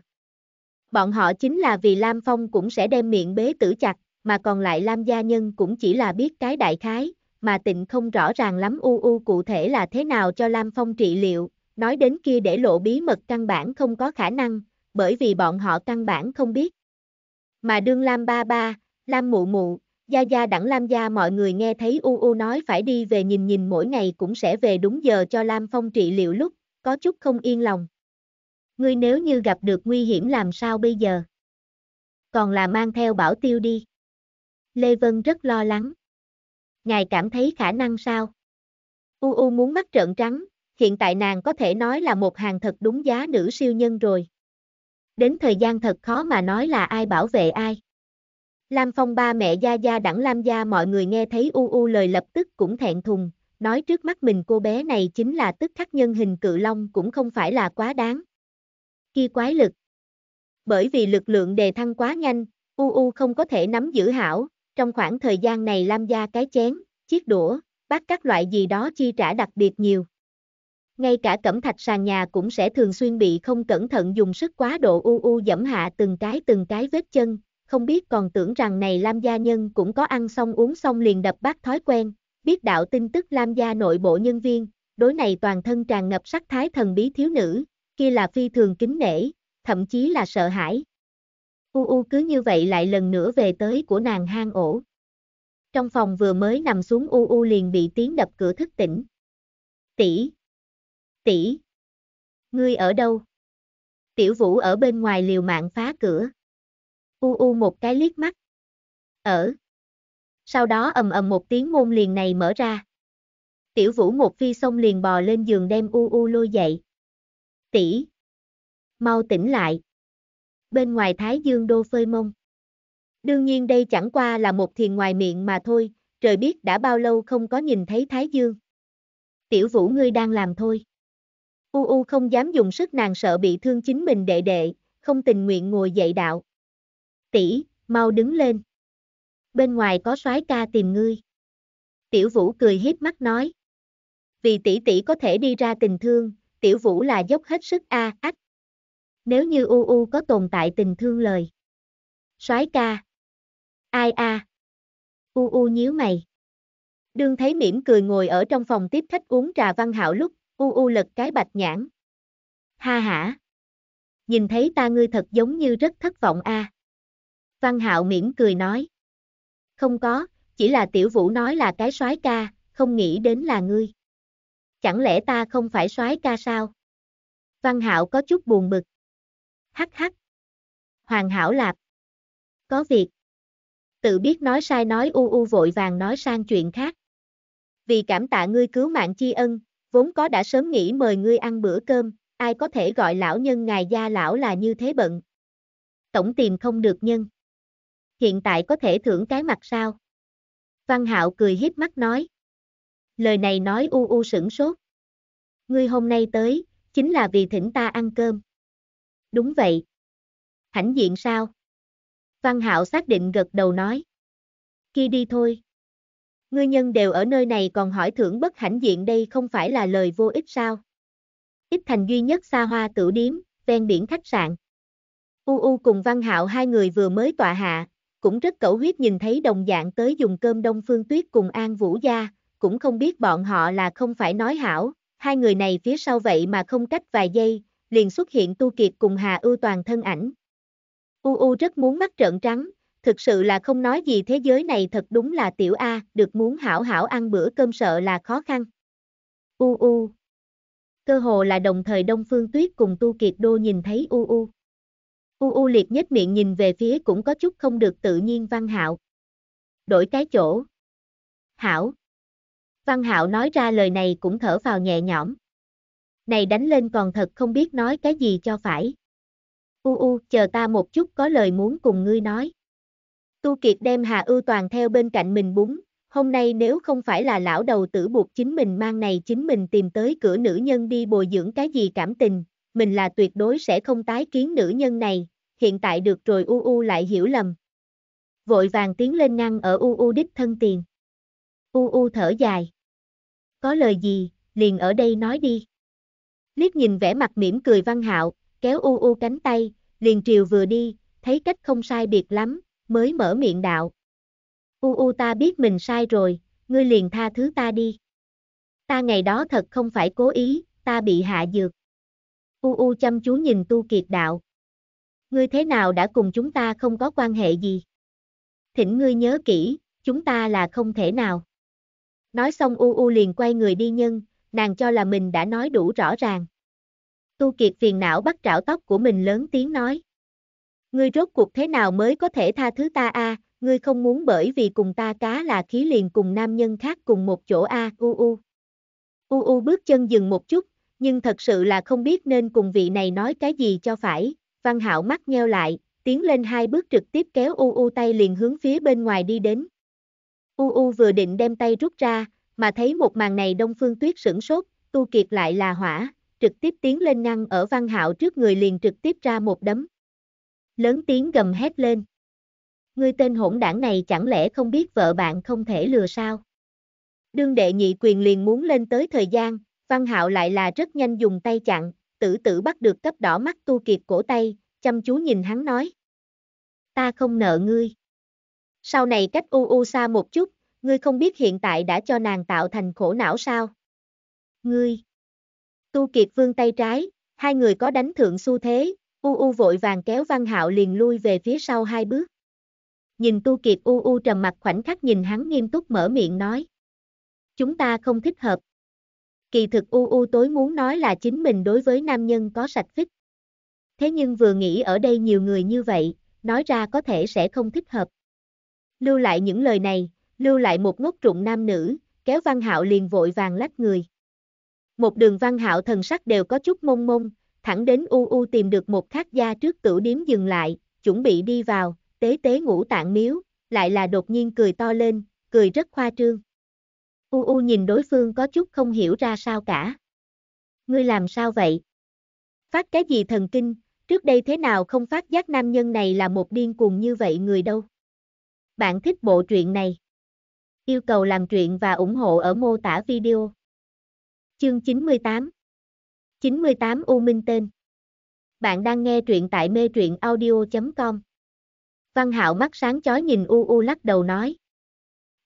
S1: Bọn họ chính là vì Lam Phong cũng sẽ đem miệng bế tử chặt, mà còn lại Lam gia nhân cũng chỉ là biết cái đại khái, mà tịnh không rõ ràng lắm u u cụ thể là thế nào cho Lam Phong trị liệu, nói đến kia để lộ bí mật căn bản không có khả năng, bởi vì bọn họ căn bản không biết. Mà đương Lam ba ba, Lam mụ mụ, Gia Gia đẳng Lam Gia mọi người nghe thấy U U nói phải đi về nhìn nhìn mỗi ngày cũng sẽ về đúng giờ cho Lam Phong trị liệu lúc, có chút không yên lòng. Ngươi nếu như gặp được nguy hiểm làm sao bây giờ? Còn là mang theo bảo tiêu đi. Lê Vân rất lo lắng. Ngài cảm thấy khả năng sao? U U muốn mắt trợn trắng, hiện tại nàng có thể nói là một hàng thật đúng giá nữ siêu nhân rồi đến thời gian thật khó mà nói là ai bảo vệ ai. Lam Phong ba mẹ Gia Gia đẳng Lam Gia mọi người nghe thấy u u lời lập tức cũng thẹn thùng, nói trước mắt mình cô bé này chính là tức khắc nhân hình cự long cũng không phải là quá đáng. Khi quái lực Bởi vì lực lượng đề thăng quá nhanh, u u không có thể nắm giữ hảo, trong khoảng thời gian này Lam Gia cái chén, chiếc đũa, bắt các loại gì đó chi trả đặc biệt nhiều ngay cả cẩm thạch sàn nhà cũng sẽ thường xuyên bị không cẩn thận dùng sức quá độ u u dẫm hạ từng cái từng cái vết chân, không biết còn tưởng rằng này Lam gia nhân cũng có ăn xong uống xong liền đập bát thói quen, biết đạo tin tức Lam gia nội bộ nhân viên, đối này toàn thân tràn ngập sắc thái thần bí thiếu nữ, kia là phi thường kính nể, thậm chí là sợ hãi. U u cứ như vậy lại lần nữa về tới của nàng hang ổ. Trong phòng vừa mới nằm xuống u u liền bị tiếng đập cửa thức tỉnh. Tỷ, tỷ. Ngươi ở đâu? Tiểu vũ ở bên ngoài liều mạng phá cửa. U u một cái liếc mắt. Ở. Sau đó ầm ầm một tiếng môn liền này mở ra. Tiểu vũ một phi xông liền bò lên giường đem u u lôi dậy. Tỷ. Mau tỉnh lại. Bên ngoài thái dương đô phơi mông. Đương nhiên đây chẳng qua là một thiền ngoài miệng mà thôi, trời biết đã bao lâu không có nhìn thấy thái dương. Tiểu vũ ngươi đang làm thôi. U U không dám dùng sức nàng sợ bị thương chính mình đệ đệ, không tình nguyện ngồi dậy đạo. Tỷ, mau đứng lên. Bên ngoài có soái ca tìm ngươi. Tiểu Vũ cười híp mắt nói. Vì tỷ tỷ có thể đi ra tình thương, Tiểu Vũ là dốc hết sức a à, ách. Nếu như U U có tồn tại tình thương lời. Soái ca. Ai a? À? U U nhíu mày. Đương thấy mỉm cười ngồi ở trong phòng tiếp khách uống trà văn hảo lúc u u lật cái bạch nhãn. Ha ha. Nhìn thấy ta ngươi thật giống như rất thất vọng a. À. Văn hạo mỉm cười nói. Không có, chỉ là tiểu vũ nói là cái soái ca, không nghĩ đến là ngươi. Chẳng lẽ ta không phải soái ca sao? Văn hạo có chút buồn bực. Hắc hắc. Hoàng hảo lạp. Có việc. Tự biết nói sai nói u u vội vàng nói sang chuyện khác. Vì cảm tạ ngươi cứu mạng chi ân, vốn có đã sớm nghĩ mời ngươi ăn bữa cơm, ai có thể gọi lão nhân ngài gia lão là như thế bận. Tổng tìm không được nhân. Hiện tại có thể thưởng cái mặt sao? Văn Hạo cười híp mắt nói. Lời này nói u u sửng sốt. Ngươi hôm nay tới, chính là vì thỉnh ta ăn cơm. Đúng vậy. Hãnh diện sao? Văn Hạo xác định gật đầu nói. Khi đi thôi ngươi nhân đều ở nơi này còn hỏi thưởng bất hãnh diện đây không phải là lời vô ích sao. Ít thành duy nhất xa hoa tử điếm, ven biển khách sạn. U U cùng Văn Hạo hai người vừa mới tọa hạ, cũng rất cẩu huyết nhìn thấy đồng dạng tới dùng cơm đông phương tuyết cùng An Vũ Gia, cũng không biết bọn họ là không phải nói hảo, hai người này phía sau vậy mà không cách vài giây, liền xuất hiện Tu Kiệt cùng Hà Ưu toàn thân ảnh. U U rất muốn mắt trợn trắng, thực sự là không nói gì thế giới này thật đúng là tiểu A, được muốn hảo hảo ăn bữa cơm sợ là khó khăn. U U Cơ hồ là đồng thời Đông Phương Tuyết cùng Tu Kiệt Đô nhìn thấy U U. U U liệt nhất miệng nhìn về phía cũng có chút không được tự nhiên Văn Hạo. Đổi cái chỗ. Hảo. Văn Hạo nói ra lời này cũng thở vào nhẹ nhõm. Này đánh lên còn thật không biết nói cái gì cho phải. U U, chờ ta một chút có lời muốn cùng ngươi nói. Tu Kiệt đem Hà Ưu Toàn theo bên cạnh mình búng, hôm nay nếu không phải là lão đầu tử buộc chính mình mang này chính mình tìm tới cửa nữ nhân đi bồi dưỡng cái gì cảm tình, mình là tuyệt đối sẽ không tái kiến nữ nhân này, hiện tại được rồi u u lại hiểu lầm. Vội vàng tiến lên ngăn ở u u đích thân tiền. U u thở dài. Có lời gì, liền ở đây nói đi. Liếc nhìn vẻ mặt mỉm cười văn hạo, kéo u u cánh tay, liền triều vừa đi, thấy cách không sai biệt lắm, mới mở miệng đạo. U u ta biết mình sai rồi, ngươi liền tha thứ ta đi. Ta ngày đó thật không phải cố ý, ta bị hạ dược. U u chăm chú nhìn tu kiệt đạo. Ngươi thế nào đã cùng chúng ta không có quan hệ gì? Thỉnh ngươi nhớ kỹ, chúng ta là không thể nào. Nói xong u u liền quay người đi nhân, nàng cho là mình đã nói đủ rõ ràng. Tu Kiệt phiền não bắt trảo tóc của mình lớn tiếng nói. Ngươi rốt cuộc thế nào mới có thể tha thứ ta a, ngươi không muốn bởi vì cùng ta cá là khí liền cùng nam nhân khác cùng một chỗ a, u u. U u bước chân dừng một chút, nhưng thật sự là không biết nên cùng vị này nói cái gì cho phải, Văn Hạo mắt nheo lại, tiến lên hai bước trực tiếp kéo u u tay liền hướng phía bên ngoài đi đến. U u vừa định đem tay rút ra, mà thấy một màn này Đông Phương Tuyết sửng sốt, tu kiệt lại là hỏa, trực tiếp tiến lên ngăn ở Văn Hạo trước người liền trực tiếp ra một đấm lớn tiếng gầm hét lên. Ngươi tên hỗn đảng này chẳng lẽ không biết vợ bạn không thể lừa sao? Đương đệ nhị quyền liền muốn lên tới thời gian, văn hạo lại là rất nhanh dùng tay chặn, tử tử bắt được cấp đỏ mắt tu kiệt cổ tay, chăm chú nhìn hắn nói. Ta không nợ ngươi. Sau này cách u u xa một chút, ngươi không biết hiện tại đã cho nàng tạo thành khổ não sao? Ngươi! Tu Kiệt vương tay trái, hai người có đánh thượng xu thế, U U vội vàng kéo Văn Hạo liền lui về phía sau hai bước. Nhìn Tu Kiệt U U trầm mặt khoảnh khắc nhìn hắn nghiêm túc mở miệng nói. Chúng ta không thích hợp. Kỳ thực U U tối muốn nói là chính mình đối với nam nhân có sạch phích. Thế nhưng vừa nghĩ ở đây nhiều người như vậy, nói ra có thể sẽ không thích hợp. Lưu lại những lời này, lưu lại một ngốc trụng nam nữ, kéo Văn Hạo liền vội vàng lách người. Một đường Văn Hạo thần sắc đều có chút mông mông, thẳng đến u u tìm được một khắc gia trước tử điếm dừng lại, chuẩn bị đi vào, tế tế ngủ tạng miếu, lại là đột nhiên cười to lên, cười rất khoa trương. U u nhìn đối phương có chút không hiểu ra sao cả. Ngươi làm sao vậy? Phát cái gì thần kinh, trước đây thế nào không phát giác nam nhân này là một điên cuồng như vậy người đâu. Bạn thích bộ truyện này? Yêu cầu làm truyện và ủng hộ ở mô tả video. Chương 98 98 U Minh Tên Bạn đang nghe truyện tại mê truyện audio.com Văn Hạo mắt sáng chói nhìn U U lắc đầu nói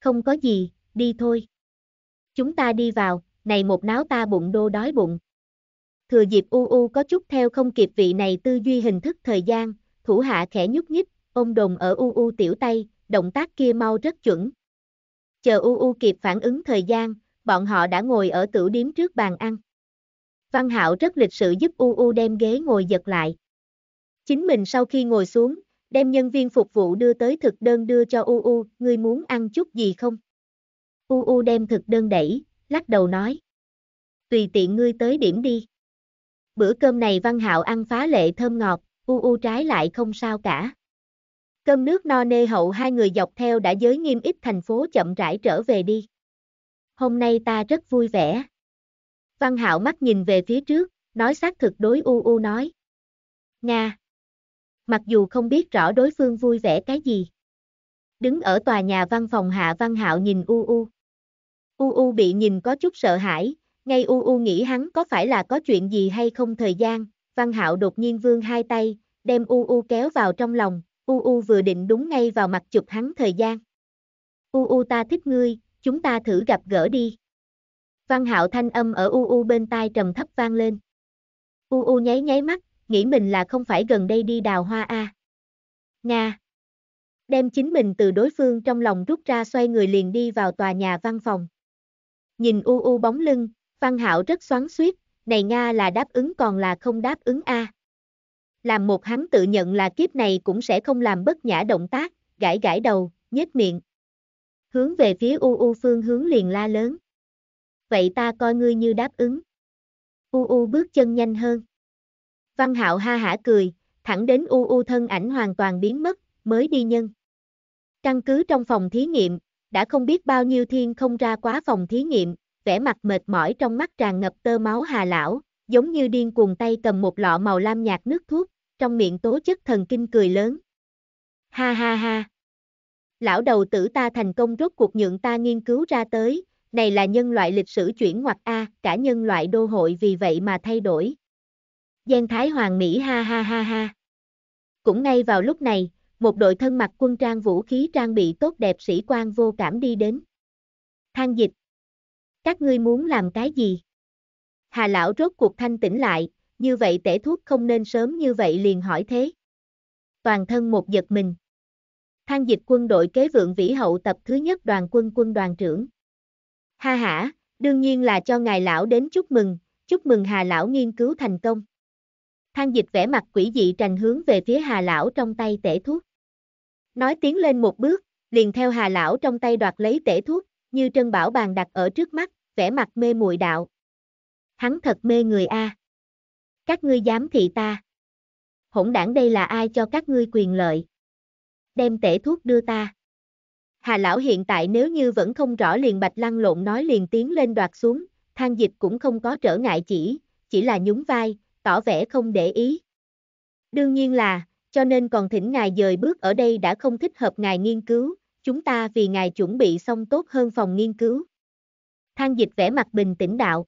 S1: Không có gì, đi thôi. Chúng ta đi vào, này một náo ta bụng đô đói bụng. Thừa dịp U U có chút theo không kịp vị này tư duy hình thức thời gian, thủ hạ khẽ nhúc nhích, ôm đồn ở U U tiểu tay, động tác kia mau rất chuẩn. Chờ U U kịp phản ứng thời gian, bọn họ đã ngồi ở tửu điếm trước bàn ăn. Văn Hạo rất lịch sự giúp U U đem ghế ngồi giật lại. Chính mình sau khi ngồi xuống, đem nhân viên phục vụ đưa tới thực đơn đưa cho U U, ngươi muốn ăn chút gì không? U U đem thực đơn đẩy, lắc đầu nói. Tùy tiện ngươi tới điểm đi. Bữa cơm này Văn Hạo ăn phá lệ thơm ngọt, U U trái lại không sao cả. Cơm nước no nê hậu hai người dọc theo đã giới nghiêm ít thành phố chậm rãi trở về đi. Hôm nay ta rất vui vẻ. Văn Hạo mắt nhìn về phía trước, nói xác thực đối U U nói. Nga. Mặc dù không biết rõ đối phương vui vẻ cái gì. Đứng ở tòa nhà văn phòng Hạ Văn Hạo nhìn U U. U U bị nhìn có chút sợ hãi, ngay U U nghĩ hắn có phải là có chuyện gì hay không thời gian, Văn Hạo đột nhiên vươn hai tay, đem U U kéo vào trong lòng, U U vừa định đúng ngay vào mặt chụp hắn thời gian. U U ta thích ngươi, chúng ta thử gặp gỡ đi. Văn hạo thanh âm ở u u bên tai trầm thấp vang lên. U u nháy nháy mắt, nghĩ mình là không phải gần đây đi đào hoa a. À. Nga. Đem chính mình từ đối phương trong lòng rút ra xoay người liền đi vào tòa nhà văn phòng. Nhìn u u bóng lưng, Văn Hạo rất xoắn xuýt, này Nga là đáp ứng còn là không đáp ứng a. À. Làm một hắn tự nhận là kiếp này cũng sẽ không làm bất nhã động tác, gãi gãi đầu, nhếch miệng. Hướng về phía u u phương hướng liền la lớn vậy ta coi ngươi như đáp ứng. U U bước chân nhanh hơn. Văn hạo ha hả cười, thẳng đến U U thân ảnh hoàn toàn biến mất, mới đi nhân. Căn cứ trong phòng thí nghiệm, đã không biết bao nhiêu thiên không ra quá phòng thí nghiệm, vẻ mặt mệt mỏi trong mắt tràn ngập tơ máu hà lão, giống như điên cuồng tay cầm một lọ màu lam nhạt nước thuốc, trong miệng tố chất thần kinh cười lớn. Ha ha ha! Lão đầu tử ta thành công rốt cuộc nhượng ta nghiên cứu ra tới, này là nhân loại lịch sử chuyển hoặc A, cả nhân loại đô hội vì vậy mà thay đổi. Giang Thái Hoàng Mỹ ha ha ha ha. Cũng ngay vào lúc này, một đội thân mặc quân trang vũ khí trang bị tốt đẹp sĩ quan vô cảm đi đến. Thang dịch. Các ngươi muốn làm cái gì? Hà lão rốt cuộc thanh tĩnh lại, như vậy tể thuốc không nên sớm như vậy liền hỏi thế. Toàn thân một giật mình. Thang dịch quân đội kế vượng vĩ hậu tập thứ nhất đoàn quân quân đoàn trưởng. Ha hả, đương nhiên là cho ngài lão đến chúc mừng, chúc mừng Hà lão nghiên cứu thành công. Thang dịch vẽ mặt quỷ dị trành hướng về phía Hà lão trong tay tể thuốc. Nói tiến lên một bước, liền theo Hà lão trong tay đoạt lấy tể thuốc, như trân bảo bàn đặt ở trước mắt, vẽ mặt mê muội đạo. Hắn thật mê người a. Các ngươi dám thị ta. Hỗn đảng đây là ai cho các ngươi quyền lợi? Đem tể thuốc đưa ta. Hà lão hiện tại nếu như vẫn không rõ liền bạch lăng lộn nói liền tiến lên đoạt xuống, thang dịch cũng không có trở ngại chỉ, chỉ là nhún vai, tỏ vẻ không để ý. Đương nhiên là, cho nên còn thỉnh ngài dời bước ở đây đã không thích hợp ngài nghiên cứu, chúng ta vì ngài chuẩn bị xong tốt hơn phòng nghiên cứu. Thang dịch vẻ mặt bình tĩnh đạo.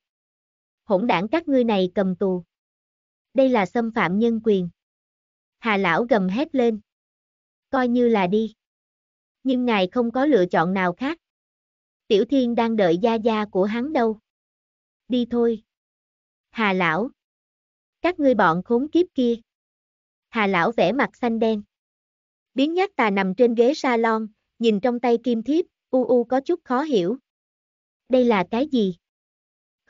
S1: Hỗn đảng các ngươi này cầm tù. Đây là xâm phạm nhân quyền. Hà lão gầm hét lên. Coi như là đi nhưng ngài không có lựa chọn nào khác. Tiểu Thiên đang đợi gia gia của hắn đâu. Đi thôi. Hà lão. Các ngươi bọn khốn kiếp kia. Hà lão vẽ mặt xanh đen. Biến nhát tà nằm trên ghế salon, nhìn trong tay kim thiếp, u u có chút khó hiểu. Đây là cái gì?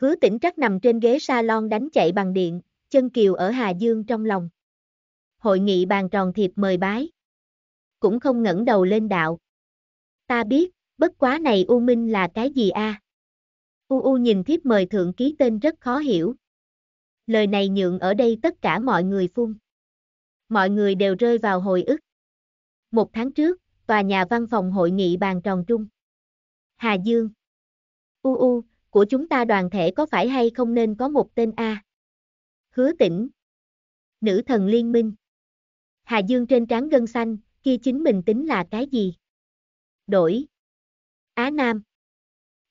S1: Hứa tỉnh trắc nằm trên ghế salon đánh chạy bằng điện, chân kiều ở Hà Dương trong lòng. Hội nghị bàn tròn thiệp mời bái. Cũng không ngẩng đầu lên đạo. Ta biết, bất quá này U Minh là cái gì a? À? U U nhìn thiếp mời thượng ký tên rất khó hiểu. Lời này nhượng ở đây tất cả mọi người phun. Mọi người đều rơi vào hồi ức. Một tháng trước, tòa nhà văn phòng hội nghị bàn tròn trung. Hà Dương. U U, của chúng ta đoàn thể có phải hay không nên có một tên A? Hứa tỉnh. Nữ thần liên minh. Hà Dương trên trán gân xanh, kia chính mình tính là cái gì? đổi. Á Nam.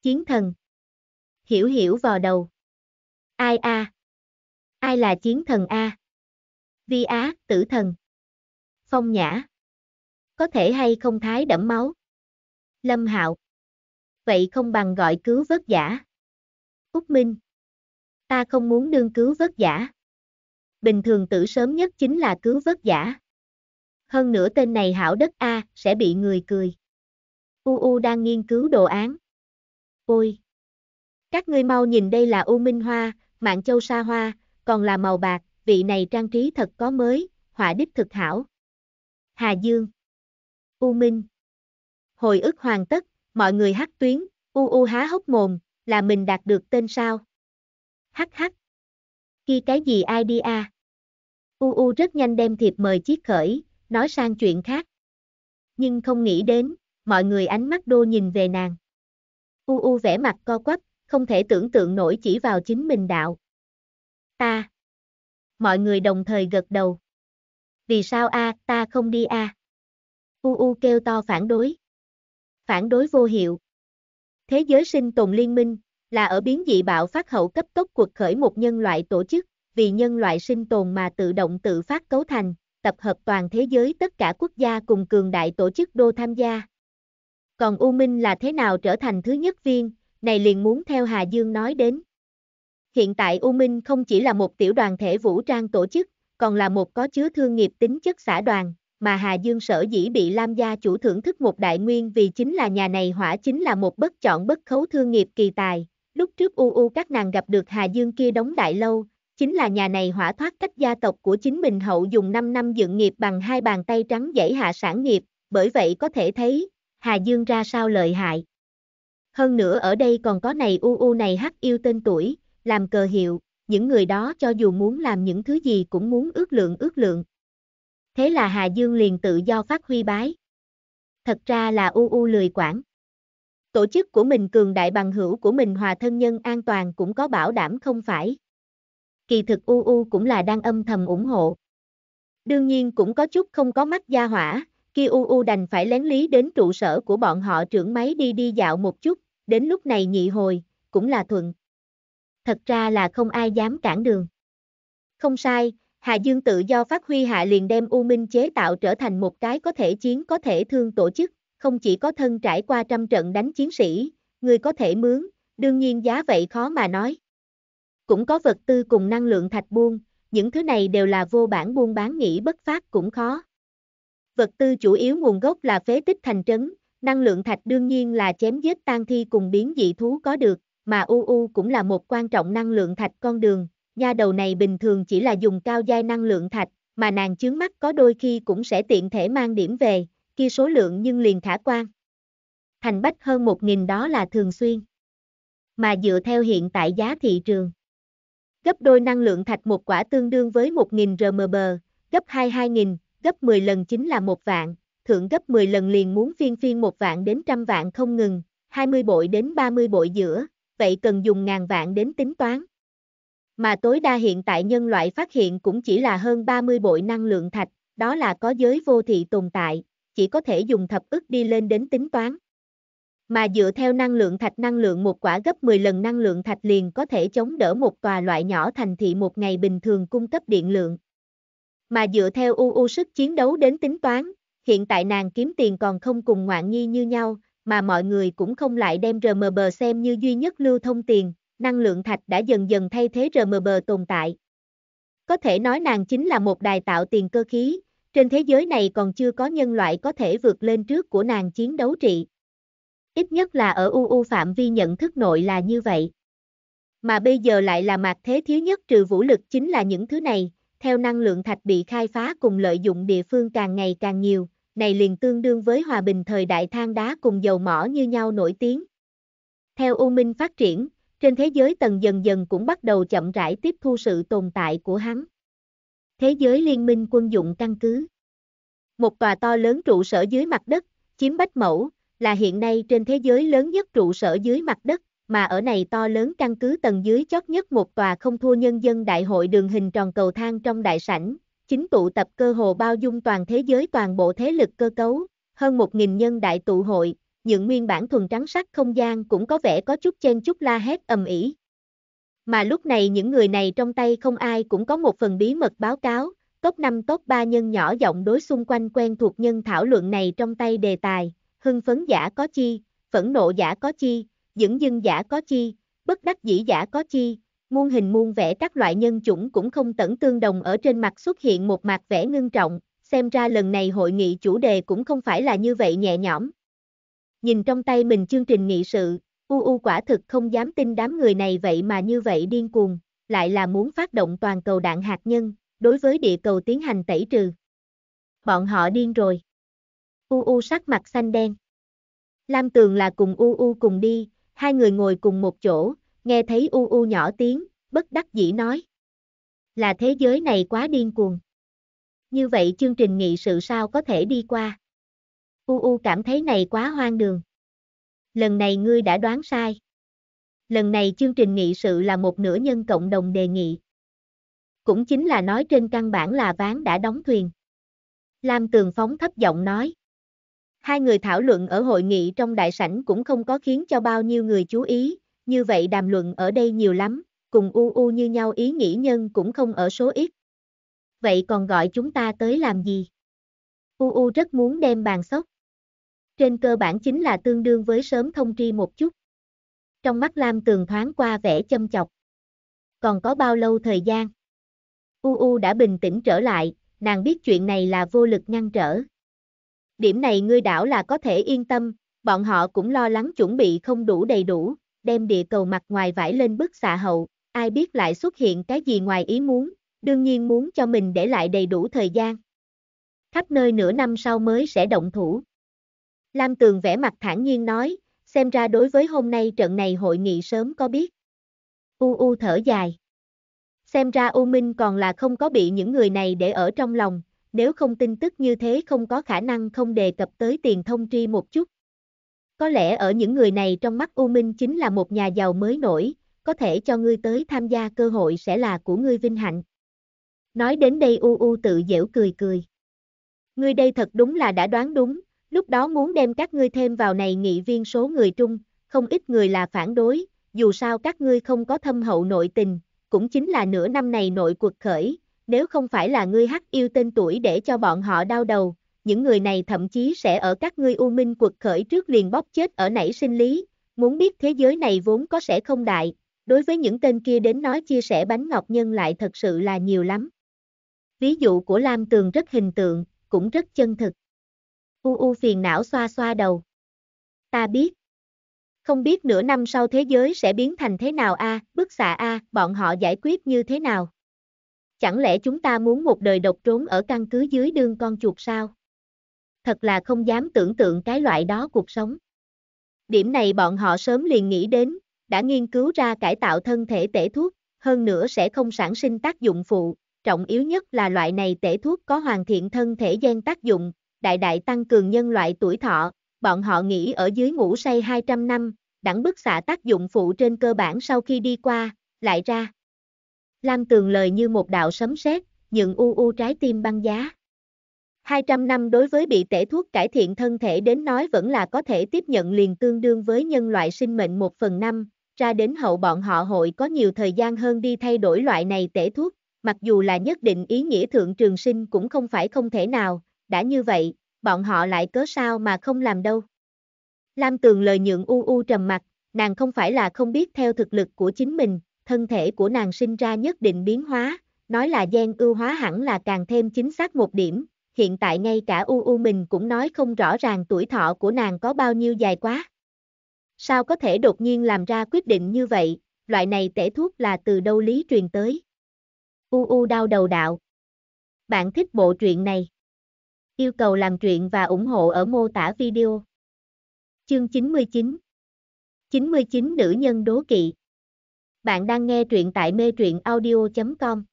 S1: Chiến thần. Hiểu hiểu vào đầu. Ai a? À? Ai là chiến thần a? À? Vi Á, tử thần. Phong Nhã. Có thể hay không thái đẫm máu. Lâm Hạo. Vậy không bằng gọi cứu vớt giả. Úc Minh. Ta không muốn đương cứu vớt giả. Bình thường tử sớm nhất chính là cứu vớt giả. Hơn nữa tên này hảo đất A, sẽ bị người cười. UU đang nghiên cứu đồ án. Ôi! Các ngươi mau nhìn đây là U Minh Hoa, Mạng Châu Sa Hoa, còn là màu bạc, vị này trang trí thật có mới, họa đích thực hảo. Hà Dương U Minh Hồi ức hoàn tất, mọi người hắc tuyến, u u há hốc mồm, là mình đạt được tên sao? Hắc hắc Khi cái gì idea? U u rất nhanh đem thiệp mời chiếc khởi, nói sang chuyện khác. Nhưng không nghĩ đến, mọi người ánh mắt đô nhìn về nàng. U U vẻ mặt co quắp, không thể tưởng tượng nổi chỉ vào chính mình đạo. Ta. Mọi người đồng thời gật đầu. Vì sao a, ta không đi a? À? U U kêu to phản đối. Phản đối vô hiệu. Thế giới sinh tồn liên minh là ở biến dị bạo phát hậu cấp tốc cuộc khởi một nhân loại tổ chức, vì nhân loại sinh tồn mà tự động tự phát cấu thành, tập hợp toàn thế giới tất cả quốc gia cùng cường đại tổ chức đô tham gia, còn U Minh là thế nào trở thành thứ nhất viên, này liền muốn theo Hà Dương nói đến. Hiện tại U Minh không chỉ là một tiểu đoàn thể vũ trang tổ chức, còn là một có chứa thương nghiệp tính chất xã đoàn, mà Hà Dương sở dĩ bị Lam gia chủ thưởng thức một đại nguyên vì chính là nhà này hỏa chính là một bất chọn bất khấu thương nghiệp kỳ tài. Lúc trước U U các nàng gặp được Hà Dương kia đóng đại lâu, chính là nhà này hỏa thoát cách gia tộc của chính mình hậu dùng 5 năm dựng nghiệp bằng hai bàn tay trắng dãy hạ sản nghiệp, bởi vậy có thể thấy, Hà Dương ra sao lợi hại. Hơn nữa ở đây còn có này u u này hắc yêu tên tuổi, làm cờ hiệu, những người đó cho dù muốn làm những thứ gì cũng muốn ước lượng ước lượng. Thế là Hà Dương liền tự do phát huy bái. Thật ra là u u lười quản. Tổ chức của mình cường đại bằng hữu của mình hòa thân nhân an toàn cũng có bảo đảm không phải. Kỳ thực u u cũng là đang âm thầm ủng hộ. Đương nhiên cũng có chút không có mắt gia hỏa, Kiu u đành phải lén lý đến trụ sở của bọn họ trưởng máy đi đi dạo một chút, đến lúc này nhị hồi, cũng là thuận. Thật ra là không ai dám cản đường. Không sai, Hà Dương tự do phát huy hạ liền đem U Minh chế tạo trở thành một cái có thể chiến có thể thương tổ chức, không chỉ có thân trải qua trăm trận đánh chiến sĩ, người có thể mướn, đương nhiên giá vậy khó mà nói. Cũng có vật tư cùng năng lượng thạch buôn, những thứ này đều là vô bản buôn bán nghĩ bất phát cũng khó vật tư chủ yếu nguồn gốc là phế tích thành trấn, năng lượng thạch đương nhiên là chém giết tan thi cùng biến dị thú có được, mà UU cũng là một quan trọng năng lượng thạch con đường, nha đầu này bình thường chỉ là dùng cao giai năng lượng thạch, mà nàng chướng mắt có đôi khi cũng sẽ tiện thể mang điểm về, kia số lượng nhưng liền khả quan. Thành bách hơn 1.000 đó là thường xuyên. Mà dựa theo hiện tại giá thị trường. Gấp đôi năng lượng thạch một quả tương đương với 1.000 RMB, gấp 22.000, gấp 10 lần chính là một vạn, thượng gấp 10 lần liền muốn phiên phiên một vạn đến trăm vạn không ngừng, 20 bội đến 30 bội giữa, vậy cần dùng ngàn vạn đến tính toán. Mà tối đa hiện tại nhân loại phát hiện cũng chỉ là hơn 30 bội năng lượng thạch, đó là có giới vô thị tồn tại, chỉ có thể dùng thập ức đi lên đến tính toán. Mà dựa theo năng lượng thạch năng lượng một quả gấp 10 lần năng lượng thạch liền có thể chống đỡ một tòa loại nhỏ thành thị một ngày bình thường cung cấp điện lượng mà dựa theo UU sức chiến đấu đến tính toán, hiện tại nàng kiếm tiền còn không cùng ngoạn nhi như nhau, mà mọi người cũng không lại đem RMB xem như duy nhất lưu thông tiền, năng lượng thạch đã dần dần thay thế RMB tồn tại. Có thể nói nàng chính là một đài tạo tiền cơ khí, trên thế giới này còn chưa có nhân loại có thể vượt lên trước của nàng chiến đấu trị. Ít nhất là ở UU phạm vi nhận thức nội là như vậy. Mà bây giờ lại là mặt thế thiếu nhất trừ vũ lực chính là những thứ này, theo năng lượng thạch bị khai phá cùng lợi dụng địa phương càng ngày càng nhiều, này liền tương đương với hòa bình thời đại than đá cùng dầu mỏ như nhau nổi tiếng. Theo U Minh phát triển, trên thế giới tầng dần dần cũng bắt đầu chậm rãi tiếp thu sự tồn tại của hắn. Thế giới liên minh quân dụng căn cứ Một tòa to lớn trụ sở dưới mặt đất, chiếm bách mẫu, là hiện nay trên thế giới lớn nhất trụ sở dưới mặt đất, mà ở này to lớn căn cứ tầng dưới chót nhất một tòa không thua nhân dân đại hội đường hình tròn cầu thang trong đại sảnh, chính tụ tập cơ hồ bao dung toàn thế giới toàn bộ thế lực cơ cấu, hơn 1.000 nhân đại tụ hội, những nguyên bản thuần trắng sắc không gian cũng có vẻ có chút chen chút la hét ầm ĩ. Mà lúc này những người này trong tay không ai cũng có một phần bí mật báo cáo, top 5 top 3 nhân nhỏ giọng đối xung quanh quen thuộc nhân thảo luận này trong tay đề tài, hưng phấn giả có chi, phẫn nộ giả có chi, Dẫn dân giả có chi, bất đắc dĩ giả có chi, muôn hình muôn vẻ các loại nhân chủng cũng không tẩn tương đồng ở trên mặt xuất hiện một mặt vẻ ngưng trọng, xem ra lần này hội nghị chủ đề cũng không phải là như vậy nhẹ nhõm. Nhìn trong tay mình chương trình nghị sự, U U quả thực không dám tin đám người này vậy mà như vậy điên cuồng, lại là muốn phát động toàn cầu đạn hạt nhân, đối với địa cầu tiến hành tẩy trừ. Bọn họ điên rồi. U U sắc mặt xanh đen. Lam Tường là cùng U U cùng đi, hai người ngồi cùng một chỗ, nghe thấy u u nhỏ tiếng, bất đắc dĩ nói. Là thế giới này quá điên cuồng. Như vậy chương trình nghị sự sao có thể đi qua. U u cảm thấy này quá hoang đường. Lần này ngươi đã đoán sai. Lần này chương trình nghị sự là một nửa nhân cộng đồng đề nghị. Cũng chính là nói trên căn bản là ván đã đóng thuyền. Lam Tường Phóng thấp giọng nói. Hai người thảo luận ở hội nghị trong đại sảnh cũng không có khiến cho bao nhiêu người chú ý, như vậy đàm luận ở đây nhiều lắm, cùng u u như nhau ý nghĩ nhân cũng không ở số ít. Vậy còn gọi chúng ta tới làm gì? U u rất muốn đem bàn sốc. Trên cơ bản chính là tương đương với sớm thông tri một chút. Trong mắt Lam Tường thoáng qua vẻ châm chọc. Còn có bao lâu thời gian? U u đã bình tĩnh trở lại, nàng biết chuyện này là vô lực ngăn trở, Điểm này ngươi đảo là có thể yên tâm, bọn họ cũng lo lắng chuẩn bị không đủ đầy đủ, đem địa cầu mặt ngoài vải lên bức xạ hậu, ai biết lại xuất hiện cái gì ngoài ý muốn, đương nhiên muốn cho mình để lại đầy đủ thời gian. Khắp nơi nửa năm sau mới sẽ động thủ. Lam Tường vẽ mặt thản nhiên nói, xem ra đối với hôm nay trận này hội nghị sớm có biết. U U thở dài. Xem ra U Minh còn là không có bị những người này để ở trong lòng, nếu không tin tức như thế không có khả năng không đề cập tới tiền thông tri một chút. Có lẽ ở những người này trong mắt U Minh chính là một nhà giàu mới nổi, có thể cho ngươi tới tham gia cơ hội sẽ là của ngươi vinh hạnh. Nói đến đây U U tự dễu cười cười. Ngươi đây thật đúng là đã đoán đúng, lúc đó muốn đem các ngươi thêm vào này nghị viên số người trung, không ít người là phản đối, dù sao các ngươi không có thâm hậu nội tình, cũng chính là nửa năm này nội cuộc khởi, nếu không phải là ngươi hắc yêu tên tuổi để cho bọn họ đau đầu, những người này thậm chí sẽ ở các ngươi u minh quật khởi trước liền bóp chết ở nảy sinh lý, muốn biết thế giới này vốn có sẽ không đại, đối với những tên kia đến nói chia sẻ bánh ngọc nhân lại thật sự là nhiều lắm. Ví dụ của Lam Tường rất hình tượng, cũng rất chân thực. U U phiền não xoa xoa đầu. Ta biết. Không biết nửa năm sau thế giới sẽ biến thành thế nào a, bức xạ a, bọn họ giải quyết như thế nào. Chẳng lẽ chúng ta muốn một đời độc trốn ở căn cứ dưới đương con chuột sao? Thật là không dám tưởng tượng cái loại đó cuộc sống. Điểm này bọn họ sớm liền nghĩ đến, đã nghiên cứu ra cải tạo thân thể tể thuốc, hơn nữa sẽ không sản sinh tác dụng phụ, trọng yếu nhất là loại này tể thuốc có hoàn thiện thân thể gen tác dụng, đại đại tăng cường nhân loại tuổi thọ, bọn họ nghĩ ở dưới ngủ say 200 năm, đẳng bức xạ tác dụng phụ trên cơ bản sau khi đi qua, lại ra. Lam Tường lời như một đạo sấm sét, nhượng u u trái tim băng giá. 200 năm đối với bị tể thuốc cải thiện thân thể đến nói vẫn là có thể tiếp nhận liền tương đương với nhân loại sinh mệnh một phần năm. ra đến hậu bọn họ hội có nhiều thời gian hơn đi thay đổi loại này tể thuốc, mặc dù là nhất định ý nghĩa thượng trường sinh cũng không phải không thể nào, đã như vậy, bọn họ lại cớ sao mà không làm đâu. Lam Tường lời nhượng u u trầm mặt, nàng không phải là không biết theo thực lực của chính mình, thân thể của nàng sinh ra nhất định biến hóa, nói là gen ưu hóa hẳn là càng thêm chính xác một điểm, hiện tại ngay cả u u mình cũng nói không rõ ràng tuổi thọ của nàng có bao nhiêu dài quá. Sao có thể đột nhiên làm ra quyết định như vậy, loại này tể thuốc là từ đâu lý truyền tới. U u đau đầu đạo. Bạn thích bộ truyện này. Yêu cầu làm truyện và ủng hộ ở mô tả video. Chương 99 99 Nữ nhân đố kỵ bạn đang nghe truyện tại mê truyện audio.com.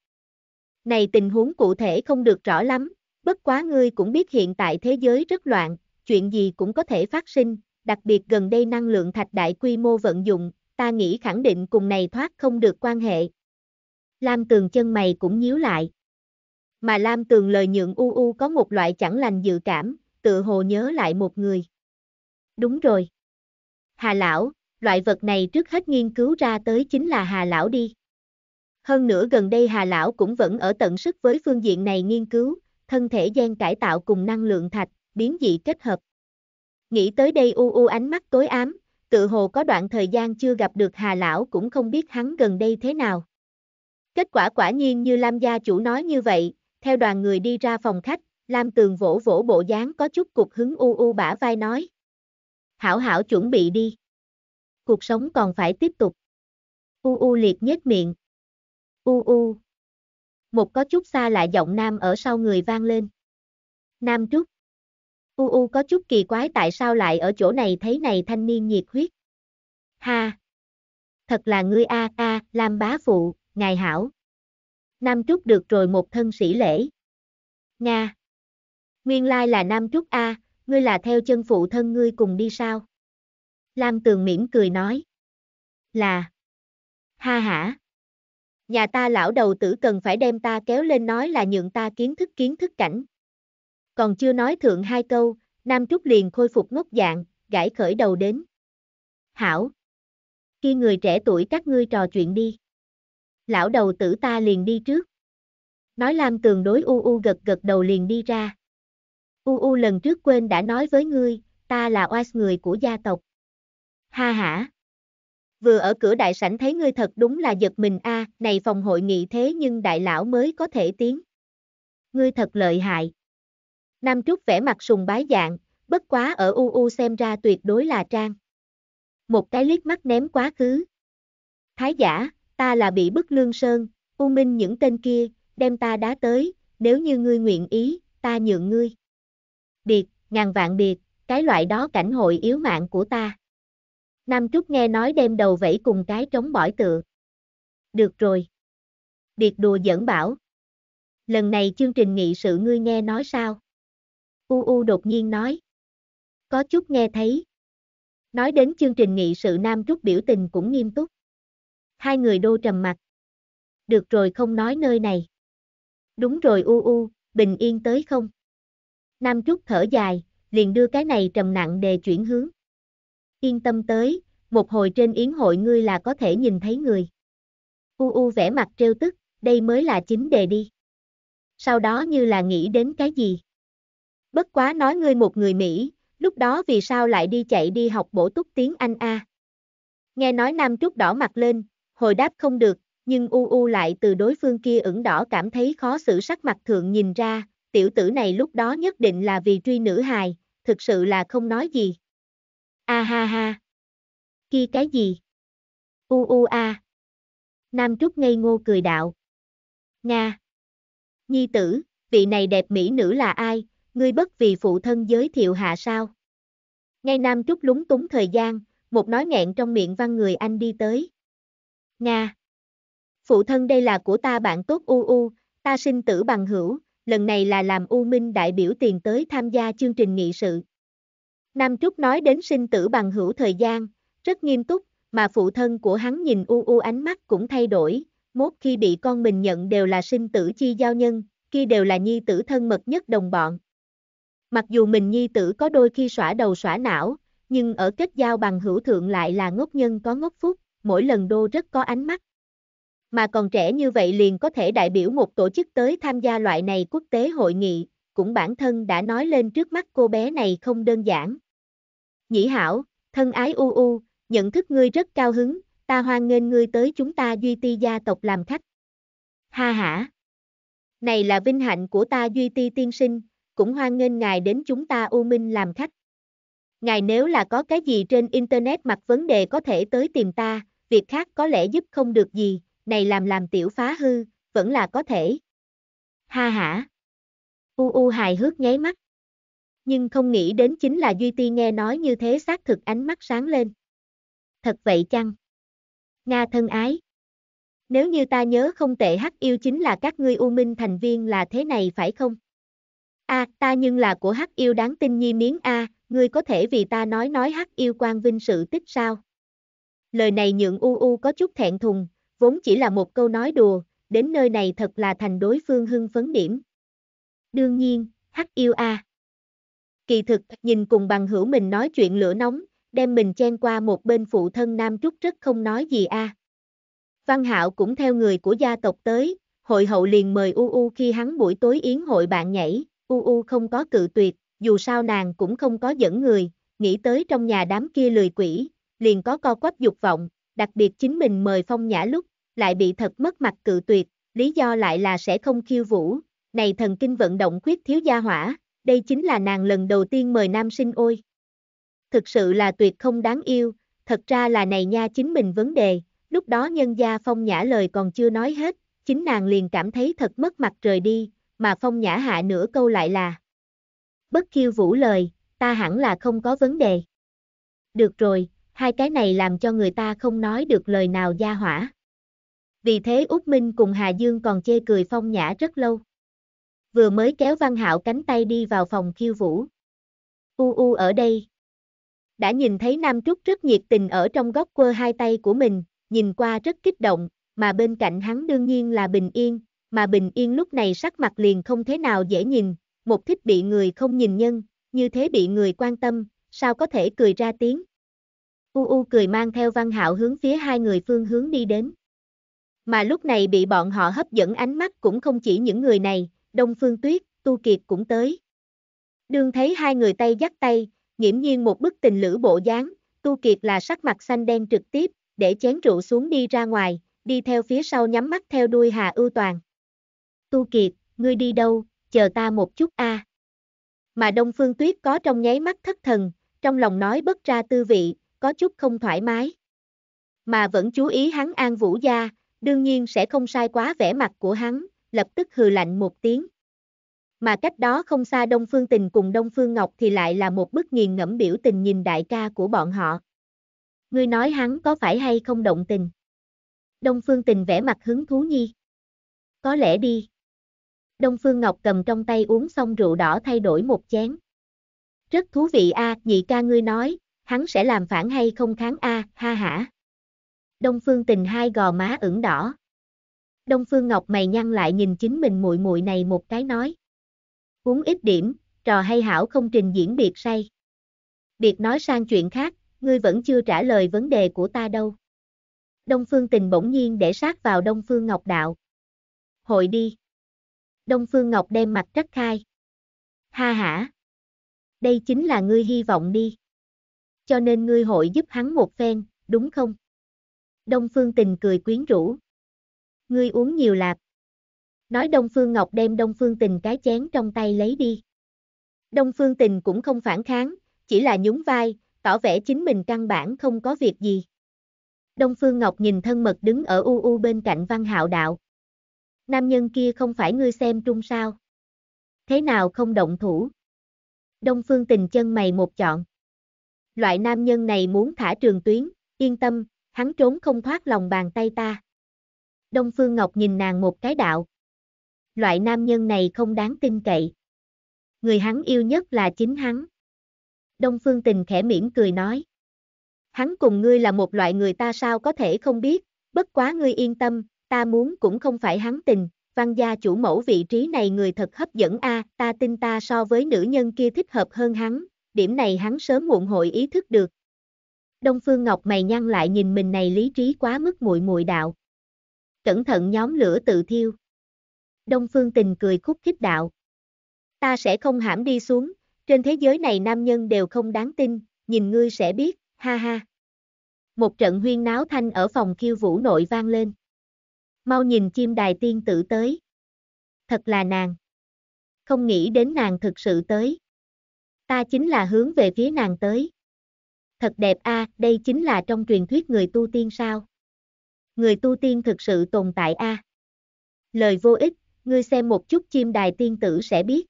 S1: Này tình huống cụ thể không được rõ lắm, bất quá ngươi cũng biết hiện tại thế giới rất loạn, chuyện gì cũng có thể phát sinh, đặc biệt gần đây năng lượng thạch đại quy mô vận dụng, ta nghĩ khẳng định cùng này thoát không được quan hệ. Lam Tường chân mày cũng nhíu lại. Mà Lam Tường lời nhượng u u có một loại chẳng lành dự cảm, tự hồ nhớ lại một người. Đúng rồi. Hà Lão, loại vật này trước hết nghiên cứu ra tới chính là Hà Lão đi. Hơn nữa gần đây Hà Lão cũng vẫn ở tận sức với phương diện này nghiên cứu, thân thể gian cải tạo cùng năng lượng thạch, biến dị kết hợp. Nghĩ tới đây u u ánh mắt tối ám, tự hồ có đoạn thời gian chưa gặp được Hà Lão cũng không biết hắn gần đây thế nào. Kết quả quả nhiên như Lam gia chủ nói như vậy, theo đoàn người đi ra phòng khách, Lam tường vỗ vỗ bộ dáng có chút cục hứng u u bả vai nói. Hảo hảo chuẩn bị đi cuộc sống còn phải tiếp tục. U u liệt nhếch miệng. U u. Một có chút xa lại giọng nam ở sau người vang lên. Nam Trúc. U u có chút kỳ quái tại sao lại ở chỗ này thấy này thanh niên nhiệt huyết. Ha. Thật là ngươi a a, Lam bá phụ, ngài hảo. Nam Trúc được rồi một thân sĩ lễ. Nga. Nguyên lai là Nam Trúc a, ngươi là theo chân phụ thân ngươi cùng đi sao? Lam Tường mỉm cười nói. Là. Ha hả. Nhà ta lão đầu tử cần phải đem ta kéo lên nói là nhượng ta kiến thức kiến thức cảnh. Còn chưa nói thượng hai câu, Nam Trúc liền khôi phục ngốc dạng, gãi khởi đầu đến. Hảo. Khi người trẻ tuổi các ngươi trò chuyện đi. Lão đầu tử ta liền đi trước. Nói Lam Tường đối u u gật gật đầu liền đi ra. U u lần trước quên đã nói với ngươi, ta là oas người của gia tộc ha hả. Vừa ở cửa đại sảnh thấy ngươi thật đúng là giật mình a, à, này phòng hội nghị thế nhưng đại lão mới có thể tiến. Ngươi thật lợi hại. Nam Trúc vẻ mặt sùng bái dạng, bất quá ở u u xem ra tuyệt đối là trang. Một cái liếc mắt ném quá khứ. Thái giả, ta là bị bức lương sơn, u minh những tên kia, đem ta đá tới, nếu như ngươi nguyện ý, ta nhượng ngươi. Biệt, ngàn vạn biệt, cái loại đó cảnh hội yếu mạng của ta. Nam Trúc nghe nói đem đầu vẫy cùng cái trống bỏi tựa. Được rồi. Điệt đùa dẫn bảo. Lần này chương trình nghị sự ngươi nghe nói sao? U U đột nhiên nói. Có chút nghe thấy. Nói đến chương trình nghị sự Nam Trúc biểu tình cũng nghiêm túc. Hai người đô trầm mặt. Được rồi không nói nơi này. Đúng rồi U U, bình yên tới không? Nam Trúc thở dài, liền đưa cái này trầm nặng đề chuyển hướng yên tâm tới, một hồi trên yến hội ngươi là có thể nhìn thấy người. U U vẻ mặt trêu tức, đây mới là chính đề đi. Sau đó như là nghĩ đến cái gì. Bất quá nói ngươi một người Mỹ, lúc đó vì sao lại đi chạy đi học bổ túc tiếng Anh a? Nghe nói Nam Trúc đỏ mặt lên, hồi đáp không được, nhưng U U lại từ đối phương kia ửng đỏ cảm thấy khó xử sắc mặt thượng nhìn ra, tiểu tử này lúc đó nhất định là vì truy nữ hài, thực sự là không nói gì. A ha ha. Kia cái gì? U u a. Nam Trúc ngây ngô cười đạo. Nga. Nhi tử, vị này đẹp mỹ nữ là ai, ngươi bất vì phụ thân giới thiệu hạ sao? Ngay Nam Trúc lúng túng thời gian, một nói nghẹn trong miệng văn người anh đi tới. Nga. Phụ thân đây là của ta bạn tốt u u, ta sinh tử bằng hữu, lần này là làm U Minh đại biểu tiền tới tham gia chương trình nghị sự. Nam Trúc nói đến sinh tử bằng hữu thời gian, rất nghiêm túc, mà phụ thân của hắn nhìn u u ánh mắt cũng thay đổi, mốt khi bị con mình nhận đều là sinh tử chi giao nhân, kia đều là nhi tử thân mật nhất đồng bọn. Mặc dù mình nhi tử có đôi khi xỏa đầu xỏa não, nhưng ở kết giao bằng hữu thượng lại là ngốc nhân có ngốc phúc, mỗi lần đô rất có ánh mắt. Mà còn trẻ như vậy liền có thể đại biểu một tổ chức tới tham gia loại này quốc tế hội nghị, cũng bản thân đã nói lên trước mắt cô bé này không đơn giản. Nhĩ hảo, thân ái u u, nhận thức ngươi rất cao hứng, ta hoan nghênh ngươi tới chúng ta Duy Ti gia tộc làm khách. Ha ha Này là vinh hạnh của ta Duy Ti tiên sinh, cũng hoan nghênh ngài đến chúng ta U Minh làm khách. Ngài nếu là có cái gì trên Internet mặt vấn đề có thể tới tìm ta, việc khác có lẽ giúp không được gì, này làm làm tiểu phá hư, vẫn là có thể. Ha ha U U hài hước nháy mắt nhưng không nghĩ đến chính là Duy Ti nghe nói như thế xác thực ánh mắt sáng lên. Thật vậy chăng? Nga thân ái. Nếu như ta nhớ không tệ hắc yêu chính là các ngươi U Minh thành viên là thế này phải không? A, à, ta nhưng là của hắc yêu đáng tin nhi miếng A, ngươi có thể vì ta nói nói hắc yêu quan vinh sự tích sao? Lời này nhượng U U có chút thẹn thùng, vốn chỉ là một câu nói đùa, đến nơi này thật là thành đối phương hưng phấn điểm. Đương nhiên, hắc yêu A. Kỳ thực, nhìn cùng bằng hữu mình nói chuyện lửa nóng, đem mình chen qua một bên phụ thân Nam Trúc rất không nói gì a. Văn Hạo cũng theo người của gia tộc tới, hội hậu liền mời U U khi hắn buổi tối yến hội bạn nhảy, U U không có cự tuyệt, dù sao nàng cũng không có dẫn người, nghĩ tới trong nhà đám kia lười quỷ, liền có co quắp dục vọng, đặc biệt chính mình mời phong nhã lúc, lại bị thật mất mặt cự tuyệt, lý do lại là sẽ không khiêu vũ, này thần kinh vận động quyết thiếu gia hỏa, đây chính là nàng lần đầu tiên mời nam sinh ôi. Thực sự là tuyệt không đáng yêu, thật ra là này nha chính mình vấn đề, lúc đó nhân gia phong nhã lời còn chưa nói hết, chính nàng liền cảm thấy thật mất mặt rời đi, mà phong nhã hạ nửa câu lại là. Bất kiêu vũ lời, ta hẳn là không có vấn đề. Được rồi, hai cái này làm cho người ta không nói được lời nào gia hỏa. Vì thế Úc Minh cùng Hà Dương còn chê cười phong nhã rất lâu vừa mới kéo Văn Hạo cánh tay đi vào phòng khiêu vũ. U u ở đây. Đã nhìn thấy Nam Trúc rất nhiệt tình ở trong góc quơ hai tay của mình, nhìn qua rất kích động, mà bên cạnh hắn đương nhiên là Bình Yên, mà Bình Yên lúc này sắc mặt liền không thế nào dễ nhìn, một thích bị người không nhìn nhân, như thế bị người quan tâm, sao có thể cười ra tiếng. U u cười mang theo Văn Hạo hướng phía hai người phương hướng đi đến. Mà lúc này bị bọn họ hấp dẫn ánh mắt cũng không chỉ những người này, Đông Phương Tuyết, Tu Kiệt cũng tới. Đương thấy hai người tay dắt tay, nghiễm nhiên một bức tình lữ bộ dáng, Tu Kiệt là sắc mặt xanh đen trực tiếp, để chén rượu xuống đi ra ngoài, đi theo phía sau nhắm mắt theo đuôi Hà Ưu Toàn. Tu Kiệt, ngươi đi đâu, chờ ta một chút a. À. Mà Đông Phương Tuyết có trong nháy mắt thất thần, trong lòng nói bất ra tư vị, có chút không thoải mái. Mà vẫn chú ý hắn an vũ gia, đương nhiên sẽ không sai quá vẻ mặt của hắn, lập tức hừ lạnh một tiếng. Mà cách đó không xa Đông Phương Tình cùng Đông Phương Ngọc thì lại là một bức nghiền ngẫm biểu tình nhìn đại ca của bọn họ. Ngươi nói hắn có phải hay không động tình? Đông Phương Tình vẽ mặt hứng thú nhi. Có lẽ đi. Đông Phương Ngọc cầm trong tay uống xong rượu đỏ thay đổi một chén. Rất thú vị a, à, nhị ca ngươi nói, hắn sẽ làm phản hay không kháng a, à, ha hả. Đông Phương Tình hai gò má ửng đỏ. Đông Phương Ngọc mày nhăn lại nhìn chính mình muội muội này một cái nói. Uống ít điểm, trò hay hảo không trình diễn biệt say. Biệt nói sang chuyện khác, ngươi vẫn chưa trả lời vấn đề của ta đâu. Đông Phương Tình bỗng nhiên để sát vào Đông Phương Ngọc đạo. Hội đi. Đông Phương Ngọc đem mặt trách khai. Ha ha, Đây chính là ngươi hy vọng đi. Cho nên ngươi hội giúp hắn một phen, đúng không? Đông Phương Tình cười quyến rũ ngươi uống nhiều lạp. Nói Đông Phương Ngọc đem Đông Phương Tình cái chén trong tay lấy đi. Đông Phương Tình cũng không phản kháng, chỉ là nhún vai, tỏ vẻ chính mình căn bản không có việc gì. Đông Phương Ngọc nhìn thân mật đứng ở u u bên cạnh Văn Hạo đạo. Nam nhân kia không phải ngươi xem trung sao? Thế nào không động thủ? Đông Phương Tình chân mày một chọn. Loại nam nhân này muốn thả trường tuyến, yên tâm, hắn trốn không thoát lòng bàn tay ta. Đông Phương Ngọc nhìn nàng một cái đạo. Loại nam nhân này không đáng tin cậy. Người hắn yêu nhất là chính hắn. Đông Phương Tình khẽ mỉm cười nói. Hắn cùng ngươi là một loại người ta sao có thể không biết, bất quá ngươi yên tâm, ta muốn cũng không phải hắn tình, văn gia chủ mẫu vị trí này người thật hấp dẫn a, à, ta tin ta so với nữ nhân kia thích hợp hơn hắn, điểm này hắn sớm muộn hội ý thức được. Đông Phương Ngọc mày nhăn lại nhìn mình này lý trí quá mức muội muội đạo cẩn thận nhóm lửa tự thiêu. Đông Phương Tình cười khúc khích đạo. Ta sẽ không hãm đi xuống, trên thế giới này nam nhân đều không đáng tin, nhìn ngươi sẽ biết, ha ha. Một trận huyên náo thanh ở phòng khiêu vũ nội vang lên. Mau nhìn chim đài tiên tử tới. Thật là nàng. Không nghĩ đến nàng thực sự tới. Ta chính là hướng về phía nàng tới. Thật đẹp a, à, đây chính là trong truyền thuyết người tu tiên sao? người tu tiên thực sự tồn tại a. À? Lời vô ích, ngươi xem một chút chim đài tiên tử sẽ biết.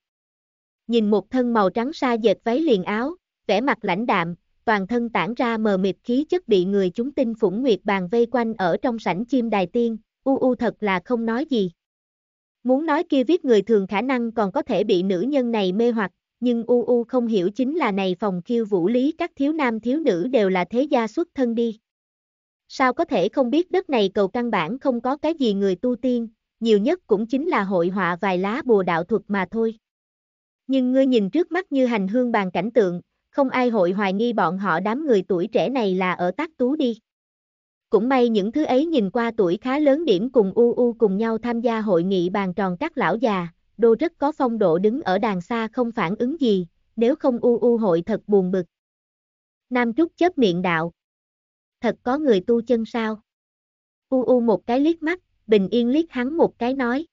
S1: Nhìn một thân màu trắng sa dệt váy liền áo, vẻ mặt lãnh đạm, toàn thân tản ra mờ mịt khí chất bị người chúng tinh phủng nguyệt bàn vây quanh ở trong sảnh chim đài tiên, u u thật là không nói gì. Muốn nói kia viết người thường khả năng còn có thể bị nữ nhân này mê hoặc, nhưng u u không hiểu chính là này phòng khiêu vũ lý các thiếu nam thiếu nữ đều là thế gia xuất thân đi sao có thể không biết đất này cầu căn bản không có cái gì người tu tiên, nhiều nhất cũng chính là hội họa vài lá bùa đạo thuật mà thôi. Nhưng ngươi nhìn trước mắt như hành hương bàn cảnh tượng, không ai hội hoài nghi bọn họ đám người tuổi trẻ này là ở tác tú đi. Cũng may những thứ ấy nhìn qua tuổi khá lớn điểm cùng u u cùng nhau tham gia hội nghị bàn tròn các lão già, đô rất có phong độ đứng ở đàn xa không phản ứng gì, nếu không u u hội thật buồn bực. Nam Trúc chớp miệng đạo thật có người tu chân sao? U u một cái liếc mắt, bình yên liếc hắn một cái nói.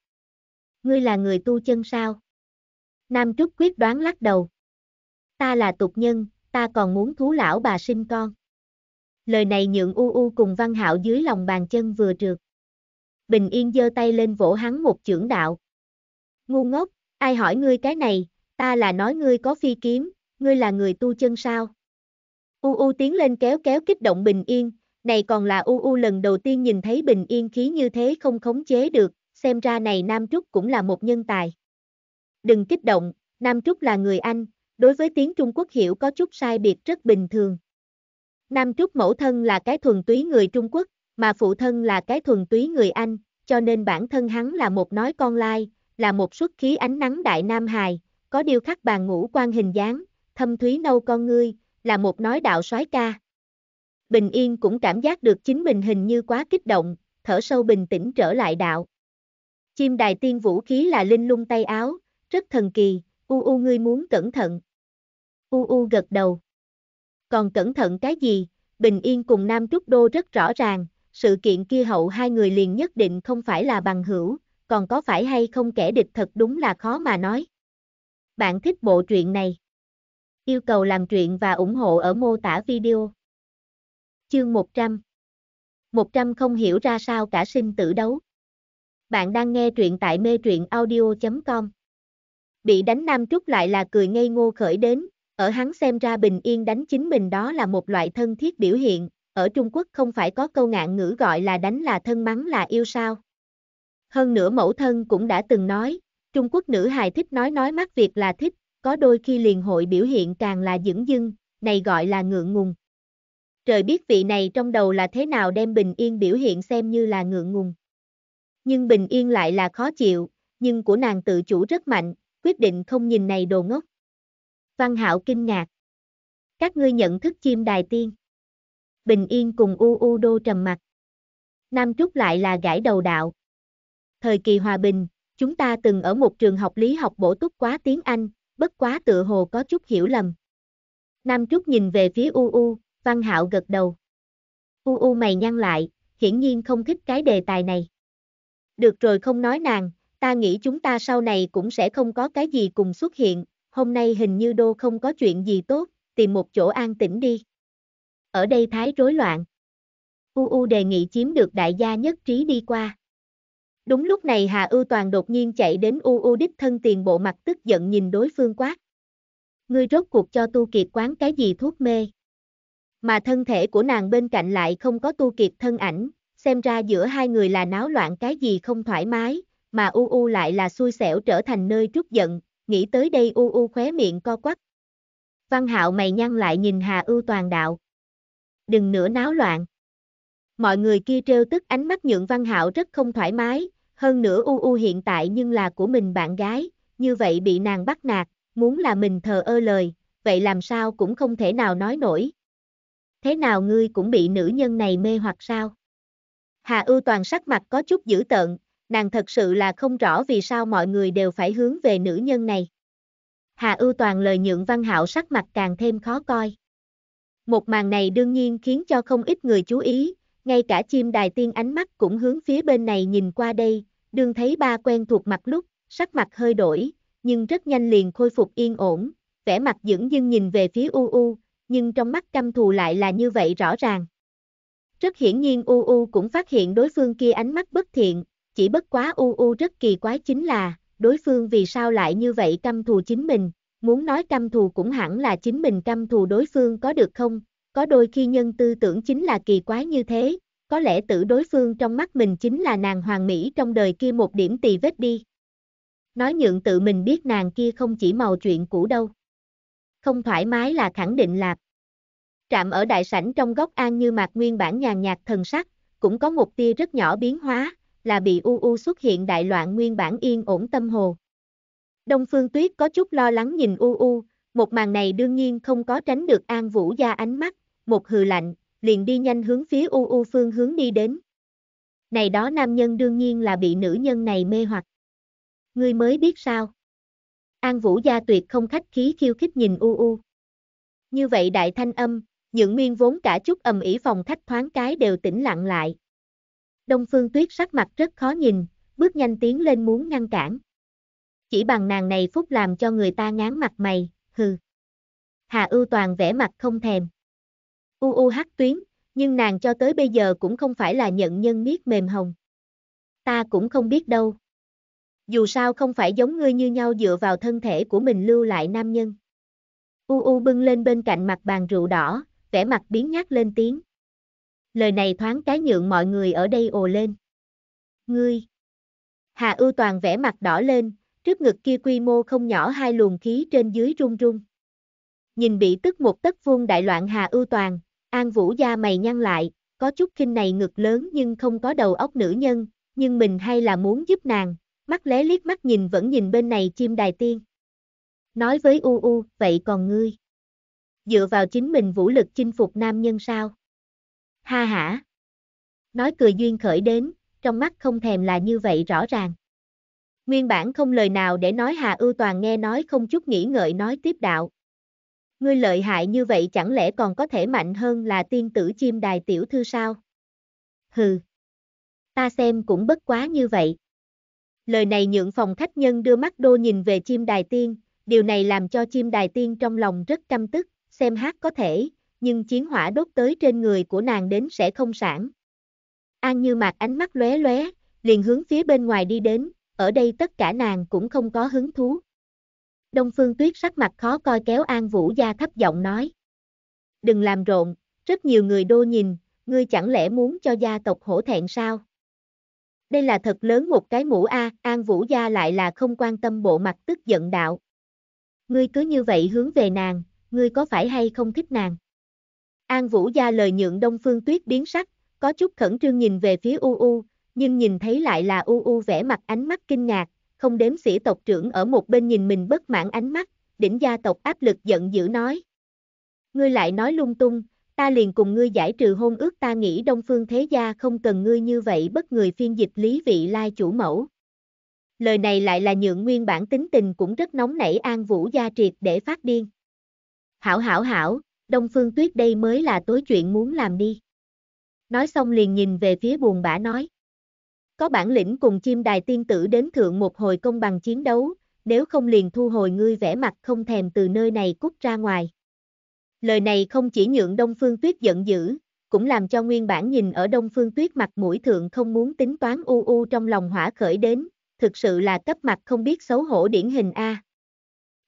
S1: Ngươi là người tu chân sao? Nam Trúc quyết đoán lắc đầu. Ta là tục nhân, ta còn muốn thú lão bà sinh con. Lời này nhượng U U cùng Văn Hạo dưới lòng bàn chân vừa trượt. Bình Yên giơ tay lên vỗ hắn một chưởng đạo. Ngu ngốc, ai hỏi ngươi cái này, ta là nói ngươi có phi kiếm, ngươi là người tu chân sao? U U tiến lên kéo kéo kích động Bình Yên, này còn là U U lần đầu tiên nhìn thấy Bình Yên khí như thế không khống chế được, xem ra này Nam Trúc cũng là một nhân tài. Đừng kích động, Nam Trúc là người Anh, đối với tiếng Trung Quốc hiểu có chút sai biệt rất bình thường. Nam Trúc mẫu thân là cái thuần túy người Trung Quốc, mà phụ thân là cái thuần túy người Anh, cho nên bản thân hắn là một nói con lai, là một xuất khí ánh nắng đại nam hài, có điêu khắc bàn ngũ quan hình dáng, thâm thúy nâu con ngươi, là một nói đạo soái ca. Bình Yên cũng cảm giác được chính mình hình như quá kích động, thở sâu bình tĩnh trở lại đạo. Chim đài tiên vũ khí là linh lung tay áo, rất thần kỳ, u u ngươi muốn cẩn thận. U u gật đầu. Còn cẩn thận cái gì, Bình Yên cùng Nam Trúc Đô rất rõ ràng, sự kiện kia hậu hai người liền nhất định không phải là bằng hữu, còn có phải hay không kẻ địch thật đúng là khó mà nói. Bạn thích bộ truyện này. Yêu cầu làm chuyện và ủng hộ ở mô tả video. Chương 100 100 không hiểu ra sao cả sinh tử đấu. Bạn đang nghe truyện tại mê truyện audio.com. Bị đánh Nam Trúc lại là cười ngây ngô khởi đến, ở hắn xem ra bình yên đánh chính mình đó là một loại thân thiết biểu hiện, ở Trung Quốc không phải có câu ngạn ngữ gọi là đánh là thân mắng là yêu sao. Hơn nữa mẫu thân cũng đã từng nói, Trung Quốc nữ hài thích nói nói mắc việc là thích, có đôi khi liền hội biểu hiện càng là dững dưng, này gọi là ngượng ngùng. Trời biết vị này trong đầu là thế nào đem bình yên biểu hiện xem như là ngượng ngùng. Nhưng bình yên lại là khó chịu, nhưng của nàng tự chủ rất mạnh, quyết định không nhìn này đồ ngốc. Văn Hạo kinh ngạc. Các ngươi nhận thức chim đài tiên. Bình yên cùng u u đô trầm mặt. Nam Trúc lại là gãi đầu đạo. Thời kỳ hòa bình, chúng ta từng ở một trường học lý học bổ túc quá tiếng Anh, bất quá tựa hồ có chút hiểu lầm. Nam Trúc nhìn về phía U U, Văn Hạo gật đầu. U U mày nhăn lại, hiển nhiên không thích cái đề tài này. Được rồi không nói nàng, ta nghĩ chúng ta sau này cũng sẽ không có cái gì cùng xuất hiện, hôm nay hình như đô không có chuyện gì tốt, tìm một chỗ an tĩnh đi. Ở đây thái rối loạn. U U đề nghị chiếm được đại gia nhất trí đi qua. Đúng lúc này Hà Ưu Toàn đột nhiên chạy đến U U đích thân tiền bộ mặt tức giận nhìn đối phương quát. Ngươi rốt cuộc cho tu kiệt quán cái gì thuốc mê. Mà thân thể của nàng bên cạnh lại không có tu kiệt thân ảnh, xem ra giữa hai người là náo loạn cái gì không thoải mái, mà U U lại là xui xẻo trở thành nơi trút giận, nghĩ tới đây U U khóe miệng co quắp. Văn hạo mày nhăn lại nhìn Hà Ưu Toàn đạo. Đừng nữa náo loạn. Mọi người kia trêu tức ánh mắt nhượng Văn hạo rất không thoải mái, hơn nữa U U hiện tại nhưng là của mình bạn gái, như vậy bị nàng bắt nạt, muốn là mình thờ ơ lời, vậy làm sao cũng không thể nào nói nổi. Thế nào ngươi cũng bị nữ nhân này mê hoặc sao? Hà ưu toàn sắc mặt có chút dữ tợn, nàng thật sự là không rõ vì sao mọi người đều phải hướng về nữ nhân này. Hà ưu toàn lời nhượng văn hảo sắc mặt càng thêm khó coi. Một màn này đương nhiên khiến cho không ít người chú ý, ngay cả chim đài tiên ánh mắt cũng hướng phía bên này nhìn qua đây, đương thấy ba quen thuộc mặt lúc, sắc mặt hơi đổi, nhưng rất nhanh liền khôi phục yên ổn, vẻ mặt dưỡng dưng nhìn về phía U U, nhưng trong mắt căm thù lại là như vậy rõ ràng. Rất hiển nhiên U U cũng phát hiện đối phương kia ánh mắt bất thiện, chỉ bất quá U U rất kỳ quái chính là, đối phương vì sao lại như vậy căm thù chính mình, muốn nói căm thù cũng hẳn là chính mình căm thù đối phương có được không, có đôi khi nhân tư tưởng chính là kỳ quái như thế, có lẽ tử đối phương trong mắt mình chính là nàng hoàng mỹ trong đời kia một điểm tì vết đi. Nói nhượng tự mình biết nàng kia không chỉ màu chuyện cũ đâu. Không thoải mái là khẳng định lạp. Trạm ở đại sảnh trong góc an như mạc nguyên bản nhàn nhạt thần sắc, cũng có một tia rất nhỏ biến hóa, là bị u u xuất hiện đại loạn nguyên bản yên ổn tâm hồ. Đông Phương Tuyết có chút lo lắng nhìn u u, một màn này đương nhiên không có tránh được An Vũ gia ánh mắt, một hừ lạnh, liền đi nhanh hướng phía u u phương hướng đi đến. Này đó nam nhân đương nhiên là bị nữ nhân này mê hoặc. Ngươi mới biết sao? An Vũ gia tuyệt không khách khí khiêu khích nhìn u u. Như vậy đại thanh âm, những miên vốn cả chút ầm ỉ phòng khách thoáng cái đều tĩnh lặng lại. Đông Phương Tuyết sắc mặt rất khó nhìn, bước nhanh tiến lên muốn ngăn cản. Chỉ bằng nàng này phúc làm cho người ta ngán mặt mày, hừ. Hà ưu toàn vẻ mặt không thèm. UUH tuyến, nhưng nàng cho tới bây giờ cũng không phải là nhận nhân miết mềm hồng. Ta cũng không biết đâu. Dù sao không phải giống ngươi như nhau dựa vào thân thể của mình lưu lại nam nhân. UU bưng lên bên cạnh mặt bàn rượu đỏ, vẻ mặt biến nhát lên tiếng. Lời này thoáng cái nhượng mọi người ở đây ồ lên. Ngươi! Hà ưu toàn vẻ mặt đỏ lên, trước ngực kia quy mô không nhỏ hai luồng khí trên dưới rung rung. Nhìn bị tức một tất vuông đại loạn Hà ưu toàn, An Vũ Gia mày nhăn lại, có chút kinh này ngực lớn nhưng không có đầu óc nữ nhân, nhưng mình hay là muốn giúp nàng, mắt lé liếc mắt nhìn vẫn nhìn bên này chim đài tiên. Nói với U U, vậy còn ngươi? Dựa vào chính mình vũ lực chinh phục nam nhân sao? Ha hả! Nói cười duyên khởi đến, trong mắt không thèm là như vậy rõ ràng. Nguyên bản không lời nào để nói Hà Ưu Toàn nghe nói không chút nghĩ ngợi nói tiếp đạo ngươi lợi hại như vậy chẳng lẽ còn có thể mạnh hơn là tiên tử chim đài tiểu thư sao? Hừ, ta xem cũng bất quá như vậy. Lời này nhượng phòng khách nhân đưa mắt đô nhìn về chim đài tiên, điều này làm cho chim đài tiên trong lòng rất căm tức, xem hát có thể, nhưng chiến hỏa đốt tới trên người của nàng đến sẽ không sản. An như mạc ánh mắt lóe lóe, liền hướng phía bên ngoài đi đến, ở đây tất cả nàng cũng không có hứng thú. Đông Phương Tuyết sắc mặt khó coi kéo An Vũ Gia thấp giọng nói. Đừng làm rộn, rất nhiều người đô nhìn, ngươi chẳng lẽ muốn cho gia tộc hổ thẹn sao? Đây là thật lớn một cái mũ A, An Vũ Gia lại là không quan tâm bộ mặt tức giận đạo. Ngươi cứ như vậy hướng về nàng, ngươi có phải hay không thích nàng? An Vũ Gia lời nhượng Đông Phương Tuyết biến sắc, có chút khẩn trương nhìn về phía U U, nhưng nhìn thấy lại là U U vẻ mặt ánh mắt kinh ngạc, không đếm xỉa tộc trưởng ở một bên nhìn mình bất mãn ánh mắt, đỉnh gia tộc áp lực giận dữ nói. Ngươi lại nói lung tung, ta liền cùng ngươi giải trừ hôn ước ta nghĩ đông phương thế gia không cần ngươi như vậy bất người phiên dịch lý vị lai chủ mẫu. Lời này lại là nhượng nguyên bản tính tình cũng rất nóng nảy an vũ gia triệt để phát điên. Hảo hảo hảo, đông phương tuyết đây mới là tối chuyện muốn làm đi. Nói xong liền nhìn về phía buồn bã nói có bản lĩnh cùng chim đài tiên tử đến thượng một hồi công bằng chiến đấu, nếu không liền thu hồi ngươi vẻ mặt không thèm từ nơi này cút ra ngoài. Lời này không chỉ nhượng Đông Phương Tuyết giận dữ, cũng làm cho nguyên bản nhìn ở Đông Phương Tuyết mặt mũi thượng không muốn tính toán u u trong lòng hỏa khởi đến, thực sự là cấp mặt không biết xấu hổ điển hình A.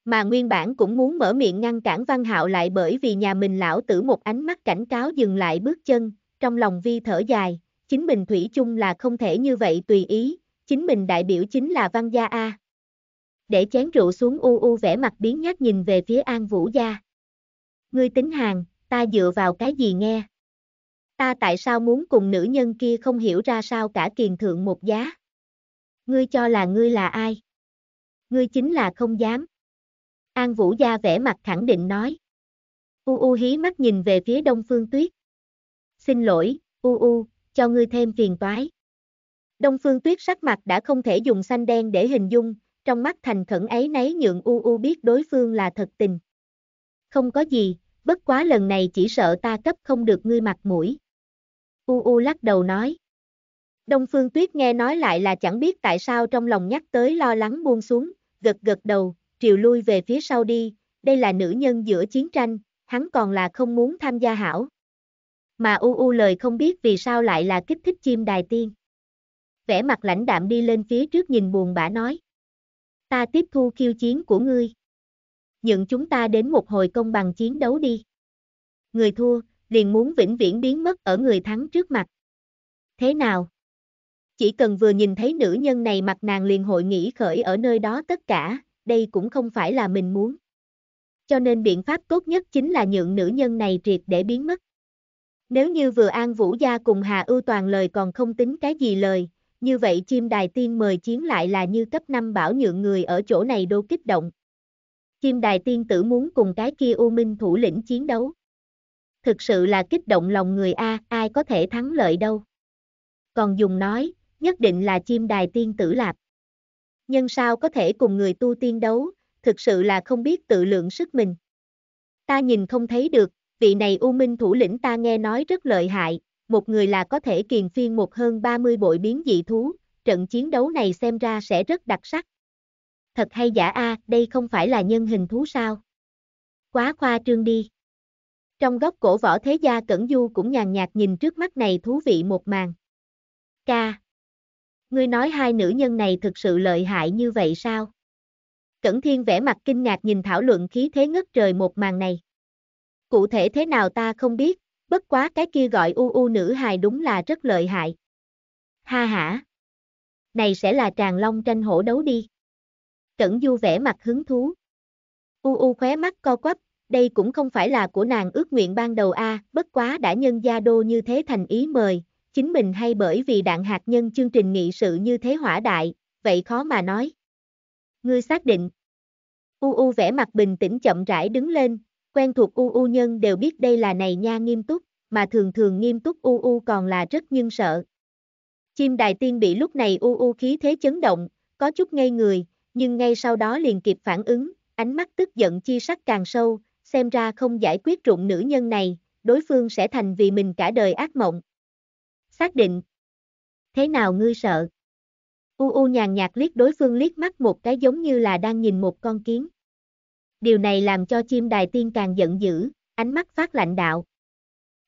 S1: Mà nguyên bản cũng muốn mở miệng ngăn cản Văn Hạo lại bởi vì nhà mình lão tử một ánh mắt cảnh cáo dừng lại bước chân, trong lòng vi thở dài, chính mình thủy chung là không thể như vậy tùy ý, chính mình đại biểu chính là văn gia A. Để chén rượu xuống u u vẻ mặt biến nhát nhìn về phía An Vũ Gia. Ngươi tính hàng, ta dựa vào cái gì nghe? Ta tại sao muốn cùng nữ nhân kia không hiểu ra sao cả kiền thượng một giá? Ngươi cho là ngươi là ai? Ngươi chính là không dám. An Vũ Gia vẻ mặt khẳng định nói. U U hí mắt nhìn về phía đông phương tuyết. Xin lỗi, U U, cho ngươi thêm phiền toái. Đông Phương Tuyết sắc mặt đã không thể dùng xanh đen để hình dung, trong mắt thành khẩn ấy nấy nhượng u u biết đối phương là thật tình. Không có gì, bất quá lần này chỉ sợ ta cấp không được ngươi mặt mũi. U u lắc đầu nói. Đông Phương Tuyết nghe nói lại là chẳng biết tại sao trong lòng nhắc tới lo lắng buông xuống, gật gật đầu, triều lui về phía sau đi, đây là nữ nhân giữa chiến tranh, hắn còn là không muốn tham gia hảo mà u u lời không biết vì sao lại là kích thích chim đài tiên. Vẻ mặt lãnh đạm đi lên phía trước nhìn buồn bã nói. Ta tiếp thu khiêu chiến của ngươi. Nhận chúng ta đến một hồi công bằng chiến đấu đi. Người thua, liền muốn vĩnh viễn biến mất ở người thắng trước mặt. Thế nào? Chỉ cần vừa nhìn thấy nữ nhân này mặt nàng liền hội nghĩ khởi ở nơi đó tất cả, đây cũng không phải là mình muốn. Cho nên biện pháp tốt nhất chính là nhượng nữ nhân này triệt để biến mất. Nếu như vừa An Vũ Gia cùng Hà Ưu Toàn lời còn không tính cái gì lời, như vậy chim đài tiên mời chiến lại là như cấp 5 bảo nhượng người ở chỗ này đô kích động. Chim đài tiên tử muốn cùng cái kia U Minh thủ lĩnh chiến đấu. Thực sự là kích động lòng người A, ai có thể thắng lợi đâu. Còn dùng nói, nhất định là chim đài tiên tử lạp. Nhân sao có thể cùng người tu tiên đấu, thực sự là không biết tự lượng sức mình. Ta nhìn không thấy được, vị này U Minh thủ lĩnh ta nghe nói rất lợi hại, một người là có thể kiền phiên một hơn 30 bội biến dị thú, trận chiến đấu này xem ra sẽ rất đặc sắc. Thật hay giả a, à, đây không phải là nhân hình thú sao? Quá khoa trương đi. Trong góc cổ võ thế gia Cẩn Du cũng nhàn nhạt nhìn trước mắt này thú vị một màn. Ca. Ngươi nói hai nữ nhân này thực sự lợi hại như vậy sao? Cẩn Thiên vẻ mặt kinh ngạc nhìn thảo luận khí thế ngất trời một màn này cụ thể thế nào ta không biết, bất quá cái kia gọi u u nữ hài đúng là rất lợi hại. Ha hả! Này sẽ là tràng long tranh hổ đấu đi. Cẩn Du vẻ mặt hứng thú. U u khóe mắt co quắp, đây cũng không phải là của nàng ước nguyện ban đầu a, bất quá đã nhân gia đô như thế thành ý mời, chính mình hay bởi vì đạn hạt nhân chương trình nghị sự như thế hỏa đại, vậy khó mà nói. Ngươi xác định. U u vẻ mặt bình tĩnh chậm rãi đứng lên, quen thuộc u u nhân đều biết đây là này nha nghiêm túc, mà thường thường nghiêm túc u u còn là rất nhưng sợ. Chim đài tiên bị lúc này u u khí thế chấn động, có chút ngây người, nhưng ngay sau đó liền kịp phản ứng, ánh mắt tức giận chi sắc càng sâu, xem ra không giải quyết rụng nữ nhân này, đối phương sẽ thành vì mình cả đời ác mộng. Xác định. Thế nào ngươi sợ? U u nhàn nhạt liếc đối phương liếc mắt một cái giống như là đang nhìn một con kiến. Điều này làm cho chim đài tiên càng giận dữ, ánh mắt phát lạnh đạo.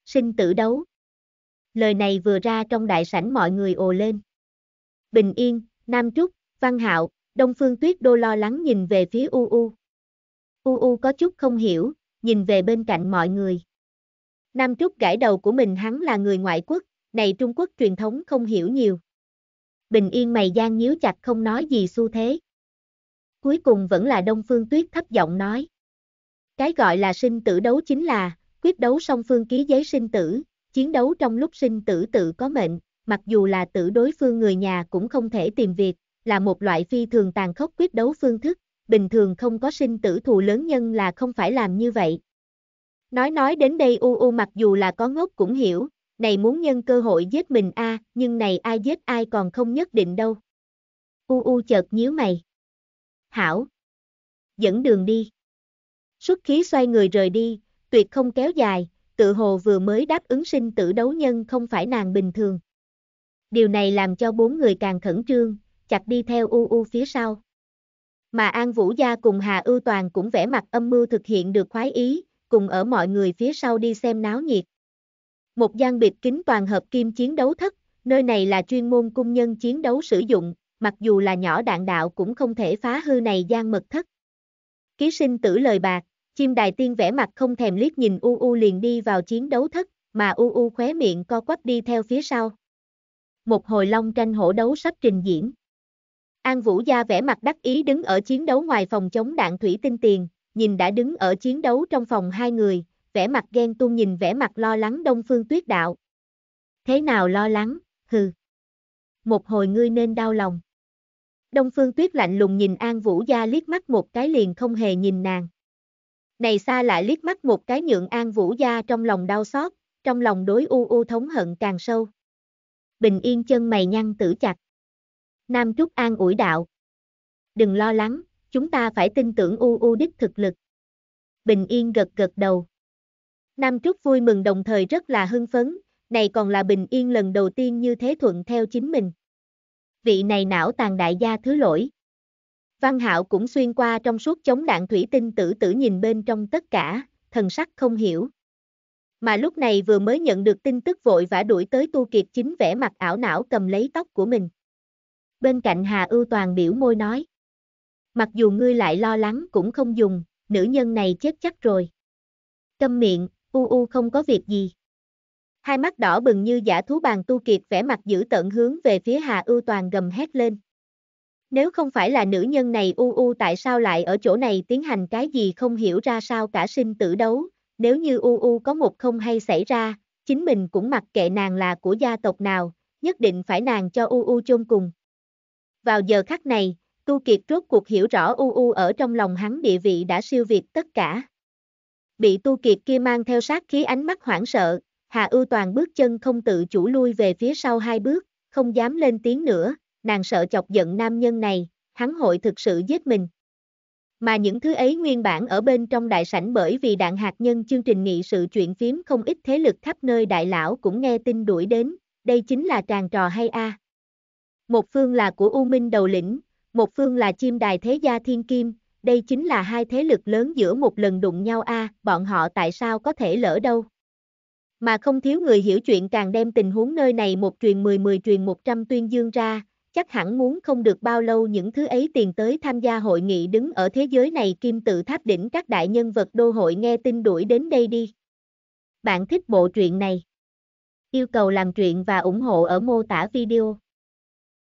S1: Sinh tử đấu. Lời này vừa ra trong đại sảnh mọi người ồ lên. Bình Yên, Nam Trúc, Văn Hạo, Đông Phương Tuyết Đô lo lắng nhìn về phía U U. U U có chút không hiểu, nhìn về bên cạnh mọi người. Nam Trúc gãi đầu của mình hắn là người ngoại quốc, này Trung Quốc truyền thống không hiểu nhiều. Bình Yên mày gian nhíu chặt không nói gì xu thế cuối cùng vẫn là Đông Phương Tuyết thấp giọng nói. Cái gọi là sinh tử đấu chính là, quyết đấu song phương ký giấy sinh tử, chiến đấu trong lúc sinh tử tự có mệnh, mặc dù là tử đối phương người nhà cũng không thể tìm việc, là một loại phi thường tàn khốc quyết đấu phương thức, bình thường không có sinh tử thù lớn nhân là không phải làm như vậy. Nói nói đến đây u u mặc dù là có ngốc cũng hiểu, này muốn nhân cơ hội giết mình a, nhưng này ai giết ai còn không nhất định đâu. U u chợt nhíu mày hảo. Dẫn đường đi. Xuất khí xoay người rời đi, tuyệt không kéo dài, tự hồ vừa mới đáp ứng sinh tử đấu nhân không phải nàng bình thường. Điều này làm cho bốn người càng khẩn trương, chặt đi theo u u phía sau. Mà An Vũ Gia cùng Hà Ưu Toàn cũng vẽ mặt âm mưu thực hiện được khoái ý, cùng ở mọi người phía sau đi xem náo nhiệt. Một gian biệt kính toàn hợp kim chiến đấu thất, nơi này là chuyên môn cung nhân chiến đấu sử dụng, mặc dù là nhỏ đạn đạo cũng không thể phá hư này gian mật thất. Ký sinh tử lời bạc, chim đài tiên vẽ mặt không thèm liếc nhìn u u liền đi vào chiến đấu thất, mà u u khóe miệng co quắp đi theo phía sau. Một hồi long tranh hổ đấu sắp trình diễn. An Vũ Gia vẽ mặt đắc ý đứng ở chiến đấu ngoài phòng chống đạn thủy tinh tiền, nhìn đã đứng ở chiến đấu trong phòng hai người, vẽ mặt ghen tuông nhìn vẽ mặt lo lắng Đông Phương Tuyết Đạo. Thế nào lo lắng, hừ. Một hồi ngươi nên đau lòng. Đông Phương Tuyết lạnh lùng nhìn An Vũ Gia liếc mắt một cái liền không hề nhìn nàng. Này xa lại liếc mắt một cái nhượng An Vũ Gia trong lòng đau xót, trong lòng đối u u thống hận càng sâu. Bình yên chân mày nhăn tử chặt. Nam Trúc An ủi đạo. Đừng lo lắng, chúng ta phải tin tưởng u u đích thực lực. Bình yên gật gật đầu. Nam Trúc vui mừng đồng thời rất là hưng phấn, này còn là Bình yên lần đầu tiên như thế thuận theo chính mình vị này não tàn đại gia thứ lỗi. Văn Hạo cũng xuyên qua trong suốt chống đạn thủy tinh tử tử nhìn bên trong tất cả, thần sắc không hiểu. Mà lúc này vừa mới nhận được tin tức vội vã đuổi tới Tu Kiệt chính vẻ mặt ảo não cầm lấy tóc của mình. Bên cạnh Hà Ưu Toàn biểu môi nói. Mặc dù ngươi lại lo lắng cũng không dùng, nữ nhân này chết chắc rồi. Câm miệng, u u không có việc gì. Hai mắt đỏ bừng như giả thú bàn tu kiệt vẻ mặt giữ tận hướng về phía Hà Ưu Toàn gầm hét lên. Nếu không phải là nữ nhân này u u tại sao lại ở chỗ này tiến hành cái gì không hiểu ra sao cả sinh tử đấu, nếu như u u có một không hay xảy ra, chính mình cũng mặc kệ nàng là của gia tộc nào, nhất định phải nàng cho u u chôn cùng. Vào giờ khắc này, Tu Kiệt rốt cuộc hiểu rõ u u ở trong lòng hắn địa vị đã siêu việt tất cả. Bị Tu Kiệt kia mang theo sát khí ánh mắt hoảng sợ, Hà ưu toàn bước chân không tự chủ lui về phía sau hai bước, không dám lên tiếng nữa, nàng sợ chọc giận nam nhân này, hắn hội thực sự giết mình. Mà những thứ ấy nguyên bản ở bên trong đại sảnh bởi vì đạn hạt nhân chương trình nghị sự chuyện phím không ít thế lực khắp nơi đại lão cũng nghe tin đuổi đến, đây chính là tràn trò hay a. À. Một phương là của U Minh đầu lĩnh, một phương là chim đài thế gia thiên kim, đây chính là hai thế lực lớn giữa một lần đụng nhau a, à, bọn họ tại sao có thể lỡ đâu. Mà không thiếu người hiểu chuyện càng đem tình huống nơi này một truyền mười mười truyền một trăm tuyên dương ra, chắc hẳn muốn không được bao lâu những thứ ấy tiền tới tham gia hội nghị đứng ở thế giới này kim tự tháp đỉnh các đại nhân vật đô hội nghe tin đuổi đến đây đi. Bạn thích bộ truyện này? Yêu cầu làm truyện và ủng hộ ở mô tả video.